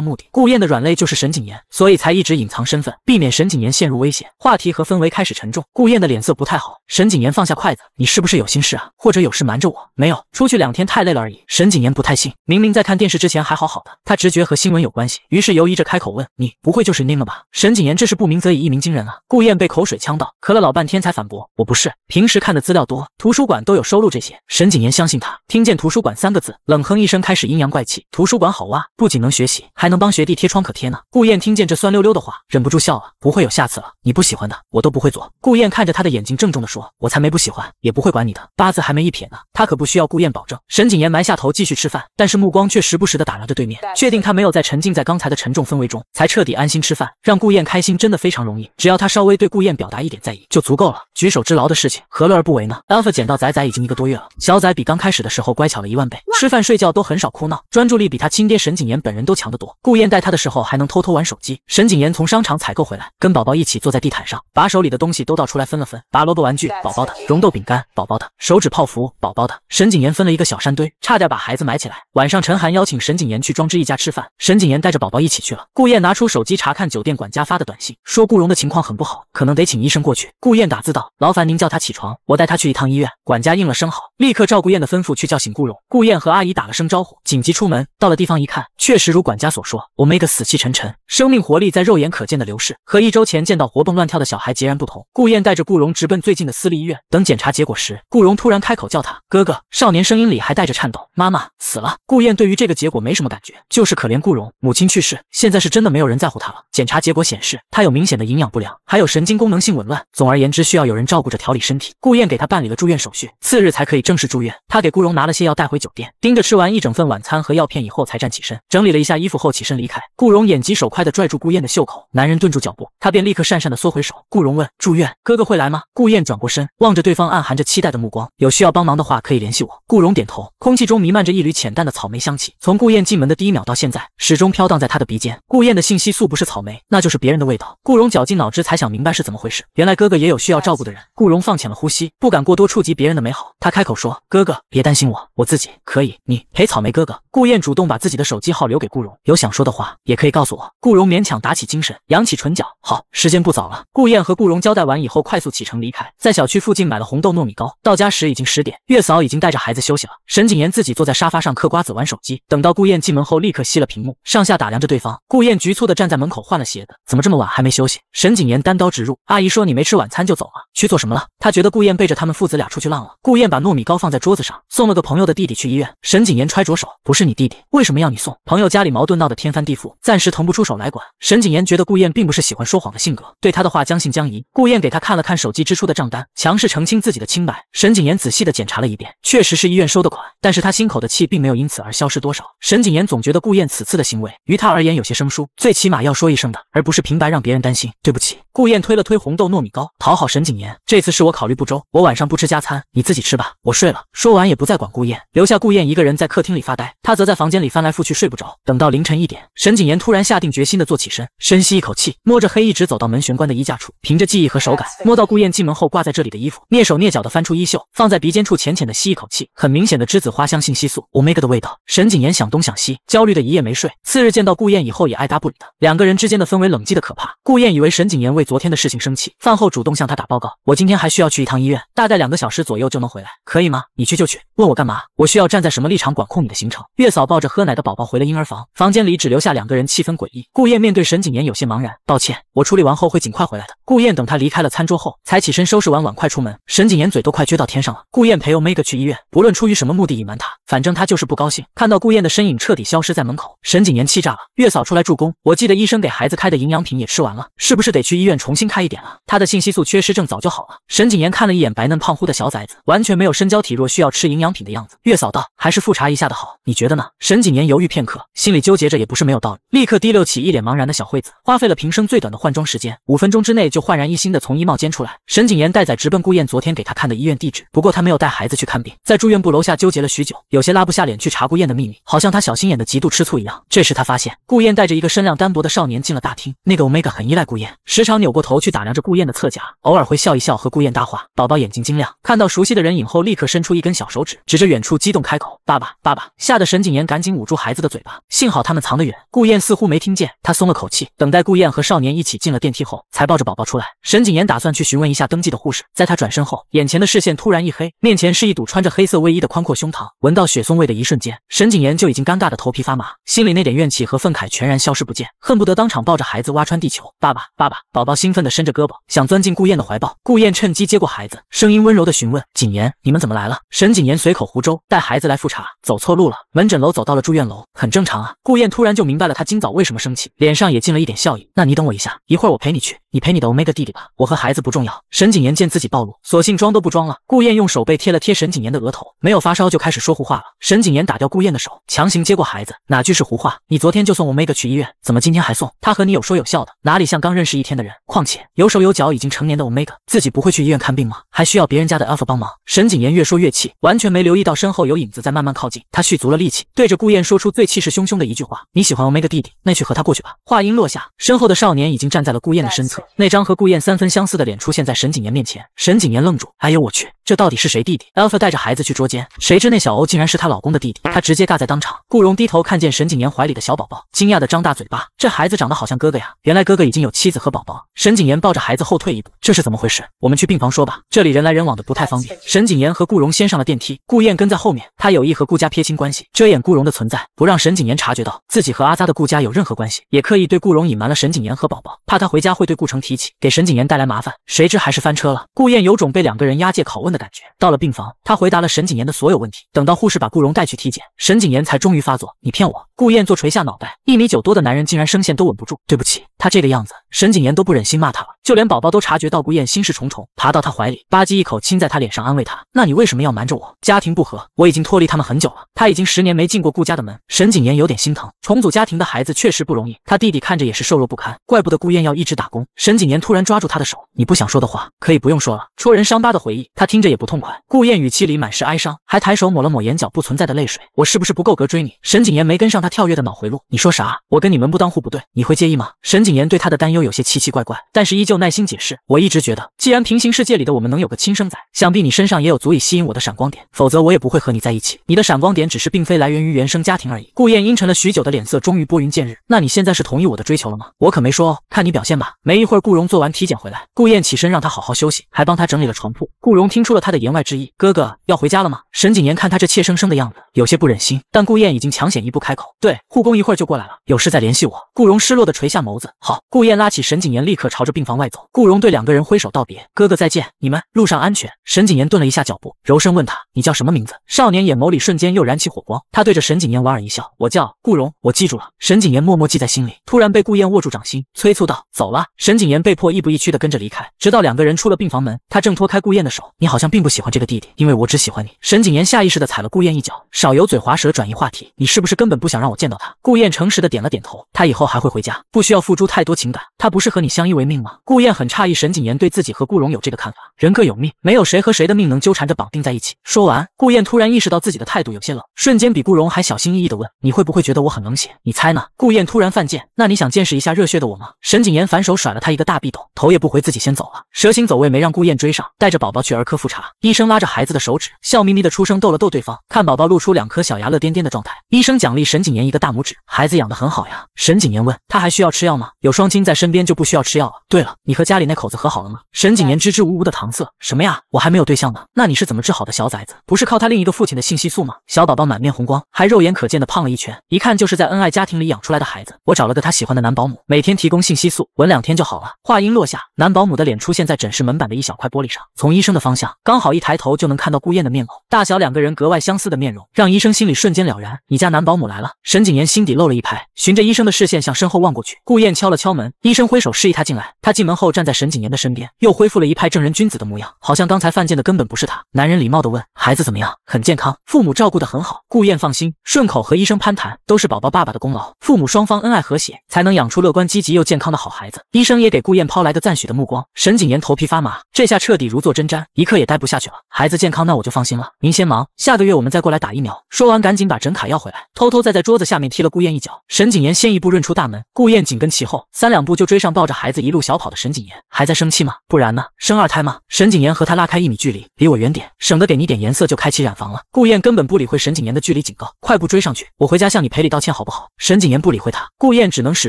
目的。顾燕的软肋就是沈景言，所以才一直隐藏身份，避免沈景言陷入危险。话题和氛围开始沉重，顾燕的脸色不太好。沈景言放下筷子：“你是不是有心事啊？或者有事瞒着我？”“没有，出去两天太累了而已。”沈景言不太信，明明在看电视之前还好好的，他直觉和新闻有关系，于是犹疑着。开口问你不会就是宁了吧？沈谨言这是不鸣则已一鸣惊人啊！顾燕被口水呛到，咳了老半天才反驳：“我不是，平时看的资料多，图书馆都有收录这些。”沈谨言相信他，听见图书馆三个字，冷哼一声，开始阴阳怪气：“图书馆好哇，不仅能学习，还能帮学弟贴创可贴呢。”顾燕听见这酸溜溜的话，忍不住笑了：“不会有下次了，你不喜欢的我都不会做。”顾燕看着他的眼睛，郑重的说：“我才没不喜欢，也不会管你的。”八字还没一撇呢，他可不需要顾燕保证。沈谨言埋下头继续吃饭，但是目光却时不时的打量着对面，确定他没有再沉浸在刚才的沉重氛。为中，才彻底安心吃饭，让顾燕开心真的非常容易，只要他稍微对顾燕表达一点在意就足够了，举手之劳的事情何乐而不为呢？Alpha 捡到仔仔已经一个多月了，小仔比刚开始的时候乖巧了一万倍，吃饭睡觉都很少哭闹，专注力比他亲爹沈谨言本人都强得多。顾燕带他的时候还能偷偷玩手机。沈谨言从商场采购回来，跟宝宝一起坐在地毯上，把手里的东西都倒出来分了分，拔萝卜玩具宝宝的，溶豆饼干宝宝的，手指泡芙宝宝的。沈谨言分了一个小山堆，差点把孩子埋起来。晚上陈涵邀请沈谨言去庄之一家吃饭，沈谨言带着宝宝一起去了。顾燕拿出手机查看酒店管家发的短信，说：“顾荣的情况很不好，可能得请医生过去。”顾燕打字道：“劳烦您叫他起床，我带他去一趟医院。”管家应了声好，立刻照顾燕的吩咐去叫醒顾荣。顾燕和阿姨打了声招呼，紧急出门。到了地方一看，确实如管家所说，我妹的死气沉沉，生命活力在肉眼可见的流逝，和一周前见到活蹦乱跳的小孩截然不同。顾燕带着顾荣直奔最近的私立医院。等检查结果时，顾荣突然开口叫他哥哥，少年声音里还带着颤抖：“妈妈死了。”顾燕对于这个结果没什么感觉，就是可怜顾荣母亲去世，现在。是真的没有人在乎他了。检查结果显示，他有明显的营养不良，还有神经功能性紊乱。总而言之，需要有人照顾着调理身体。顾燕给他办理了住院手续，次日才可以正式住院。他给顾荣拿了些药带回酒店，盯着吃完一整份晚餐和药片以后，才站起身，整理了一下衣服后起身离开。顾荣眼疾手快地拽住顾燕的袖口，男人顿住脚步，他便立刻讪讪地缩回手。顾荣问：“住院，哥哥会来吗？”顾燕转过身，望着对方暗含着期待的目光，有需要帮忙的话可以联系我。顾荣点头，空气中弥漫着一缕浅淡的草莓香气，从顾燕进门的第一秒到现在，始终飘荡在他的鼻尖。顾燕的信息素不是草莓，那就是别人的味道。顾荣绞尽脑汁才想明白是怎么回事。原来哥哥也有需要照顾的人。顾荣放浅了呼吸，不敢过多触及别人的美好。他开口说：“哥哥，别担心我，我自己可以。你陪草莓哥哥。”顾燕主动把自己的手机号留给顾荣，有想说的话也可以告诉我。顾荣勉强打起精神，扬起唇角：“好，时间不早了。”顾燕和顾荣交代完以后，快速启程离开，在小区附近买了红豆糯米糕。到家时已经十点，月嫂已经带着孩子休息了。沈景言自己坐在沙发上嗑瓜子玩手机，等到顾燕进门后，立刻熄了屏幕，上下打量着对方。顾。顾雁局促地站在门口，换了鞋子。怎么这么晚还没休息？沈景言单刀直入：“阿姨说你没吃晚餐就走了，去做什么了？”他觉得顾燕背着他们父子俩出去浪了。顾燕把糯米糕放在桌子上，送了个朋友的弟弟去医院。沈景言揣着手：“不是你弟弟，为什么要你送？朋友家里矛盾闹得天翻地覆，暂时腾不出手来管。”沈景言觉得顾燕并不是喜欢说谎的性格，对他的话将信将疑。顾燕给他看了看手机支出的账单，强势澄清自己的清白。沈景言仔细地检查了一遍，确实是医院收的款，但是他心口的气并没有因此而消失多少。沈景言总觉得顾燕此次的行为于他而言有些生。最起码要说一声的，而不是平白让别人担心。对不起，顾燕推了推红豆糯米糕，讨好沈景言。这次是我考虑不周，我晚上不吃加餐，你自己吃吧，我睡了。说完也不再管顾燕，留下顾燕一个人在客厅里发呆。他则在房间里翻来覆去睡不着，等到凌晨一点，沈景言突然下定决心的坐起身，深吸一口气，摸着黑一直走到门玄关的衣架处，凭着记忆和手感摸到顾燕进门后挂在这里的衣服，蹑手蹑脚的翻出衣袖，放在鼻尖处浅浅的吸一口气，很明显的栀子花香性激素 omega 的味道。沈景言想东想西，焦虑的一夜没睡。次日见到顾燕以后也。爱答不理的两个人之间的氛围冷寂的可怕。顾燕以为沈景言为昨天的事情生气，饭后主动向他打报告：“我今天还需要去一趟医院，大概两个小时左右就能回来，可以吗？你去就去，问我干嘛？我需要站在什么立场管控你的行程？”月嫂抱着喝奶的宝宝回了婴儿房，房间里只留下两个人，气氛诡异。顾燕面对沈景言有些茫然：“抱歉，我处理完后会尽快回来的。”顾燕等他离开了餐桌后，才起身收拾完碗筷出门。沈景言嘴都快撅到天上了。顾燕陪 Omega 去医院，不论出于什么目的隐瞒他，反正他就是不高兴。看到顾燕的身影彻底消失在门口，沈景言气炸了。月嫂出来助攻，我记得医生给孩子开的营养品也吃完了，是不是得去医院重新开一点啊？他的信息素缺失症早就好了。沈景言看了一眼白嫩胖乎的小崽子，完全没有身娇体弱需要吃营养品的样子。月嫂道：“还是复查一下的好，你觉得呢？”沈景言犹豫片刻，心里纠结着也不是没有道理。立刻提溜起一脸茫然的小惠子，花费了平生最短的换装时间，五分钟之内就焕然一新的从衣帽间出来。沈景言带崽直奔顾燕昨天给他看的医院地址，不过他没有带孩子去看病，在住院部楼下纠结了许久，有些拉不下脸去查顾燕的秘密，好像他小心眼的极度吃醋一样。这时他发现顾燕带着。一。一个身量单薄的少年进了大厅。那个 Omega 很依赖顾燕，时常扭过头去打量着顾燕的侧颊，偶尔会笑一笑和顾燕搭话。宝宝眼睛晶亮，看到熟悉的人影后，立刻伸出一根小手指，指着远处，激动开口：“爸爸，爸爸！”吓得沈谨言赶紧捂住孩子的嘴巴。幸好他们藏得远，顾燕似乎没听见，他松了口气，等待顾燕和少年一起进了电梯后，才抱着宝宝出来。沈谨言打算去询问一下登记的护士，在他转身后，眼前的视线突然一黑，面前是一堵穿着黑色卫衣的宽阔胸膛。闻到雪松味的一瞬间，沈谨言就已经尴尬的头皮发麻，心里那点怨气和愤慨全然消。消失不见，恨不得当场抱着孩子挖穿地球。爸爸，爸爸，宝宝兴奋地伸着胳膊，想钻进顾燕的怀抱。顾燕趁机接过孩子，声音温柔地询问：“谨言，你们怎么来了？”沈谨言随口胡诌：“带孩子来复查，走错路了，门诊楼走到了住院楼，很正常啊。”顾燕突然就明白了他今早为什么生气，脸上也进了一点笑意。那你等我一下，一会儿我陪你去。你陪你的 omega 弟弟吧，我和孩子不重要。沈景言见自己暴露，索性装都不装了。顾燕用手背贴了贴沈景言的额头，没有发烧就开始说胡话了。沈景言打掉顾燕的手，强行接过孩子。哪句是胡话？你昨天就送 omega 去医院，怎么今天还送？他和你有说有笑的，哪里像刚认识一天的人？况且有手有脚已经成年的 omega，自己不会去医院看病吗？还需要别人家的 alpha 帮忙？沈景言越说越气，完全没留意到身后有影子在慢慢靠近。他蓄足了力气，对着顾燕说出最气势汹汹的一句话：你喜欢 omega 弟弟，那去和他过去吧。话音落下，身后的少年已经站在了顾燕的身侧。那张和顾燕三分相似的脸出现在沈景言面前，沈景言愣住。哎呦我去！这到底是谁弟弟？Alpha 带着孩子去捉奸，谁知那小欧竟然是她老公的弟弟，她直接尬在当场。顾荣低头看见沈景言怀里的小宝宝，惊讶的张大嘴巴，这孩子长得好像哥哥呀！原来哥哥已经有妻子和宝宝。沈景言抱着孩子后退一步，这是怎么回事？我们去病房说吧，这里人来人往的不太方便。沈景言和顾荣先上了电梯，顾燕跟在后面，他有意和顾家撇清关系，遮掩顾荣的存在，不让沈景言察觉到自己和阿扎的顾家有任何关系，也刻意对顾荣隐瞒了沈景言和宝宝，怕他回家会对顾城提起，给沈景言带来麻烦。谁知还是翻车了，顾燕有种被两个人押解拷问的。感觉到了病房，他回答了沈景言的所有问题。等到护士把顾荣带去体检，沈景言才终于发作。你骗我！顾燕坐垂下脑袋，一米九多的男人竟然声线都稳不住。对不起，他这个样子，沈景言都不忍心骂他了。就连宝宝都察觉到顾燕心事重重，爬到他怀里，吧唧一口亲在他脸上，安慰他。那你为什么要瞒着我？家庭不和，我已经脱离他们很久了。他已经十年没进过顾家的门。沈景言有点心疼，重组家庭的孩子确实不容易。他弟弟看着也是瘦弱不堪，怪不得顾燕要一直打工。沈景言突然抓住他的手，你不想说的话，可以不用说了。戳人伤疤的回忆，他听着。也不痛快，顾燕语气里满是哀伤，还抬手抹了抹眼角不存在的泪水。我是不是不够格追你？沈景言没跟上他跳跃的脑回路，你说啥？我跟你门不当户不对，你会介意吗？沈景言对他的担忧有些奇奇怪怪，但是依旧耐心解释。我一直觉得，既然平行世界里的我们能有个亲生仔，想必你身上也有足以吸引我的闪光点，否则我也不会和你在一起。你的闪光点只是，并非来源于原生家庭而已。顾燕阴沉了许久的脸色终于拨云见日。那你现在是同意我的追求了吗？我可没说，看你表现吧。没一会儿，顾荣做完体检回来，顾燕起身让他好好休息，还帮他整理了床铺。顾荣听出。出了他的言外之意，哥哥要回家了吗？沈景言看他这怯生生的样子，有些不忍心，但顾燕已经抢险一步开口：“对，护工一会儿就过来了，有事再联系我。”顾荣失落的垂下眸子。好，顾燕拉起沈景言，立刻朝着病房外走。顾荣对两个人挥手道别：“哥哥再见，你们路上安全。”沈景言顿了一下脚步，柔声问他：“你叫什么名字？”少年眼眸里瞬间又燃起火光，他对着沈景言莞尔一笑：“我叫顾荣，我记住了。”沈景言默默记在心里。突然被顾燕握住掌心，催促道：“走了。”沈景言被迫亦步亦趋的跟着离开，直到两个人出了病房门，他挣脱开顾燕的手：“你好。”像并不喜欢这个弟弟，因为我只喜欢你。沈谨言下意识的踩了顾燕一脚，少油嘴滑舌转移话题，你是不是根本不想让我见到他？顾燕诚实的点了点头，他以后还会回家，不需要付出太多情感。他不是和你相依为命吗？顾燕很诧异沈谨言对自己和顾荣有这个看法，人各有命，没有谁和谁的命能纠缠着绑定在一起。说完，顾燕突然意识到自己的态度有些冷，瞬间比顾荣还小心翼翼的问，你会不会觉得我很冷血？你猜呢？顾燕突然犯贱，那你想见识一下热血的我吗？沈谨言反手甩了他一个大逼斗，头也不回自己先走了。蛇形走位没让顾燕追上，带着宝宝去儿科复查医生拉着孩子的手指，笑眯眯的出声逗了逗对方，看宝宝露出两颗小牙乐颠颠的状态。医生奖励沈景言一个大拇指，孩子养得很好呀。沈景言问，他还需要吃药吗？有双亲在身边就不需要吃药了。对了，你和家里那口子和好了吗？沈景言支支吾吾的搪塞，什么呀，我还没有对象呢。那你是怎么治好的小崽子？不是靠他另一个父亲的信息素吗？小宝宝满面红光，还肉眼可见的胖了一圈，一看就是在恩爱家庭里养出来的孩子。我找了个他喜欢的男保姆，每天提供信息素，稳两天就好了。话音落下，男保姆的脸出现在诊室门板的一小块玻璃上，从医生的方向。刚好一抬头就能看到顾燕的面孔，大小两个人格外相似的面容，让医生心里瞬间了然。你家男保姆来了，沈景言心底露了一拍，循着医生的视线向身后望过去。顾燕敲了敲门，医生挥手示意他进来。他进门后站在沈景言的身边，又恢复了一派正人君子的模样，好像刚才犯贱的根本不是他。男人礼貌地问：“孩子怎么样？很健康，父母照顾的很好。”顾燕放心，顺口和医生攀谈，都是宝宝爸爸的功劳，父母双方恩爱和谐，才能养出乐观积极又健康的好孩子。医生也给顾燕抛来个赞许的目光。沈景言头皮发麻，这下彻底如坐针毡，一刻也。待不下去了，孩子健康那我就放心了。您先忙，下个月我们再过来打疫苗。说完，赶紧把诊卡要回来，偷偷再在桌子下面踢了顾燕一脚。沈景言先一步认出大门，顾燕紧跟其后，三两步就追上抱着孩子一路小跑的沈景言。还在生气吗？不然呢？生二胎吗？沈景言和他拉开一米距离，离我远点，省得给你点颜色就开启染房了。顾燕根本不理会沈景言的距离警告，快步追上去，我回家向你赔礼道歉好不好？沈景言不理会他，顾燕只能使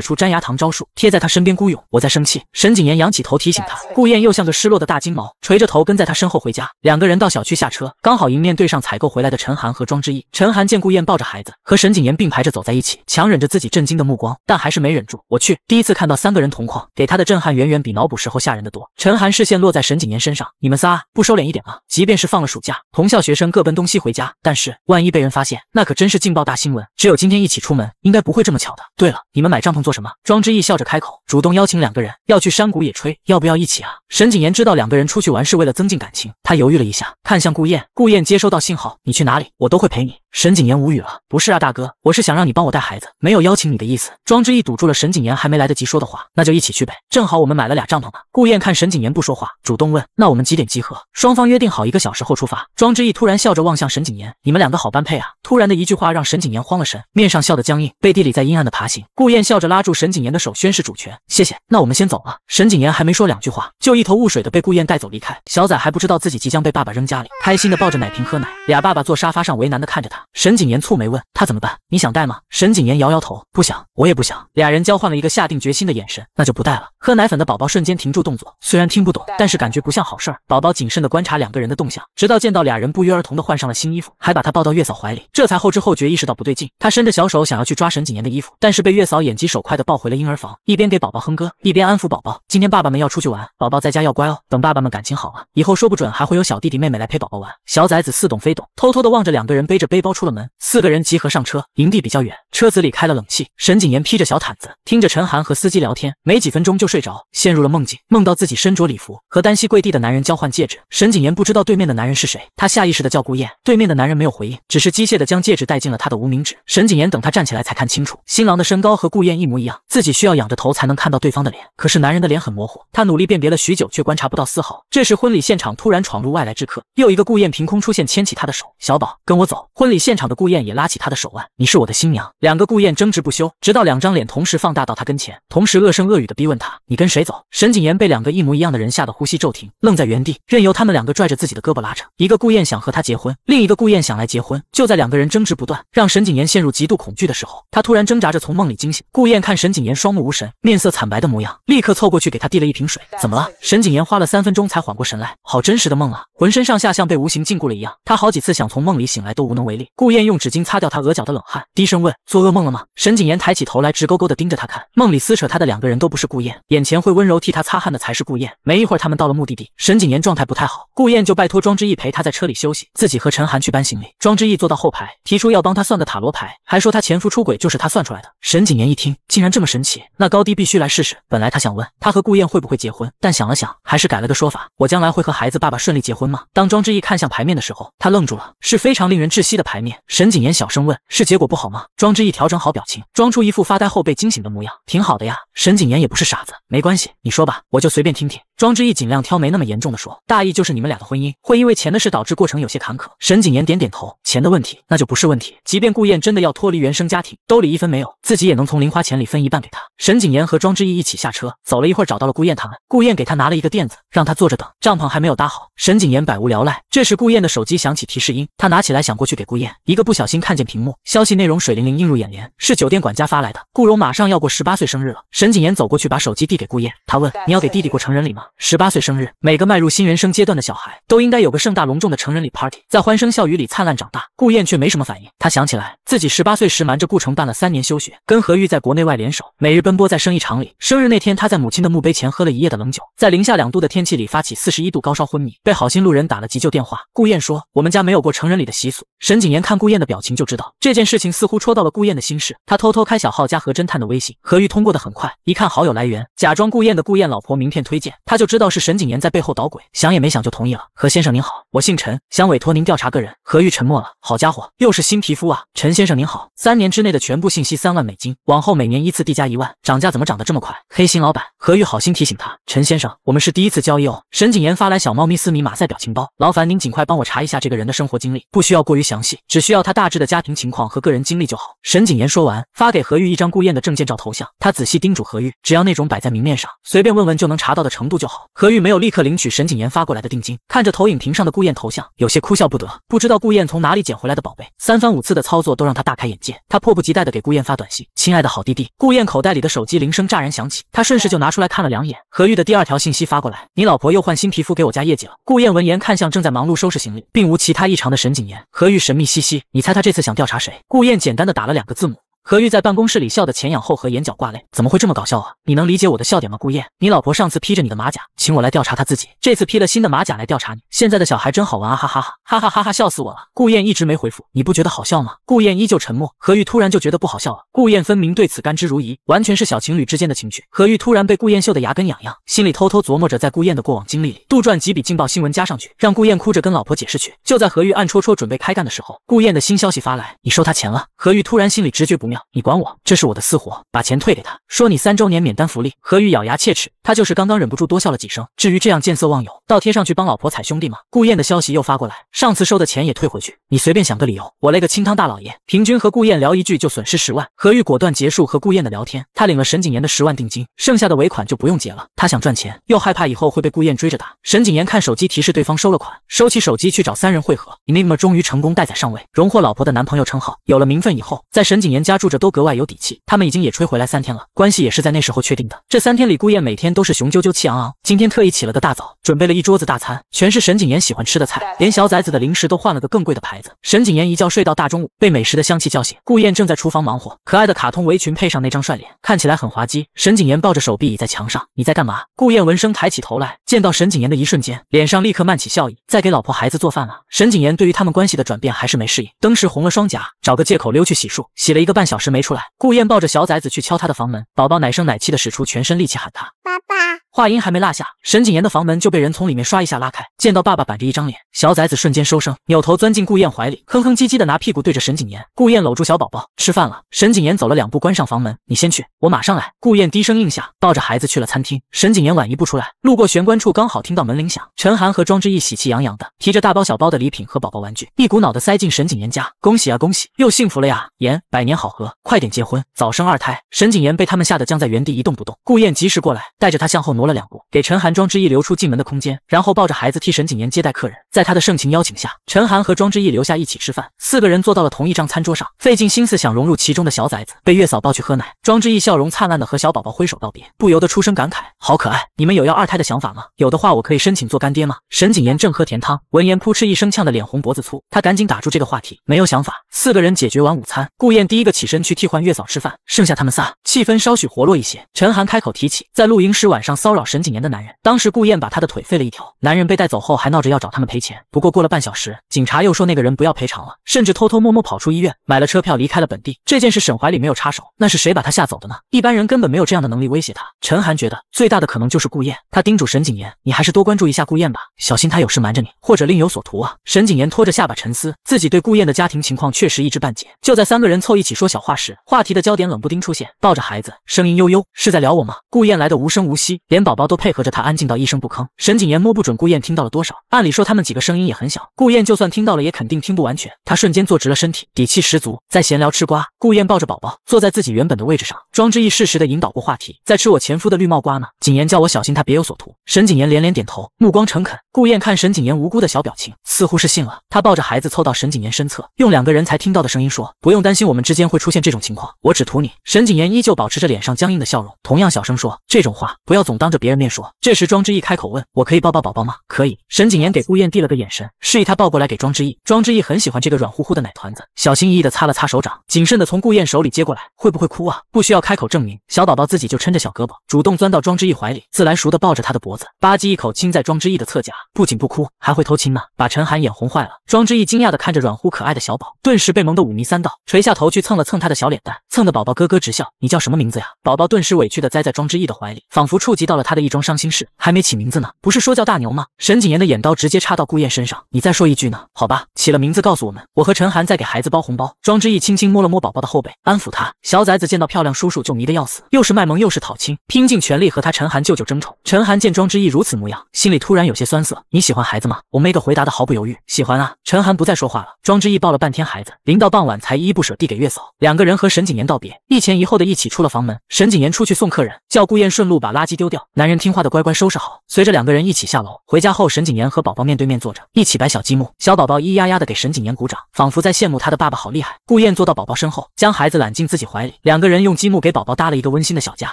出粘牙糖招数，贴在他身边孤勇。我在生气。沈景言仰起头提醒他，顾燕又像个失落的大金毛，垂着头跟在他身后回。家两个人到小区下车，刚好迎面对上采购回来的陈寒和庄之毅。陈寒见顾燕抱着孩子和沈景言并排着走在一起，强忍着自己震惊的目光，但还是没忍住。我去，第一次看到三个人同框，给他的震撼远远比脑补时候吓人的多。陈寒视线落在沈景言身上，你们仨不收敛一点吗？即便是放了暑假，同校学生各奔东西回家，但是万一被人发现，那可真是劲爆大新闻。只有今天一起出门，应该不会这么巧的。对了，你们买帐篷做什么？庄之毅笑着开口，主动邀请两个人要去山谷野炊，要不要一起啊？沈景言知道两个人出去玩是为了增进感情。他犹豫了一下，看向顾燕。顾燕接收到信号，你去哪里，我都会陪你。沈景言无语了。不是啊，大哥，我是想让你帮我带孩子，没有邀请你的意思。庄之意堵住了沈景言还没来得及说的话。那就一起去呗，正好我们买了俩帐篷呢。顾燕看沈景言不说话，主动问，那我们几点集合？双方约定好一个小时后出发。庄之意突然笑着望向沈景言，你们两个好般配啊！突然的一句话让沈景言慌了神，面上笑得僵硬，背地里在阴暗的爬行。顾燕笑着拉住沈景言的手，宣誓主权。谢谢，那我们先走了。沈景言还没说两句话，就一头雾水的被顾燕带走离开。小仔还不知道自己。己即将被爸爸扔家里，开心的抱着奶瓶喝奶。俩爸爸坐沙发上，为难的看着他。沈景言蹙眉问：“他怎么办？你想带吗？”沈景言摇摇头，不想，我也不想。俩人交换了一个下定决心的眼神，那就不带了。喝奶粉的宝宝瞬间停住动作，虽然听不懂，但是感觉不像好事儿。宝宝谨慎的观察两个人的动向，直到见到俩人不约而同的换上了新衣服，还把他抱到月嫂怀里，这才后知后觉意识到不对劲。他伸着小手想要去抓沈景言的衣服，但是被月嫂眼疾手快的抱回了婴儿房，一边给宝宝哼歌，一边安抚宝宝。今天爸爸们要出去玩，宝宝在家要乖哦。等爸爸们感情好了，以后说不准还。还会有小弟弟妹妹来陪宝宝玩。小崽子似懂非懂，偷偷的望着两个人背着背包出了门。四个人集合上车，营地比较远，车子里开了冷气。沈景言披着小毯子，听着陈寒和司机聊天，没几分钟就睡着，陷入了梦境。梦到自己身着礼服，和单膝跪地的男人交换戒指。沈景言不知道对面的男人是谁，他下意识的叫顾燕，对面的男人没有回应，只是机械的将戒指戴进了他的无名指。沈景言等他站起来才看清楚，新郎的身高和顾燕一模一样，自己需要仰着头才能看到对方的脸。可是男人的脸很模糊，他努力辨别了许久，却观察不到丝毫。这时婚礼现场突然闯。闯入外来之客，又一个顾燕凭空出现，牵起他的手，小宝，跟我走。婚礼现场的顾燕也拉起他的手腕，你是我的新娘。两个顾燕争执不休，直到两张脸同时放大到他跟前，同时恶声恶语的逼问他，你跟谁走？沈谨言被两个一模一样的人吓得呼吸骤停，愣在原地，任由他们两个拽着自己的胳膊拉着。一个顾燕想和他结婚，另一个顾燕想来结婚。就在两个人争执不断，让沈谨言陷入极度恐惧的时候，他突然挣扎着从梦里惊醒。顾燕看沈谨言双目无神，面色惨白的模样，立刻凑过去给他递了一瓶水。怎么了？沈谨言花了三分钟才缓过神来，好真实的梦。梦了，浑身上下像被无形禁锢了一样。他好几次想从梦里醒来，都无能为力。顾燕用纸巾擦掉他额角的冷汗，低声问：“做噩梦了吗？”沈谨言抬起头来，直勾勾的盯着他看。梦里撕扯他的两个人都不是顾燕，眼前会温柔替他擦汗的才是顾燕。没一会儿，他们到了目的地。沈谨言状态不太好，顾燕就拜托庄之毅陪他在车里休息，自己和陈寒去搬行李。庄之毅坐到后排，提出要帮他算个塔罗牌，还说他前夫出轨就是他算出来的。沈谨言一听，竟然这么神奇，那高低必须来试试。本来他想问他和顾燕会不会结婚，但想了想，还是改了个说法：“我将来会和孩子爸爸。”顺利结婚吗？当庄之毅看向牌面的时候，他愣住了，是非常令人窒息的牌面。沈景言小声问：“是结果不好吗？”庄之毅调整好表情，装出一副发呆后被惊醒的模样：“挺好的呀。”沈景言也不是傻子，没关系，你说吧，我就随便听听。庄之毅尽量挑没那么严重的说，大意就是你们俩的婚姻会因为钱的事导致过程有些坎坷。沈景言点点头，钱的问题那就不是问题，即便顾燕真的要脱离原生家庭，兜里一分没有，自己也能从零花钱里分一半给他。沈景言和庄之毅一起下车，走了一会儿找到了顾燕他们。顾燕给他拿了一个垫子，让他坐着等。帐篷还没有搭好，沈景言百无聊赖。这时顾燕的手机响起提示音，他拿起来想过去给顾燕，一个，不小心看见屏幕消息内容水灵灵映入眼帘，是酒店管家发来的。顾荣马上要过十八岁生日了。沈景言走过去把手机递给顾燕，他问你要给弟弟过成人礼吗？十八岁生日，每个迈入新人生阶段的小孩都应该有个盛大隆重的成人礼 party，在欢声笑语里灿烂长大。顾燕却没什么反应，他想起来自己十八岁时瞒着顾城办了三年休学，跟何玉在国内外联手，每日奔波在生意场里。生日那天，他在母亲的墓碑前喝了一夜的冷酒，在零下两度的天气里发起四十一度高烧昏迷，被好心路人打了急救电话。顾燕说，我们家没有过成人礼的习俗。沈景言看顾燕的表情就知道这件事情似乎戳到了顾燕的心事，他偷偷开小号加何侦探的微信，何玉通过的很快，一看好友来源，假装顾燕的顾燕老婆名片推荐，他就。就知道是沈景言在背后捣鬼，想也没想就同意了。何先生您好，我姓陈，想委托您调查个人。何玉沉默了，好家伙，又是新皮肤啊！陈先生您好，三年之内的全部信息，三万美金，往后每年依次递加一万，涨价怎么涨得这么快？黑心老板！何玉好心提醒他，陈先生，我们是第一次交易哦。沈景言发来小猫咪私密马赛表情包，劳烦您尽快帮我查一下这个人的生活经历，不需要过于详细，只需要他大致的家庭情况和个人经历就好。沈景言说完，发给何玉一张顾燕的证件照头像，他仔细叮嘱何玉，只要那种摆在明面上，随便问问就能查到的程度。就好。何玉没有立刻领取沈景言发过来的定金，看着投影屏上的顾燕头像，有些哭笑不得。不知道顾燕从哪里捡回来的宝贝，三番五次的操作都让他大开眼界。他迫不及待的给顾燕发短信：亲爱的，好弟弟。顾燕口袋里的手机铃声乍然响起，他顺势就拿出来看了两眼。何玉的第二条信息发过来：你老婆又换新皮肤给我加业绩了。顾燕闻言看向正在忙碌收拾行李，并无其他异常的沈景言。何玉神秘兮兮：你猜他这次想调查谁？顾燕简单的打了两个字母。何玉在办公室里笑得前仰后合，眼角挂泪，怎么会这么搞笑啊？你能理解我的笑点吗？顾燕，你老婆上次披着你的马甲请我来调查她自己，这次披了新的马甲来调查你。现在的小孩真好玩啊，哈哈哈，哈哈哈哈，笑死我了。顾燕一直没回复，你不觉得好笑吗？顾燕依旧沉默。何玉突然就觉得不好笑了。顾燕分明对此甘之如饴，完全是小情侣之间的情趣。何玉突然被顾燕秀的牙根痒痒，心里偷偷琢磨着，在顾燕的过往经历里杜撰几笔劲爆新闻加上去，让顾燕哭着跟老婆解释去。就在何玉暗戳戳准备开干的时候，顾燕的新消息发来，你收他钱了？何玉突然心里直觉不。妙。你管我，这是我的私活，把钱退给他，说你三周年免单福利。何玉咬牙切齿，他就是刚刚忍不住多笑了几声。至于这样见色忘友，倒贴上去帮老婆踩兄弟吗？顾燕的消息又发过来，上次收的钱也退回去，你随便想个理由，我勒个清汤大老爷，平均和顾燕聊一句就损失十万。何玉果断结束和顾燕的聊天，他领了沈谨言的十万定金，剩下的尾款就不用结了。他想赚钱，又害怕以后会被顾燕追着打。沈谨言看手机提示对方收了款，收起手机去找三人汇合。尼玛，终于成功带宰上位，荣获老婆的男朋友称号。有了名分以后，在沈谨言家。住着都格外有底气。他们已经野炊回来三天了，关系也是在那时候确定的。这三天里，顾燕每天都是雄赳赳、气昂昂。今天特意起了个大早，准备了一桌子大餐，全是沈景言喜欢吃的菜，连小崽子的零食都换了个更贵的牌子。沈景言一觉睡到大中午，被美食的香气叫醒。顾燕正在厨房忙活，可爱的卡通围裙配上那张帅脸，看起来很滑稽。沈景言抱着手臂倚在墙上，你在干嘛？顾燕闻声抬起头来，见到沈景言的一瞬间，脸上立刻漫起笑意。在给老婆孩子做饭啊。沈景言对于他们关系的转变还是没适应，灯时红了双颊，找个借口溜去洗漱，洗了一个半小。小时没出来，顾燕抱着小崽子去敲他的房门，宝宝奶声奶气的使出全身力气喊他爸爸。话音还没落下，沈景言的房门就被人从里面刷一下拉开。见到爸爸板着一张脸，小崽子瞬间收声，扭头钻进顾燕怀里，哼哼唧唧的拿屁股对着沈景言。顾燕搂住小宝宝，吃饭了。沈景言走了两步，关上房门，你先去，我马上来。顾燕低声应下，抱着孩子去了餐厅。沈景言晚一步出来，路过玄关处，刚好听到门铃响。陈寒和庄之意喜气洋洋的提着大包小包的礼品和宝宝玩具，一股脑的塞进沈景言家。恭喜啊恭喜，又幸福了呀！言百年好合，快点结婚，早生二胎。沈景言被他们吓得僵在原地一动不动。顾燕及时过来，带着他向后挪。挪了两步，给陈寒庄之意留出进门的空间，然后抱着孩子替沈景言接待客人。在他的盛情邀请下，陈寒和庄之意留下一起吃饭。四个人坐到了同一张餐桌上，费尽心思想融入其中的小崽子被月嫂抱去喝奶。庄之意笑容灿烂的和小宝宝挥手道别，不由得出声感慨：“好可爱！你们有要二胎的想法吗？有的话，我可以申请做干爹吗？”沈景言正喝甜汤，闻言扑哧一声呛得脸红脖子粗，他赶紧打住这个话题，没有想法。四个人解决完午餐，顾燕第一个起身去替换月嫂吃饭，剩下他们仨，气氛稍许活络一些。陈寒开口提起在露营时晚上骚。骚扰沈景年的男人，当时顾燕把他的腿废了一条。男人被带走后还闹着要找他们赔钱。不过过了半小时，警察又说那个人不要赔偿了，甚至偷偷摸摸跑出医院，买了车票离开了本地。这件事沈怀里没有插手，那是谁把他吓走的呢？一般人根本没有这样的能力威胁他。陈寒觉得最大的可能就是顾燕，他叮嘱沈景言：“你还是多关注一下顾燕吧，小心他有事瞒着你，或者另有所图啊。”沈景言拖着下巴沉思，自己对顾燕的家庭情况确实一知半解。就在三个人凑一起说小话时，话题的焦点冷不丁出现，抱着孩子，声音悠悠：“是在聊我吗？”顾燕来的无声无息，连。宝宝都配合着他，安静到一声不吭。沈景言摸不准顾燕听到了多少，按理说他们几个声音也很小，顾燕就算听到了，也肯定听不完全。他瞬间坐直了身体，底气十足，在闲聊吃瓜。顾燕抱着宝宝，坐在自己原本的位置上。庄之意适时的引导过话题，在吃我前夫的绿帽瓜呢。谨言叫我小心他别有所图。沈景言连连点头，目光诚恳。顾燕看沈景言无辜的小表情，似乎是信了。他抱着孩子凑到沈景言身侧，用两个人才听到的声音说：“不用担心，我们之间会出现这种情况，我只图你。”沈景言依旧保持着脸上僵硬的笑容，同样小声说：“这种话不要总当着别人面说。”这时，庄之毅开口问：“我可以抱抱宝宝吗？”“可以。”沈景言给顾燕递了个眼神，示意他抱过来给庄之毅。庄之毅很喜欢这个软乎乎的奶团子，小心翼翼地擦了擦手掌，谨慎地从顾燕手里接过来。会不会哭啊？不需要开口证明，小宝宝自己就撑着小胳膊，主动钻到庄之毅怀里，自来熟的抱着他的脖子，吧唧一口亲在庄之毅的侧颊。不仅不哭，还会偷亲呢，把陈寒眼红坏了。庄之毅惊讶地看着软乎可爱的小宝，顿时被萌得五迷三道，垂下头去蹭了蹭他的小脸蛋，蹭得宝宝咯咯直笑。你叫什么名字呀？宝宝顿时委屈地栽在庄之毅的怀里，仿佛触及到了他的一桩伤心事。还没起名字呢，不是说叫大牛吗？沈谨言的眼刀直接插到顾燕身上，你再说一句呢？好吧，起了名字告诉我们。我和陈寒在给孩子包红包。庄之毅轻轻摸了摸宝宝的后背，安抚他。小崽子见到漂亮叔叔就迷得要死，又是卖萌又是讨亲，拼尽全力和他陈寒舅舅争宠。陈寒见庄之毅如此模样，心里突然有些酸涩。你喜欢孩子吗？我们个回答的毫不犹豫，喜欢啊。陈寒不再说话了。庄之意抱了半天孩子，临到傍晚才依依不舍递给月嫂。两个人和沈景言道别，一前一后的一起出了房门。沈景言出去送客人，叫顾燕顺路把垃圾丢掉。男人听话的乖乖收拾好，随着两个人一起下楼。回家后，沈景言和宝宝面对面坐着，一起摆小积木。小宝宝咿咿呀呀的给沈景言鼓掌，仿佛在羡慕他的爸爸好厉害。顾燕坐到宝宝身后，将孩子揽进自己怀里。两个人用积木给宝宝搭了一个温馨的小家。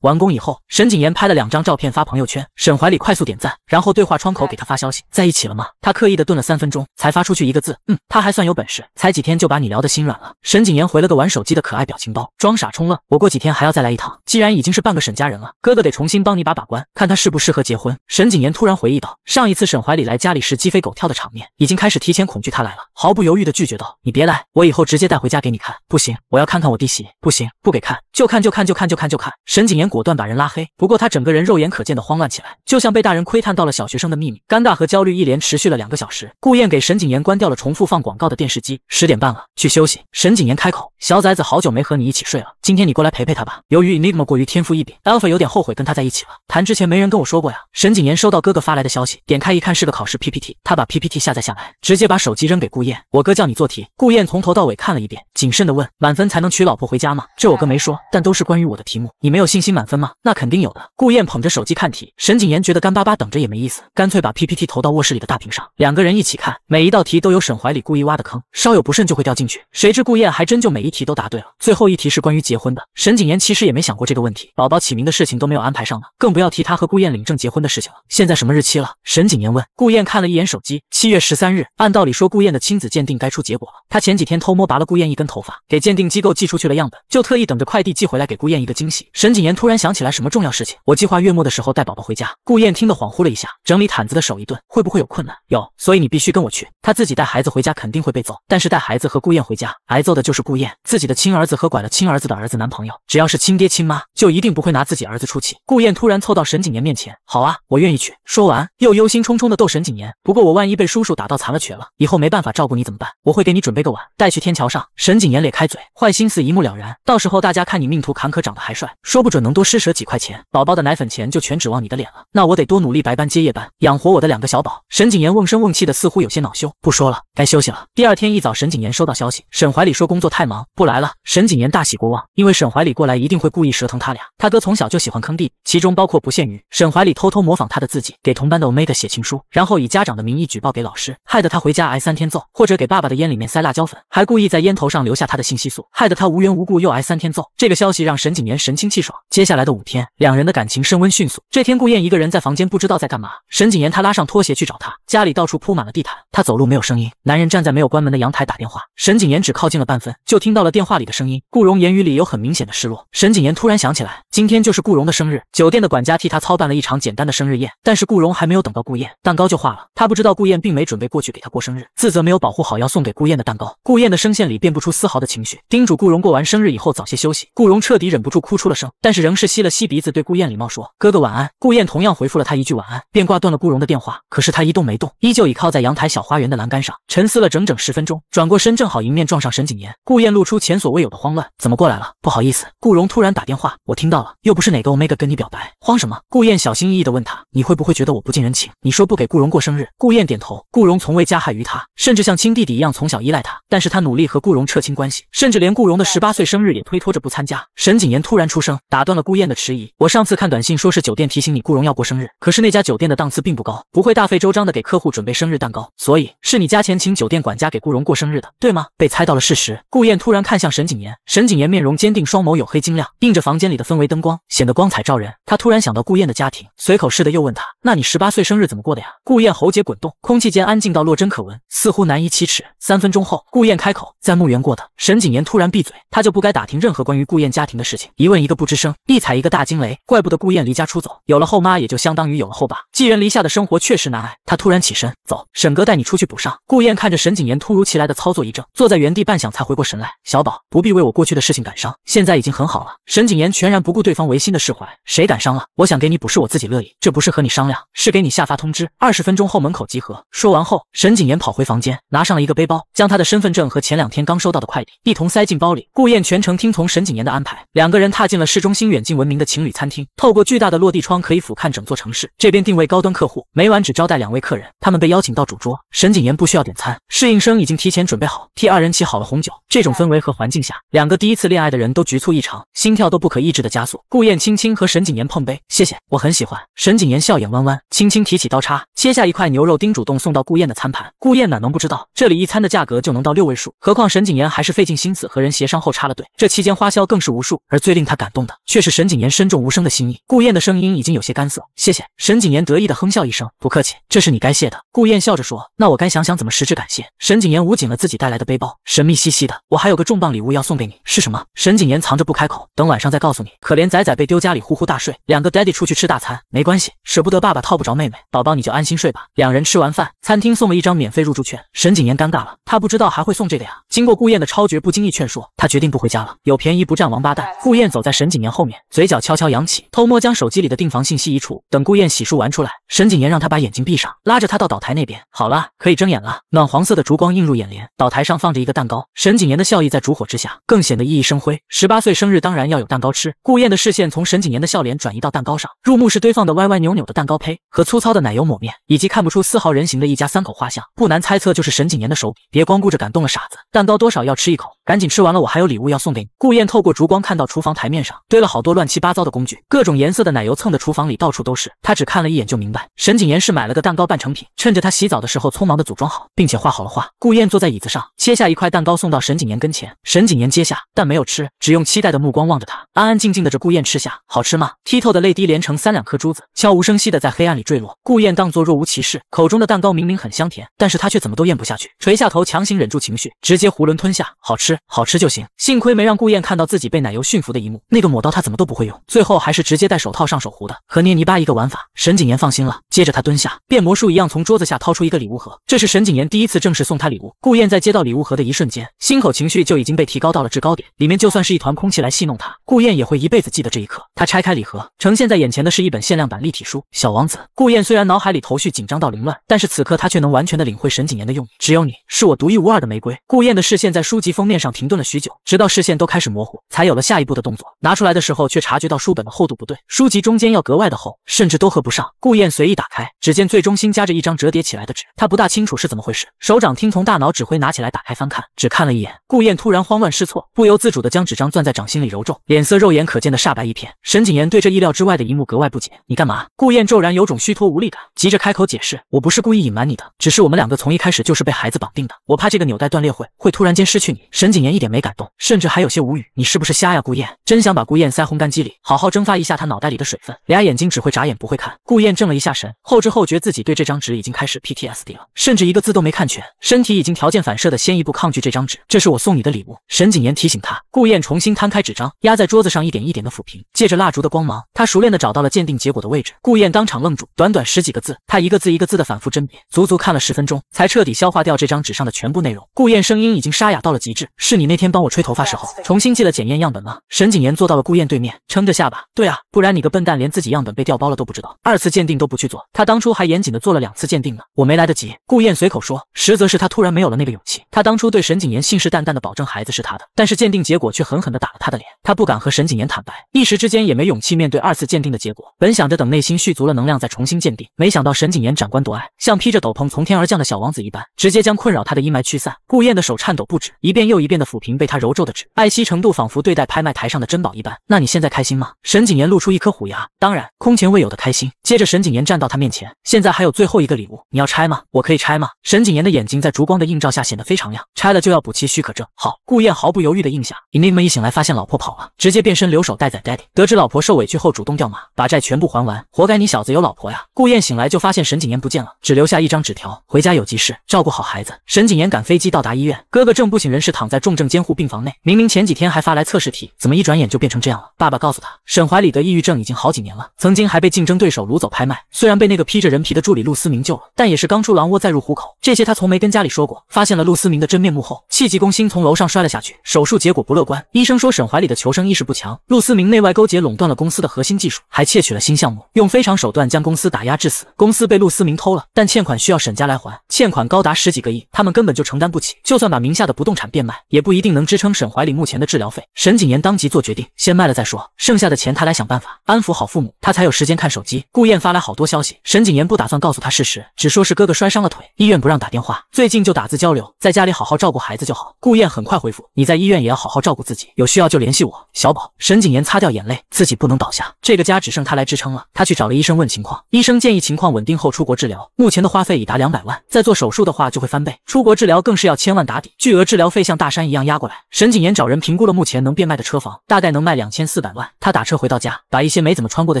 完工以后，沈景言拍了两张照片发朋友圈，沈怀里快速点赞，然后对话窗口给他发。消息在一起了吗？他刻意的顿了三分钟，才发出去一个字，嗯。他还算有本事，才几天就把你聊得心软了。沈景言回了个玩手机的可爱表情包，装傻充愣。我过几天还要再来一趟，既然已经是半个沈家人了，哥哥得重新帮你把把关，看他适不适合结婚。沈景言突然回忆到，上一次沈怀里来家里是鸡飞狗跳的场面，已经开始提前恐惧他来了，毫不犹豫的拒绝道：“你别来，我以后直接带回家给你看。”不行，我要看看我弟媳。不行，不给看，就看就看就看就看就看。沈景言果断把人拉黑。不过他整个人肉眼可见的慌乱起来，就像被大人窥探到了小学生的秘密，尴尬。大和焦虑一连持续了两个小时。顾燕给沈景言关掉了重复放广告的电视机。十点半了，去休息。沈景言开口：“小崽子，好久没和你一起睡了，今天你过来陪陪他吧。”由于 Enigma 过于天赋异禀，Alpha 有点后悔跟他在一起了。谈之前没人跟我说过呀。沈景言收到哥哥发来的消息，点开一看是个考试 PPT，他把 PPT 下载下来，直接把手机扔给顾燕：“我哥叫你做题。”顾燕从头到尾看了一遍，谨慎的问：“满分才能娶老婆回家吗？这我哥没说，但都是关于我的题目，你没有信心满分吗？那肯定有的。”顾燕捧着手机看题，沈景言觉得干巴巴等着也没意思，干脆把 PPT。题投到卧室里的大屏上，两个人一起看，每一道题都有沈怀里故意挖的坑，稍有不慎就会掉进去。谁知顾燕还真就每一题都答对了。最后一题是关于结婚的，沈景言其实也没想过这个问题，宝宝起名的事情都没有安排上呢，更不要提他和顾燕领证结婚的事情了。现在什么日期了？沈景言问。顾燕看了一眼手机，七月十三日。按道理说，顾燕的亲子鉴定该出结果了。他前几天偷摸拔了顾燕一根头发，给鉴定机构寄出去了样本，就特意等着快递寄回来给顾燕一个惊喜。沈景言突然想起来什么重要事情，我计划月末的时候带宝宝回家。顾燕听得恍惚了一下，整理毯子的手艺。顿，会不会有困难？有，所以你必须跟我去。他自己带孩子回家肯定会被揍，但是带孩子和顾燕回家，挨揍的就是顾燕自己的亲儿子和拐了亲儿子的儿子男朋友。只要是亲爹亲妈，就一定不会拿自己儿子出气。顾燕突然凑到沈景年面前，好啊，我愿意去。说完又忧心忡忡的逗沈景年，不过我万一被叔叔打到残了瘸了，以后没办法照顾你怎么办？我会给你准备个碗，带去天桥上。沈景年咧开嘴，坏心思一目了然。到时候大家看你命途坎坷，长得还帅，说不准能多施舍几块钱。宝宝的奶粉钱就全指望你的脸了。那我得多努力，白班接夜班，养活我的。两个小宝，沈谨言瓮声瓮气的，似乎有些恼羞。不说了，该休息了。第二天一早，沈谨言收到消息，沈怀里说工作太忙不来了。沈谨言大喜过望，因为沈怀里过来一定会故意折腾他俩。他哥从小就喜欢坑弟其中包括不限于沈怀里偷偷模仿他的字迹给同班的 Omega 写情书，然后以家长的名义举报给老师，害得他回家挨三天揍；或者给爸爸的烟里面塞辣椒粉，还故意在烟头上留下他的信息素，害得他无缘无故又挨三天揍。这个消息让沈谨言神清气爽。接下来的五天，两人的感情升温迅速。这天，顾砚一个人在房间，不知道在干嘛。沈谨言他拉上。上拖鞋去找他，家里到处铺满了地毯，他走路没有声音。男人站在没有关门的阳台打电话，沈景言只靠近了半分，就听到了电话里的声音。顾荣言语里有很明显的失落。沈景言突然想起来，今天就是顾荣的生日，酒店的管家替他操办了一场简单的生日宴，但是顾荣还没有等到顾燕，蛋糕就化了。他不知道顾燕并没准备过去给他过生日，自责没有保护好要送给顾燕的蛋糕。顾燕的声线里变不出丝毫的情绪，叮嘱顾荣过完生日以后早些休息。顾荣彻底忍不住哭出了声，但是仍是吸了吸鼻子，对顾燕礼貌说：“哥哥晚安。”顾燕同样回复了他一句晚安，便挂断了顾荣的电话。可是他一动没动，依旧倚靠在阳台小花园的栏杆上，沉思了整整十分钟。转过身，正好迎面撞上沈景言。顾燕露出前所未有的慌乱，怎么过来了？不好意思，顾荣突然打电话，我听到了，又不是哪个欧 g 个跟你表白，慌什么？顾燕小心翼翼地问他，你会不会觉得我不近人情？你说不给顾荣过生日？顾燕点头。顾荣从未加害于他，甚至像亲弟弟一样从小依赖他，但是他努力和顾荣撤清关系，甚至连顾荣的十八岁生日也推脱着不参加。沈景言突然出声，打断了顾燕的迟疑。我上次看短信，说是酒店提醒你顾荣要过生日，可是那家酒店的档次并不高。不会大费周章的给客户准备生日蛋糕，所以是你加钱请酒店管家给顾荣过生日的，对吗？被猜到了事实，顾燕突然看向沈景言，沈景言面容坚定，双眸有黑晶亮，映着房间里的氛围灯光，显得光彩照人。他突然想到顾燕的家庭，随口似的又问他：“那你十八岁生日怎么过的呀？”顾燕喉结滚动，空气间安静到落针可闻，似乎难以启齿。三分钟后，顾燕开口：“在墓园过的。”沈景言突然闭嘴，他就不该打听任何关于顾燕家庭的事情，一问一个不吱声，一踩一个大惊雷，怪不得顾燕离家出走，有了后妈也就相当于有了后爸，寄人篱下的生活。确实难挨。他突然起身走，沈哥带你出去补上。顾燕看着沈景言突如其来的操作一怔，坐在原地半晌才回过神来。小宝不必为我过去的事情感伤，现在已经很好了。沈景言全然不顾对方违心的释怀，谁感伤了？我想给你补，是我自己乐意，这不是和你商量，是给你下发通知。二十分钟后门口集合。说完后，沈景言跑回房间，拿上了一个背包，将他的身份证和前两天刚收到的快递一同塞进包里。顾燕全程听从沈景言的安排，两个人踏进了市中心远近闻名的情侣餐厅。透过巨大的落地窗，可以俯瞰整座城市。这边定位高端客户，每晚。只招待两位客人，他们被邀请到主桌。沈谨言不需要点餐，侍应生已经提前准备好，替二人起好了红酒。这种氛围和环境下，两个第一次恋爱的人都局促异常，心跳都不可抑制的加速。顾燕轻轻和沈谨言碰杯，谢谢，我很喜欢。沈谨言笑眼弯弯，轻轻提起刀叉，切下一块牛肉丁，主动送到顾燕的餐盘。顾燕哪能不知道，这里一餐的价格就能到六位数，何况沈谨言还是费尽心思和人协商后插了队，这期间花销更是无数。而最令他感动的，却是沈谨言深重无声的心意。顾燕的声音已经有些干涩，谢谢。沈谨言得意的哼笑一声，不。不客气，这是你该谢的。顾燕笑着说：“那我该想想怎么实质感谢。”沈景言捂紧了自己带来的背包，神秘兮兮的：“我还有个重磅礼物要送给你，是什么？”沈景言藏着不开口，等晚上再告诉你。可怜仔仔被丢家里呼呼大睡，两个 daddy 出去吃大餐，没关系，舍不得爸爸套不着妹妹，宝宝你就安心睡吧。两人吃完饭，餐厅送了一张免费入住券。沈景言尴尬了，他不知道还会送这个呀。经过顾燕的超绝不经意劝说，他决定不回家了，有便宜不占王八蛋。顾燕走在沈景言后面，嘴角悄悄扬起，偷摸将手机里的订房信息移除。等顾燕洗漱完出来，沈景言让他把。眼睛闭上，拉着他到岛台那边。好了，可以睁眼了。暖黄色的烛光映入眼帘，岛台上放着一个蛋糕。沈谨言的笑意在烛火之下更显得熠熠生辉。十八岁生日当然要有蛋糕吃。顾燕的视线从沈谨言的笑脸转移到蛋糕上，入目是堆放的歪歪扭扭的蛋糕胚和粗糙的奶油抹面，以及看不出丝毫人形的一家三口画像。不难猜测就是沈谨言的手笔。别光顾着感动了傻子，蛋糕多少要吃一口，赶紧吃完了，我还有礼物要送给你。顾燕透过烛光看到厨房台面上堆了好多乱七八糟的工具，各种颜色的奶油蹭的厨房里到处都是。他只看了一眼就明白，沈谨言是。是买了个蛋糕半成品，趁着他洗澡的时候，匆忙的组装好，并且画好了画。顾燕坐在椅子上，切下一块蛋糕送到沈景言跟前，沈景言接下，但没有吃，只用期待的目光望着他。安安静静的，这顾燕吃下，好吃吗？剔透的泪滴连成三两颗珠子，悄无声息的在黑暗里坠落。顾燕当作若无其事，口中的蛋糕明明很香甜，但是他却怎么都咽不下去，垂下头，强行忍住情绪，直接囫囵吞下。好吃，好吃就行。幸亏没让顾燕看到自己被奶油驯服的一幕，那个抹刀他怎么都不会用，最后还是直接戴手套上手糊的，和捏泥巴一个玩法。沈景言放心了，接着他。蹲下，变魔术一样从桌子下掏出一个礼物盒。这是沈景言第一次正式送他礼物。顾燕在接到礼物盒的一瞬间，心口情绪就已经被提高到了制高点。里面就算是一团空气来戏弄他，顾燕也会一辈子记得这一刻。他拆开礼盒，呈现在眼前的是一本限量版立体书《小王子》。顾燕虽然脑海里头绪紧张到凌乱，但是此刻他却能完全的领会沈景言的用意。只有你是我独一无二的玫瑰。顾燕的视线在书籍封面上停顿了许久，直到视线都开始模糊，才有了下一步的动作。拿出来的时候，却察觉到书本的厚度不对，书籍中间要格外的厚，甚至都合不上。顾燕随意打开。只见最中心夹着一张折叠起来的纸，他不大清楚是怎么回事。手掌听从大脑指挥拿起来打开翻看，只看了一眼，顾燕突然慌乱失措，不由自主的将纸张攥在掌心里揉皱，脸色肉眼可见的煞白一片。沈谨言对这意料之外的一幕格外不解，你干嘛？顾燕骤然有种虚脱无力感，急着开口解释，我不是故意隐瞒你的，只是我们两个从一开始就是被孩子绑定的，我怕这个纽带断裂会会突然间失去你。沈谨言一点没感动，甚至还有些无语，你是不是瞎呀？顾燕？真想把顾燕塞烘干机里，好好蒸发一下他脑袋里的水分，俩眼睛只会眨眼不会看。顾燕怔了一下神，后者。后觉自己对这张纸已经开始 PTSD 了，甚至一个字都没看全，身体已经条件反射的先一步抗拒这张纸。这是我送你的礼物，沈景言提醒他。顾燕重新摊开纸张，压在桌子上，一点一点的抚平。借着蜡烛的光芒，他熟练的找到了鉴定结果的位置。顾燕当场愣住。短短十几个字，他一个字一个字的反复甄别，足足看了十分钟，才彻底消化掉这张纸上的全部内容。顾燕声音已经沙哑到了极致。是你那天帮我吹头发时候，重新寄了检验样本吗？沈景言坐到了顾燕对面，撑着下巴。对啊，不然你个笨蛋，连自己样本被调包了都不知道，二次鉴定都不去做。他当。当初还严谨的做了两次鉴定呢，我没来得及。顾燕随口说，实则是他突然没有了那个勇气。他当初对沈景言信誓旦旦的保证孩子是他的，但是鉴定结果却狠狠的打了他的脸。他不敢和沈景言坦白，一时之间也没勇气面对二次鉴定的结果。本想着等内心蓄足了能量再重新鉴定，没想到沈景言斩官夺爱，像披着斗篷从天而降的小王子一般，直接将困扰他的阴霾驱散。顾燕的手颤抖不止，一遍又一遍的抚平被他揉皱的纸，爱惜程度仿佛对待拍卖台上的珍宝一般。那你现在开心吗？沈景言露出一颗虎牙，当然，空前未有的开心。接着，沈景言站到他面前，现在还有最后一个礼物，你要拆吗？我可以拆吗？沈景言的眼睛在烛光的映照下显得非常亮。拆了就要补齐许可证。好，顾燕毫不犹豫的应下。Enigma 一醒来发现老婆跑了，直接变身留守待宰 Daddy，得知老婆受委屈后，主动掉马，把债全部还完。活该你小子有老婆呀！顾燕醒来就发现沈景言不见了，只留下一张纸条：回家有急事，照顾好孩子。沈景言赶飞机到达医院，哥哥正不省人事躺在重症监护病房内。明明前几天还发来测试题，怎么一转眼就变成这样了？爸爸告诉他，沈怀里的抑郁症已经好几年了，曾经还被竞争对手卢。走拍卖，虽然被那个披着人皮的助理陆思明救了，但也是刚出狼窝再入虎口。这些他从没跟家里说过。发现了陆思明的真面目后，气急攻心，从楼上摔了下去。手术结果不乐观，医生说沈怀里的求生意识不强。陆思明内外勾结，垄断了公司的核心技术，还窃取了新项目，用非常手段将公司打压致死。公司被陆思明偷了，但欠款需要沈家来还，欠款高达十几个亿，他们根本就承担不起。就算把名下的不动产变卖，也不一定能支撑沈怀里目前的治疗费。沈谨言当即做决定，先卖了再说，剩下的钱他来想办法安抚好父母，他才有时间看手机。故意。燕发来好多消息，沈景言不打算告诉他事实，只说是哥哥摔伤了腿，医院不让打电话，最近就打字交流，在家里好好照顾孩子就好。顾燕很快回复：“你在医院也要好好照顾自己，有需要就联系我。”小宝。沈景言擦掉眼泪，自己不能倒下，这个家只剩他来支撑了。他去找了医生问情况，医生建议情况稳定后出国治疗，目前的花费已达两百万，再做手术的话就会翻倍，出国治疗更是要千万打底，巨额治疗费像大山一样压过来。沈景言找人评估了目前能变卖的车房，大概能卖两千四百万。他打车回到家，把一些没怎么穿过的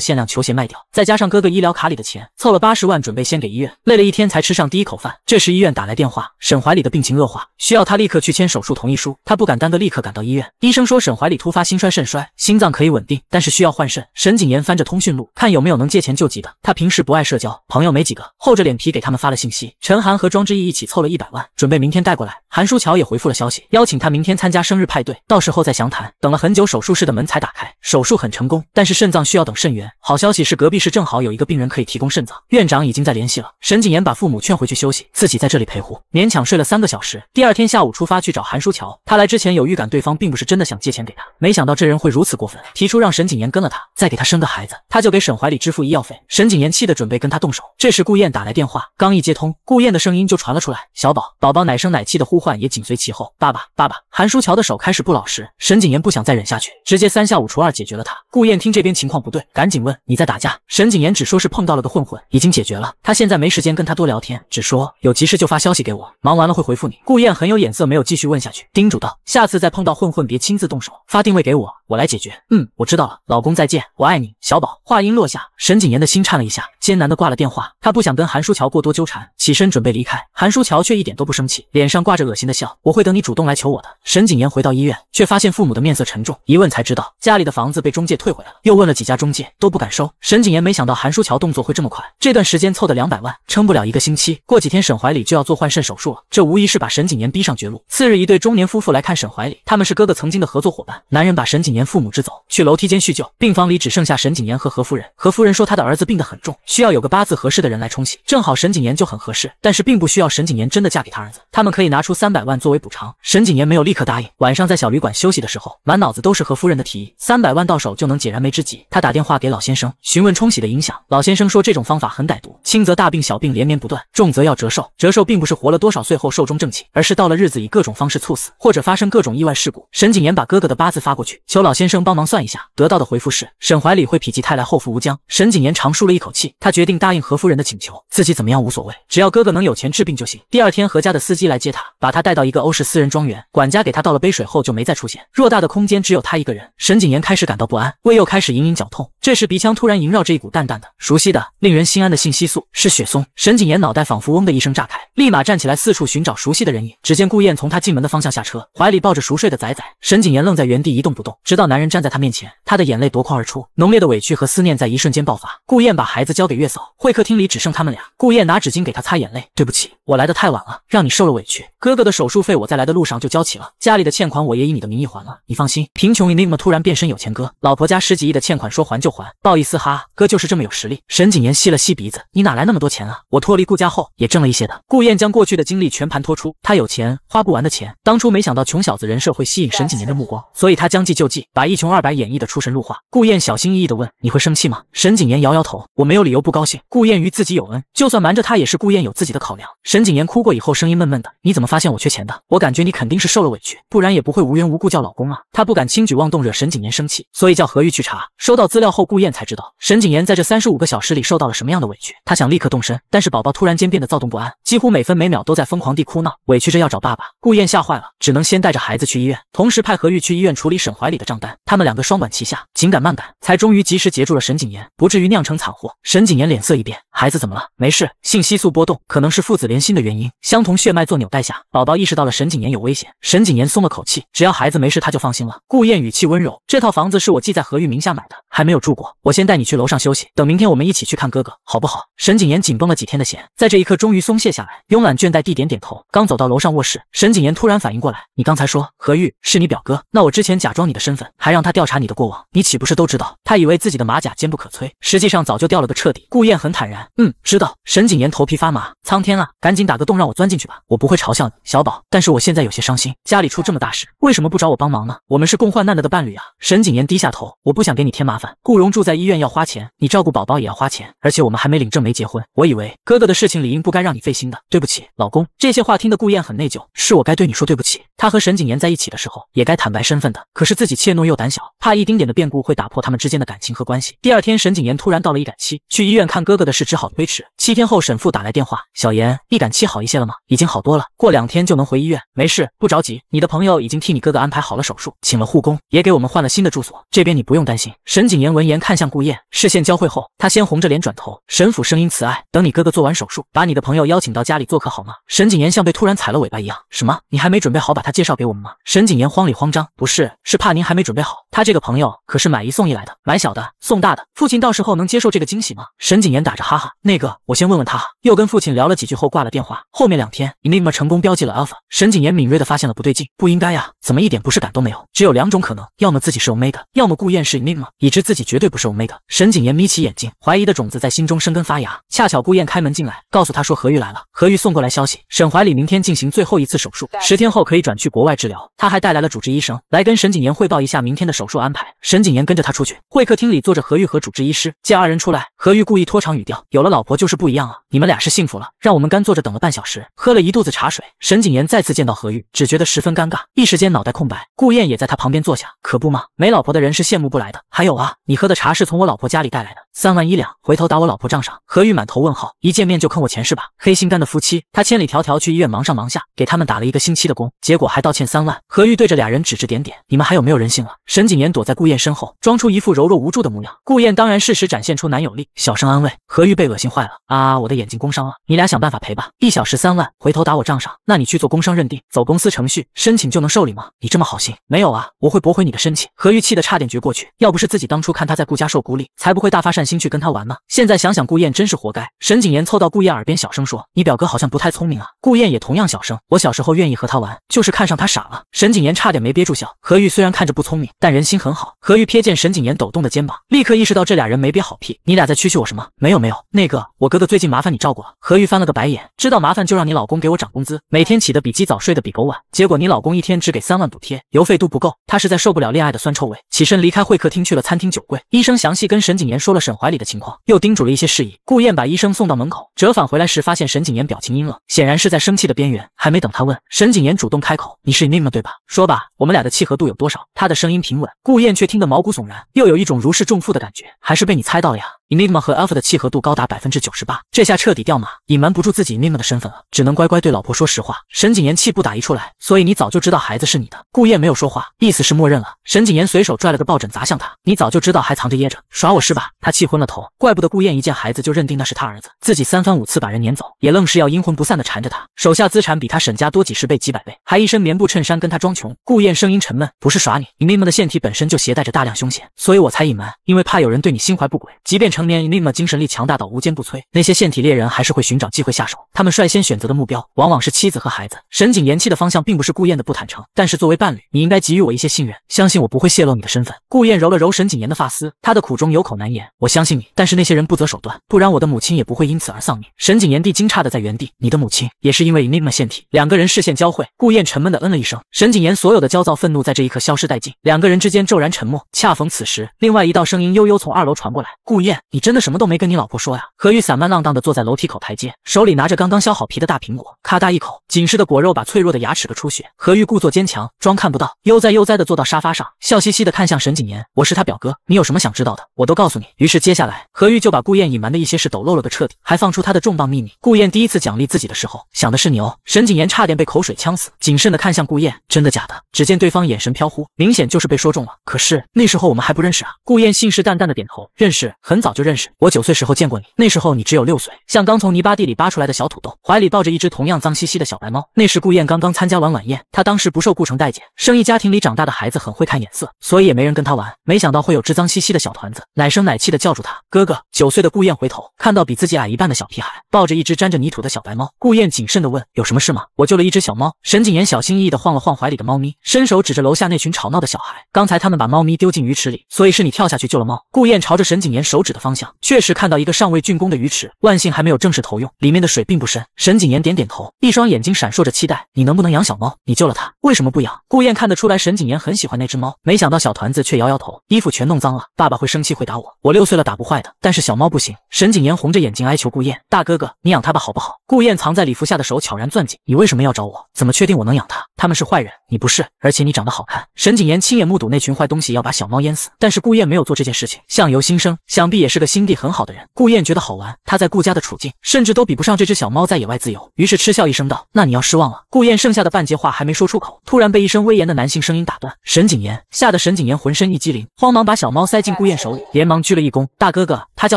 限量球鞋卖掉，再加上哥。哥哥医疗卡里的钱凑了八十万，准备先给医院。累了一天才吃上第一口饭。这时医院打来电话，沈怀里的病情恶化，需要他立刻去签手术同意书。他不敢耽搁，立刻赶到医院。医生说沈怀里突发心衰肾衰，心脏可以稳定，但是需要换肾。沈景言翻着通讯录，看有没有能借钱救急的。他平时不爱社交，朋友没几个，厚着脸皮给他们发了信息。陈涵和庄之毅一起凑了一百万，准备明天带过来。韩书乔也回复了消息，邀请他明天参加生日派对，到时候再详谈。等了很久，手术室的门才打开。手术很成功，但是肾脏需要等肾源。好消息是隔壁室正好有。有一个病人可以提供肾脏，院长已经在联系了。沈景言把父母劝回去休息，自己在这里陪护，勉强睡了三个小时。第二天下午出发去找韩书桥，他来之前有预感，对方并不是真的想借钱给他，没想到这人会如此过分，提出让沈景言跟了他，再给他生个孩子，他就给沈怀里支付医药费。沈景言气得准备跟他动手，这时顾燕打来电话，刚一接通，顾燕的声音就传了出来，小宝宝宝奶声奶气的呼唤也紧随其后，爸爸爸爸。韩书桥的手开始不老实，沈景言不想再忍下去，直接三下五除二解决了他。顾燕听这边情况不对，赶紧问你在打架，沈景言。只说是碰到了个混混，已经解决了。他现在没时间跟他多聊天，只说有急事就发消息给我，忙完了会回复你。顾燕很有眼色，没有继续问下去，叮嘱道：下次再碰到混混，别亲自动手，发定位给我，我来解决。嗯，我知道了，老公，再见，我爱你，小宝。话音落下，沈谨言的心颤了一下。艰难的挂了电话，他不想跟韩书桥过多纠缠，起身准备离开。韩书桥却一点都不生气，脸上挂着恶心的笑。我会等你主动来求我的。沈景言回到医院，却发现父母的面色沉重，一问才知道家里的房子被中介退回来了。又问了几家中介，都不敢收。沈景言没想到韩书桥动作会这么快，这段时间凑的两百万撑不了一个星期，过几天沈怀礼就要做换肾手术了，这无疑是把沈景言逼上绝路。次日，一对中年夫妇来看沈怀礼，他们是哥哥曾经的合作伙伴。男人把沈景言父母支走，去楼梯间叙旧。病房里只剩下沈景言和何夫人。何夫人说他的儿子病得很重。需要有个八字合适的人来冲喜，正好沈景言就很合适，但是并不需要沈景言真的嫁给他儿子，他们可以拿出三百万作为补偿。沈景言没有立刻答应。晚上在小旅馆休息的时候，满脑子都是何夫人的提议，三百万到手就能解燃眉之急。他打电话给老先生询问冲喜的影响，老先生说这种方法很歹毒，轻则大病小病连绵不断，重则要折寿。折寿并不是活了多少岁后寿终正寝，而是到了日子以各种方式猝死，或者发生各种意外事故。沈景言把哥哥的八字发过去，求老先生帮忙算一下，得到的回复是沈怀里会否极泰来，后福无疆。沈景言长舒了一口气。他决定答应何夫人的请求，自己怎么样无所谓，只要哥哥能有钱治病就行。第二天，何家的司机来接他，把他带到一个欧式私人庄园。管家给他倒了杯水后就没再出现。偌大的空间只有他一个人，沈景言开始感到不安，胃又开始隐隐绞痛。这时鼻腔突然萦绕着一股淡淡的、熟悉的、令人心安的信息素，是雪松。沈谨言脑袋仿佛嗡的一声炸开，立马站起来四处寻找熟悉的人影。只见顾燕从他进门的方向下车，怀里抱着熟睡的仔仔。沈谨言愣在原地一动不动，直到男人站在他面前，他的眼泪夺眶而出，浓烈的委屈和思念在一瞬间爆发。顾燕把孩子交给月嫂，会客厅里只剩他们俩。顾燕拿纸巾给他擦眼泪，对不起，我来的太晚了，让你受了委屈。哥哥的手术费我在来的路上就交齐了，家里的欠款我也以你的名义还了，你放心。贫穷 Enigma 突然变身有钱哥，老婆家十几亿的欠款说还就还。不好意思哈，哥就是这么有实力。沈景言吸了吸鼻子，你哪来那么多钱啊？我脱离顾家后也挣了一些的。顾燕将过去的经历全盘托出，他有钱，花不完的钱。当初没想到穷小子人设会吸引沈景言的目光，所以他将计就计，把一穷二白演绎的出神入化。顾燕小心翼翼的问：“你会生气吗？”沈景言摇摇头，我没有理由不高兴。顾燕于自己有恩，就算瞒着他也是顾燕有自己的考量。沈景言哭过以后，声音闷闷的：“你怎么发现我缺钱的？我感觉你肯定是受了委屈，不然也不会无缘无故叫老公啊。”他不敢轻举妄动惹沈景言生气，所以叫何玉去查。收到资料后。顾燕才知道沈景言在这三十五个小时里受到了什么样的委屈，他想立刻动身，但是宝宝突然间变得躁动不安，几乎每分每秒都在疯狂地哭闹，委屈着要找爸爸。顾燕吓坏了，只能先带着孩子去医院，同时派何玉去医院处理沈怀里的账单，他们两个双管齐下，紧赶慢赶，才终于及时截住了沈景言，不至于酿成惨祸。沈景言脸色一变。孩子怎么了？没事，信息素波动，可能是父子连心的原因。相同血脉做纽带下，宝宝意识到了沈景言有危险。沈景言松了口气，只要孩子没事，他就放心了。顾燕语气温柔，这套房子是我记在何玉名下买的，还没有住过，我先带你去楼上休息。等明天我们一起去看哥哥，好不好？沈景言紧绷了几天的弦，在这一刻终于松懈下来，慵懒倦怠地点点头。刚走到楼上卧室，沈景言突然反应过来，你刚才说何玉是你表哥，那我之前假装你的身份，还让他调查你的过往，你岂不是都知道？他以为自己的马甲坚不可摧，实际上早就掉了个彻底。顾燕很坦然。嗯，知道。沈景言头皮发麻，苍天啊，赶紧打个洞让我钻进去吧！我不会嘲笑你，小宝。但是我现在有些伤心，家里出这么大事，为什么不找我帮忙呢？我们是共患难的的伴侣啊！沈景言低下头，我不想给你添麻烦。顾荣住在医院要花钱，你照顾宝宝也要花钱，而且我们还没领证没结婚。我以为哥哥的事情理应不该让你费心的。对不起，老公。这些话听得顾燕很内疚，是我该对你说对不起。他和沈景言在一起的时候，也该坦白身份的。可是自己怯懦又胆小，怕一丁点的变故会打破他们之间的感情和关系。第二天，沈景言突然到了一产期，去医院看哥哥的事之。好，推迟七天后，沈父打来电话：“小严，你感期好一些了吗？已经好多了，过两天就能回医院，没事，不着急。你的朋友已经替你哥哥安排好了手术，请了护工，也给我们换了新的住所，这边你不用担心。”沈景言闻言看向顾燕，视线交汇后，他先红着脸转头。沈父声音慈爱：“等你哥哥做完手术，把你的朋友邀请到家里做客，好吗？”沈景言像被突然踩了尾巴一样：“什么？你还没准备好把他介绍给我们吗？”沈景言慌里慌张：“不是，是怕您还没准备好。他这个朋友可是买一送一来的，买小的送大的，父亲到时候能接受这个惊喜吗？”沈景言打着哈哈。那个，我先问问他。又跟父亲聊了几句后挂了电话。后面两天，你 m a 成功标记了 Alpha。沈景言敏锐地发现了不对劲，不应该呀，怎么一点不适感都没有？只有两种可能，要么自己是 Omega，要么顾燕是 Enigma，已知自己绝对不是 Omega。沈景言眯起眼睛，怀疑的种子在心中生根发芽。恰巧顾燕开门进来，告诉他说何玉来了。何玉送过来消息，沈怀里明天进行最后一次手术，十天后可以转去国外治疗。他还带来了主治医生来跟沈景言汇报一下明天的手术安排。沈景言跟着他出去，会客厅里坐着何玉和主治医师，见二人出来，何玉故意拖长语调。有了老婆就是不一样啊！你们俩是幸福了，让我们干坐着等了半小时，喝了一肚子茶水。沈景言再次见到何玉，只觉得十分尴尬，一时间脑袋空白。顾燕也在他旁边坐下，可不吗？没老婆的人是羡慕不来的。还有啊，你喝的茶是从我老婆家里带来的，三万一两，回头打我老婆账上。何玉满头问号，一见面就坑我钱是吧？黑心肝的夫妻，他千里迢迢去医院忙上忙下，给他们打了一个星期的工，结果还道歉三万。何玉对着俩人指指点点，你们还有没有人性了？沈景言躲在顾燕身后，装出一副柔弱无助的模样。顾燕当然适时展现出男友力，小声安慰何玉。被恶心坏了啊！我的眼睛工伤了，你俩想办法赔吧，一小时三万，回头打我账上。那你去做工伤认定，走公司程序申请就能受理吗？你这么好心，没有啊？我会驳回你的申请。何玉气得差点绝过去，要不是自己当初看他在顾家受孤立，才不会大发善心去跟他玩呢。现在想想顾砚真是活该。沈景言凑到顾砚耳边小声说，你表哥好像不太聪明啊。顾砚也同样小声，我小时候愿意和他玩，就是看上他傻了。沈景言差点没憋住笑。何玉虽然看着不聪明，但人心很好。何玉瞥见沈景言抖动的肩膀，立刻意识到这俩人没憋好屁。你俩在蛐蛐我什么？没有没有。那个，我哥哥最近麻烦你照顾了。何玉翻了个白眼，知道麻烦就让你老公给我涨工资，每天起得比鸡早，睡得比狗晚，结果你老公一天只给三万补贴，油费都不够。他实在受不了恋爱的酸臭味，起身离开会客厅去了餐厅酒柜。医生详细跟沈景言说了沈怀里的情况，又叮嘱了一些事宜。顾燕把医生送到门口，折返回来时发现沈景言表情阴冷，显然是在生气的边缘。还没等他问，沈景言主动开口：“你是命了对吧？说吧，我们俩的契合度有多少？”他的声音平稳，顾燕却听得毛骨悚然，又有一种如释重负的感觉。还是被你猜到了呀。e Nima 和 Alpha 的契合度高达百分之九十八，这下彻底掉马，隐瞒不住自己 e Nima 的身份了，只能乖乖对老婆说实话。沈谨言气不打一处来，所以你早就知道孩子是你的。顾雁没有说话，意思是默认了。沈谨言随手拽了个抱枕砸向他，你早就知道还藏着掖着，耍我是吧？他气昏了头，怪不得顾雁一见孩子就认定那是他儿子，自己三番五次把人撵走，也愣是要阴魂不散的缠着他。手下资产比他沈家多几十倍、几百倍，还一身棉布衬衫跟他装穷。顾雁声音沉闷，不是耍你，Nima e 的腺体本身就携带着大量凶险，所以我才隐瞒，因为怕有人对你心怀不轨。即便成。成年 e n i m a 精神力强大到无坚不摧，那些腺体猎人还是会寻找机会下手。他们率先选择的目标往往是妻子和孩子。沈景言气的方向并不是顾燕的不坦诚，但是作为伴侣，你应该给予我一些信任，相信我不会泄露你的身份。顾燕揉了揉沈景言的发丝，他的苦中有口难言。我相信你，但是那些人不择手段，不然我的母亲也不会因此而丧命。沈景言帝惊诧的在原地，你的母亲也是因为 e n i m a 腺体。两个人视线交汇，顾燕沉闷的嗯了一声。沈景言所有的焦躁愤怒在这一刻消失殆尽，两个人之间骤然沉默。恰逢此时，另外一道声音悠悠从二楼传过来，顾燕。你真的什么都没跟你老婆说呀？何玉散漫浪荡的坐在楼梯口台阶，手里拿着刚刚削好皮的大苹果，咔嗒一口，紧实的果肉把脆弱的牙齿给出血。何玉故作坚强，装看不到，悠哉悠哉的坐到沙发上，笑嘻嘻的看向沈景年：“我是他表哥，你有什么想知道的，我都告诉你。”于是接下来，何玉就把顾燕隐瞒的一些事抖露了个彻底，还放出他的重磅秘密。顾燕第一次奖励自己的时候，想的是牛。沈景年差点被口水呛死，谨慎的看向顾燕：“真的假的？”只见对方眼神飘忽，明显就是被说中了。可是那时候我们还不认识啊。顾燕信誓旦旦的点头：“认识，很早就。”就认识我九岁时候见过你，那时候你只有六岁，像刚从泥巴地里扒出来的小土豆，怀里抱着一只同样脏兮兮的小白猫。那时顾砚刚刚参加完晚宴，他当时不受顾城待见，生意家庭里长大的孩子很会看眼色，所以也没人跟他玩。没想到会有只脏兮兮的小团子，奶声奶气的叫住他哥哥。九岁的顾砚回头看到比自己矮一半的小屁孩，抱着一只沾着泥土的小白猫。顾砚谨慎的问：“有什么事吗？”我救了一只小猫。沈谨言小心翼翼的晃了晃怀里的猫咪，伸手指着楼下那群吵闹的小孩，刚才他们把猫咪丢进鱼池里，所以是你跳下去救了猫。顾砚朝着沈谨言手指的方。方向确实看到一个尚未竣工的鱼池，万幸还没有正式投用，里面的水并不深。沈谨言点点头，一双眼睛闪烁着期待。你能不能养小猫？你救了它，为什么不养？顾燕看得出来，沈谨言很喜欢那只猫。没想到小团子却摇摇头，衣服全弄脏了，爸爸会生气，会打我。我六岁了，打不坏的。但是小猫不行。沈谨言红着眼睛哀求顾燕，大哥哥，你养它吧，好不好？”顾燕藏在礼服下的手悄然攥紧。你为什么要找我？怎么确定我能养它？他们是坏人，你不是，而且你长得好看。沈谨言亲眼目睹那群坏东西要把小猫淹死，但是顾燕没有做这件事情。相由心生，想必也是。个心地很好的人，顾燕觉得好玩。他在顾家的处境，甚至都比不上这只小猫在野外自由。于是嗤笑一声道：“那你要失望了。”顾燕剩下的半截话还没说出口，突然被一声威严的男性声音打断。沈景言吓得沈景言浑身一激灵，慌忙把小猫塞进顾燕手里，连忙鞠了一躬：“大哥哥。”他叫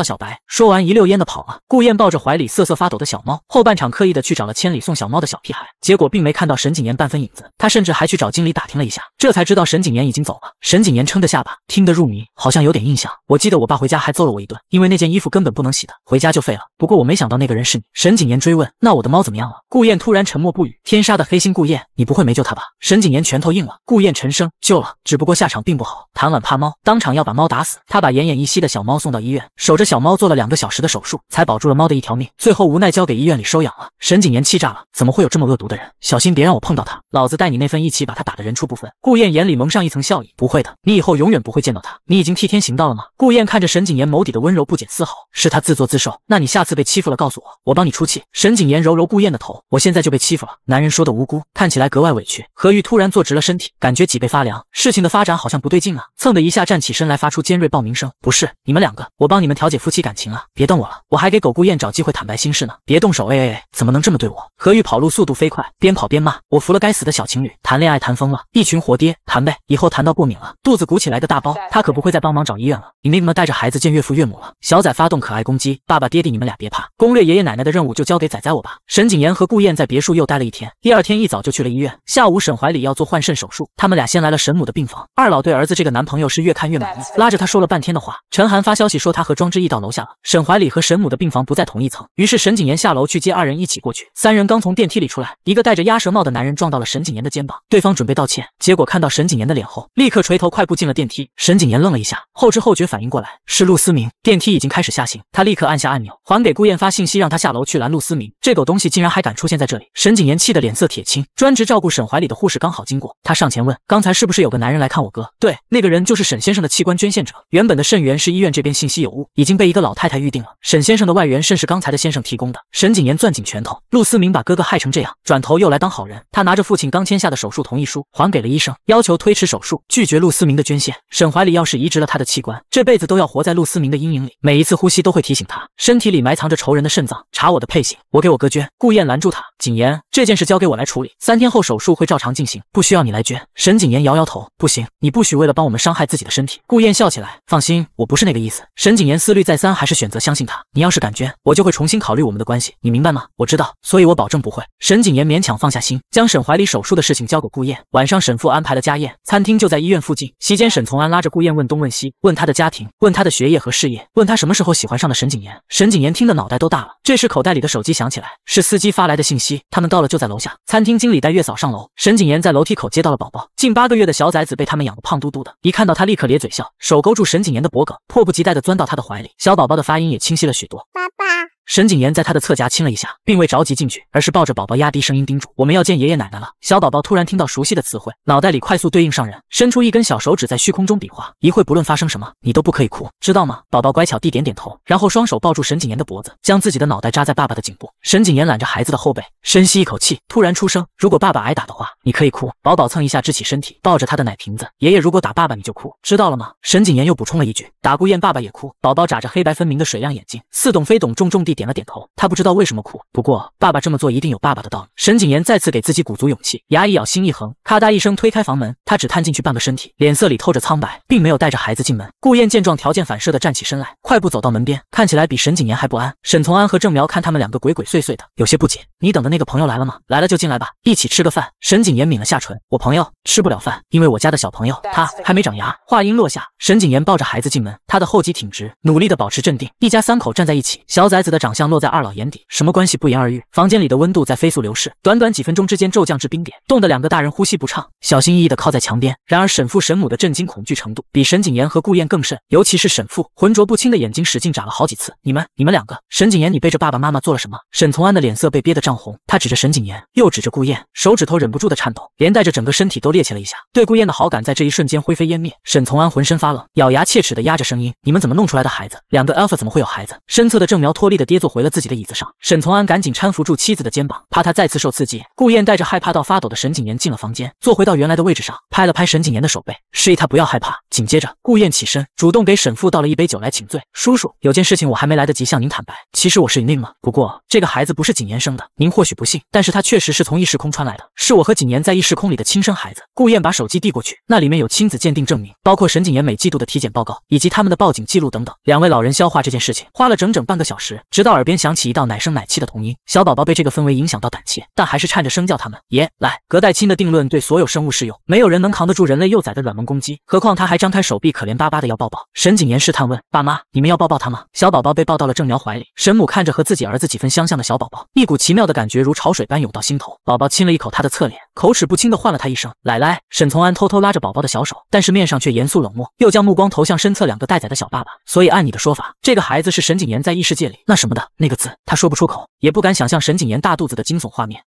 小白。说完，一溜烟的跑了。顾燕抱着怀里瑟瑟发抖的小猫，后半场刻意的去找了千里送小猫的小屁孩，结果并没看到沈谨言半分影子。他甚至还去找经理打听了一下，这才知道沈谨言已经走了。沈谨言撑着下巴，听得入迷，好像有点印象。我记得我爸回家还揍了我一顿，因为那件衣服根本不能洗的，回家就废了。不过我没想到那个人是你。沈谨言追问：“那我的猫怎么样了？”顾燕突然沉默不语。天杀的黑心顾燕，你不会没救他吧？沈谨言拳头硬了。顾燕沉声：“救了，只不过下场并不好。谭婉怕猫，当场要把猫打死。他把奄奄一息的小猫送到医院。”守着小猫做了两个小时的手术，才保住了猫的一条命。最后无奈交给医院里收养了。沈景言气炸了，怎么会有这么恶毒的人？小心别让我碰到他，老子带你那份一起把他打得人畜不分。顾燕眼里蒙上一层笑意，不会的，你以后永远不会见到他。你已经替天行道了吗？顾燕看着沈景言眸底的温柔不减丝毫，是他自作自受。那你下次被欺负了，告诉我，我帮你出气。沈景言揉揉顾燕的头，我现在就被欺负了。男人说的无辜，看起来格外委屈。何玉突然坐直了身体，感觉脊背发凉，事情的发展好像不对劲啊！蹭的一下站起身来，发出尖锐爆鸣声。不是你们两个，我帮你们调解夫妻感情啊！别瞪我了，我还给狗顾燕找机会坦白心事呢。别动手！哎哎哎！怎么能这么对我？何玉跑路速度飞快，边跑边骂：“我服了，该死的小情侣，谈恋爱谈疯了，一群活爹谈呗！以后谈到过敏了，肚子鼓起来个大包，他可不会再帮忙找医院了。”你咪咪带着孩子见岳父岳母了。小崽发动可爱攻击，爸爸爹地你们俩别怕，攻略爷爷奶奶的任务就交给仔仔我吧。沈景言和顾燕在别墅又待了一天，第二天一早就去了医院。下午沈怀里要做换肾手术，他们俩先来了沈母的病房。二老对儿子这个男朋友是越看越满意，拉着他说了半天的话。陈寒发消息说他和庄。之意到楼下了，沈怀礼和沈母的病房不在同一层，于是沈景言下楼去接二人一起过去。三人刚从电梯里出来，一个戴着鸭舌帽的男人撞到了沈景言的肩膀，对方准备道歉，结果看到沈景言的脸后，立刻垂头快步进了电梯。沈景言愣了一下，后知后觉反应过来是陆思明。电梯已经开始下行，他立刻按下按钮，还给顾燕发信息让他下楼去拦陆思明。这狗东西竟然还敢出现在这里！沈景言气得脸色铁青。专职照顾沈怀礼的护士刚好经过，他上前问：“刚才是不是有个男人来看我哥？”“对，那个人就是沈先生的器官捐献者。原本的肾源是医院这边信息有误。”已经被一个老太太预定了。沈先生的外援甚是刚才的先生提供的。沈景言攥紧拳头，陆思明把哥哥害成这样，转头又来当好人。他拿着父亲刚签下的手术同意书，还给了医生，要求推迟手术，拒绝陆思明的捐献。沈怀里要是移植了他的器官，这辈子都要活在陆思明的阴影里，每一次呼吸都会提醒他，身体里埋藏着仇人的肾脏。查我的配型，我给我哥捐。顾燕拦住他，景言，这件事交给我来处理。三天后手术会照常进行，不需要你来捐。沈景言摇摇头，不行，你不许为了帮我们伤害自己的身体。顾燕笑起来，放心，我不是那个意思。沈景言思。思虑再三，还是选择相信他。你要是敢捐，我就会重新考虑我们的关系，你明白吗？我知道，所以我保证不会。沈景言勉强放下心，将沈怀里手术的事情交给顾燕。晚上，沈父安排了家宴，餐厅就在医院附近。席间，沈从安拉着顾燕问东问西，问他的家庭，问他的学业和事业，问他什么时候喜欢上的沈景言。沈景言听得脑袋都大了。这时，口袋里的手机响起来，是司机发来的信息，他们到了，就在楼下。餐厅经理带月嫂上楼，沈景言在楼梯口接到了宝宝，近八个月的小崽子被他们养得胖嘟嘟的，一看到他，立刻咧嘴笑，手勾住沈景言的脖颈，迫不及待地钻到他的怀里。小宝宝的发音也清晰了许多。爸爸。沈景言在他的侧颊亲了一下，并未着急进去，而是抱着宝宝压低声音叮嘱：“我们要见爷爷奶奶了。”小宝宝突然听到熟悉的词汇，脑袋里快速对应上人，伸出一根小手指在虚空中比划。一会不论发生什么，你都不可以哭，知道吗？宝宝乖巧地点点头，然后双手抱住沈景言的脖子，将自己的脑袋扎在爸爸的颈部。沈景言揽着孩子的后背，深吸一口气，突然出声：“如果爸爸挨打的话，你可以哭。”宝宝蹭一下支起身体，抱着他的奶瓶子：“爷爷如果打爸爸，你就哭，知道了吗？”沈景言又补充了一句：“打顾雁，爸爸也哭。”宝宝眨着黑白分明的水亮眼睛，似懂非懂，重重地。点了点头，他不知道为什么哭，不过爸爸这么做一定有爸爸的道理。沈景言再次给自己鼓足勇气，牙一咬，心一横，咔嗒一声推开房门。他只探进去半个身体，脸色里透着苍白，并没有带着孩子进门。顾燕见状，条件反射地站起身来，快步走到门边，看起来比沈景言还不安。沈从安和郑苗看他们两个鬼鬼祟祟的，有些不解：“你等的那个朋友来了吗？来了就进来吧，一起吃个饭。”沈景言抿了下唇：“我朋友吃不了饭，因为我家的小朋友他还没长牙。”话音落下，沈景言抱着孩子进门，他的后脊挺直，努力地保持镇定。一家三口站在一起，小崽子的。长相落在二老眼底，什么关系不言而喻。房间里的温度在飞速流逝，短短几分钟之间骤降至冰点，冻得两个大人呼吸不畅，小心翼翼的靠在墙边。然而沈父沈母的震惊恐惧程度比沈景言和顾燕更甚，尤其是沈父浑浊不清的眼睛使劲眨了好几次。你们，你们两个，沈景言，你背着爸爸妈妈做了什么？沈从安的脸色被憋得涨红，他指着沈景言，又指着顾燕，手指头忍不住的颤抖，连带着整个身体都趔趄了一下。对顾燕的好感在这一瞬间灰飞烟灭。沈从安浑身发冷，咬牙切齿的压着声音：你们怎么弄出来的孩子？两个 alpha 怎么会有孩子？身侧的正苗脱力的。跌坐回了自己的椅子上，沈从安赶紧搀扶住妻子的肩膀，怕她再次受刺激。顾燕带着害怕到发抖的沈景言进了房间，坐回到原来的位置上，拍了拍沈景言的手背，示意他不要害怕。紧接着，顾燕起身，主动给沈父倒了一杯酒来请罪：“叔叔，有件事情我还没来得及向您坦白，其实我是宁吗？不过这个孩子不是景言生的，您或许不信，但是他确实是从异时空穿来的，是我和景言在异时空里的亲生孩子。”顾燕把手机递过去，那里面有亲子鉴定证明，包括沈景言每季度的体检报告，以及他们的报警记录等等。两位老人消化这件事情花了整整半个小时。直到耳边响起一道奶声奶气的童音，小宝宝被这个氛围影响到胆怯，但还是颤着声叫他们爷来。隔代亲的定论对所有生物适用，没有人能扛得住人类幼崽的软萌攻击，何况他还张开手臂，可怜巴巴的要抱抱。沈景言试探问爸妈：“你们要抱抱他吗？”小宝宝被抱到了郑苗怀里。沈母看着和自己儿子几分相像的小宝宝，一股奇妙的感觉如潮水般涌到心头。宝宝亲了一口他的侧脸，口齿不清的唤了他一声奶奶。沈从安偷偷拉着宝宝的小手，但是面上却严肃冷漠，又将目光投向身侧两个待宰的小爸爸。所以按你的说法，这个孩子是沈景言在异世界里那什么？那个字，他说不出口，也不敢想象沈景言大肚子的惊悚画面。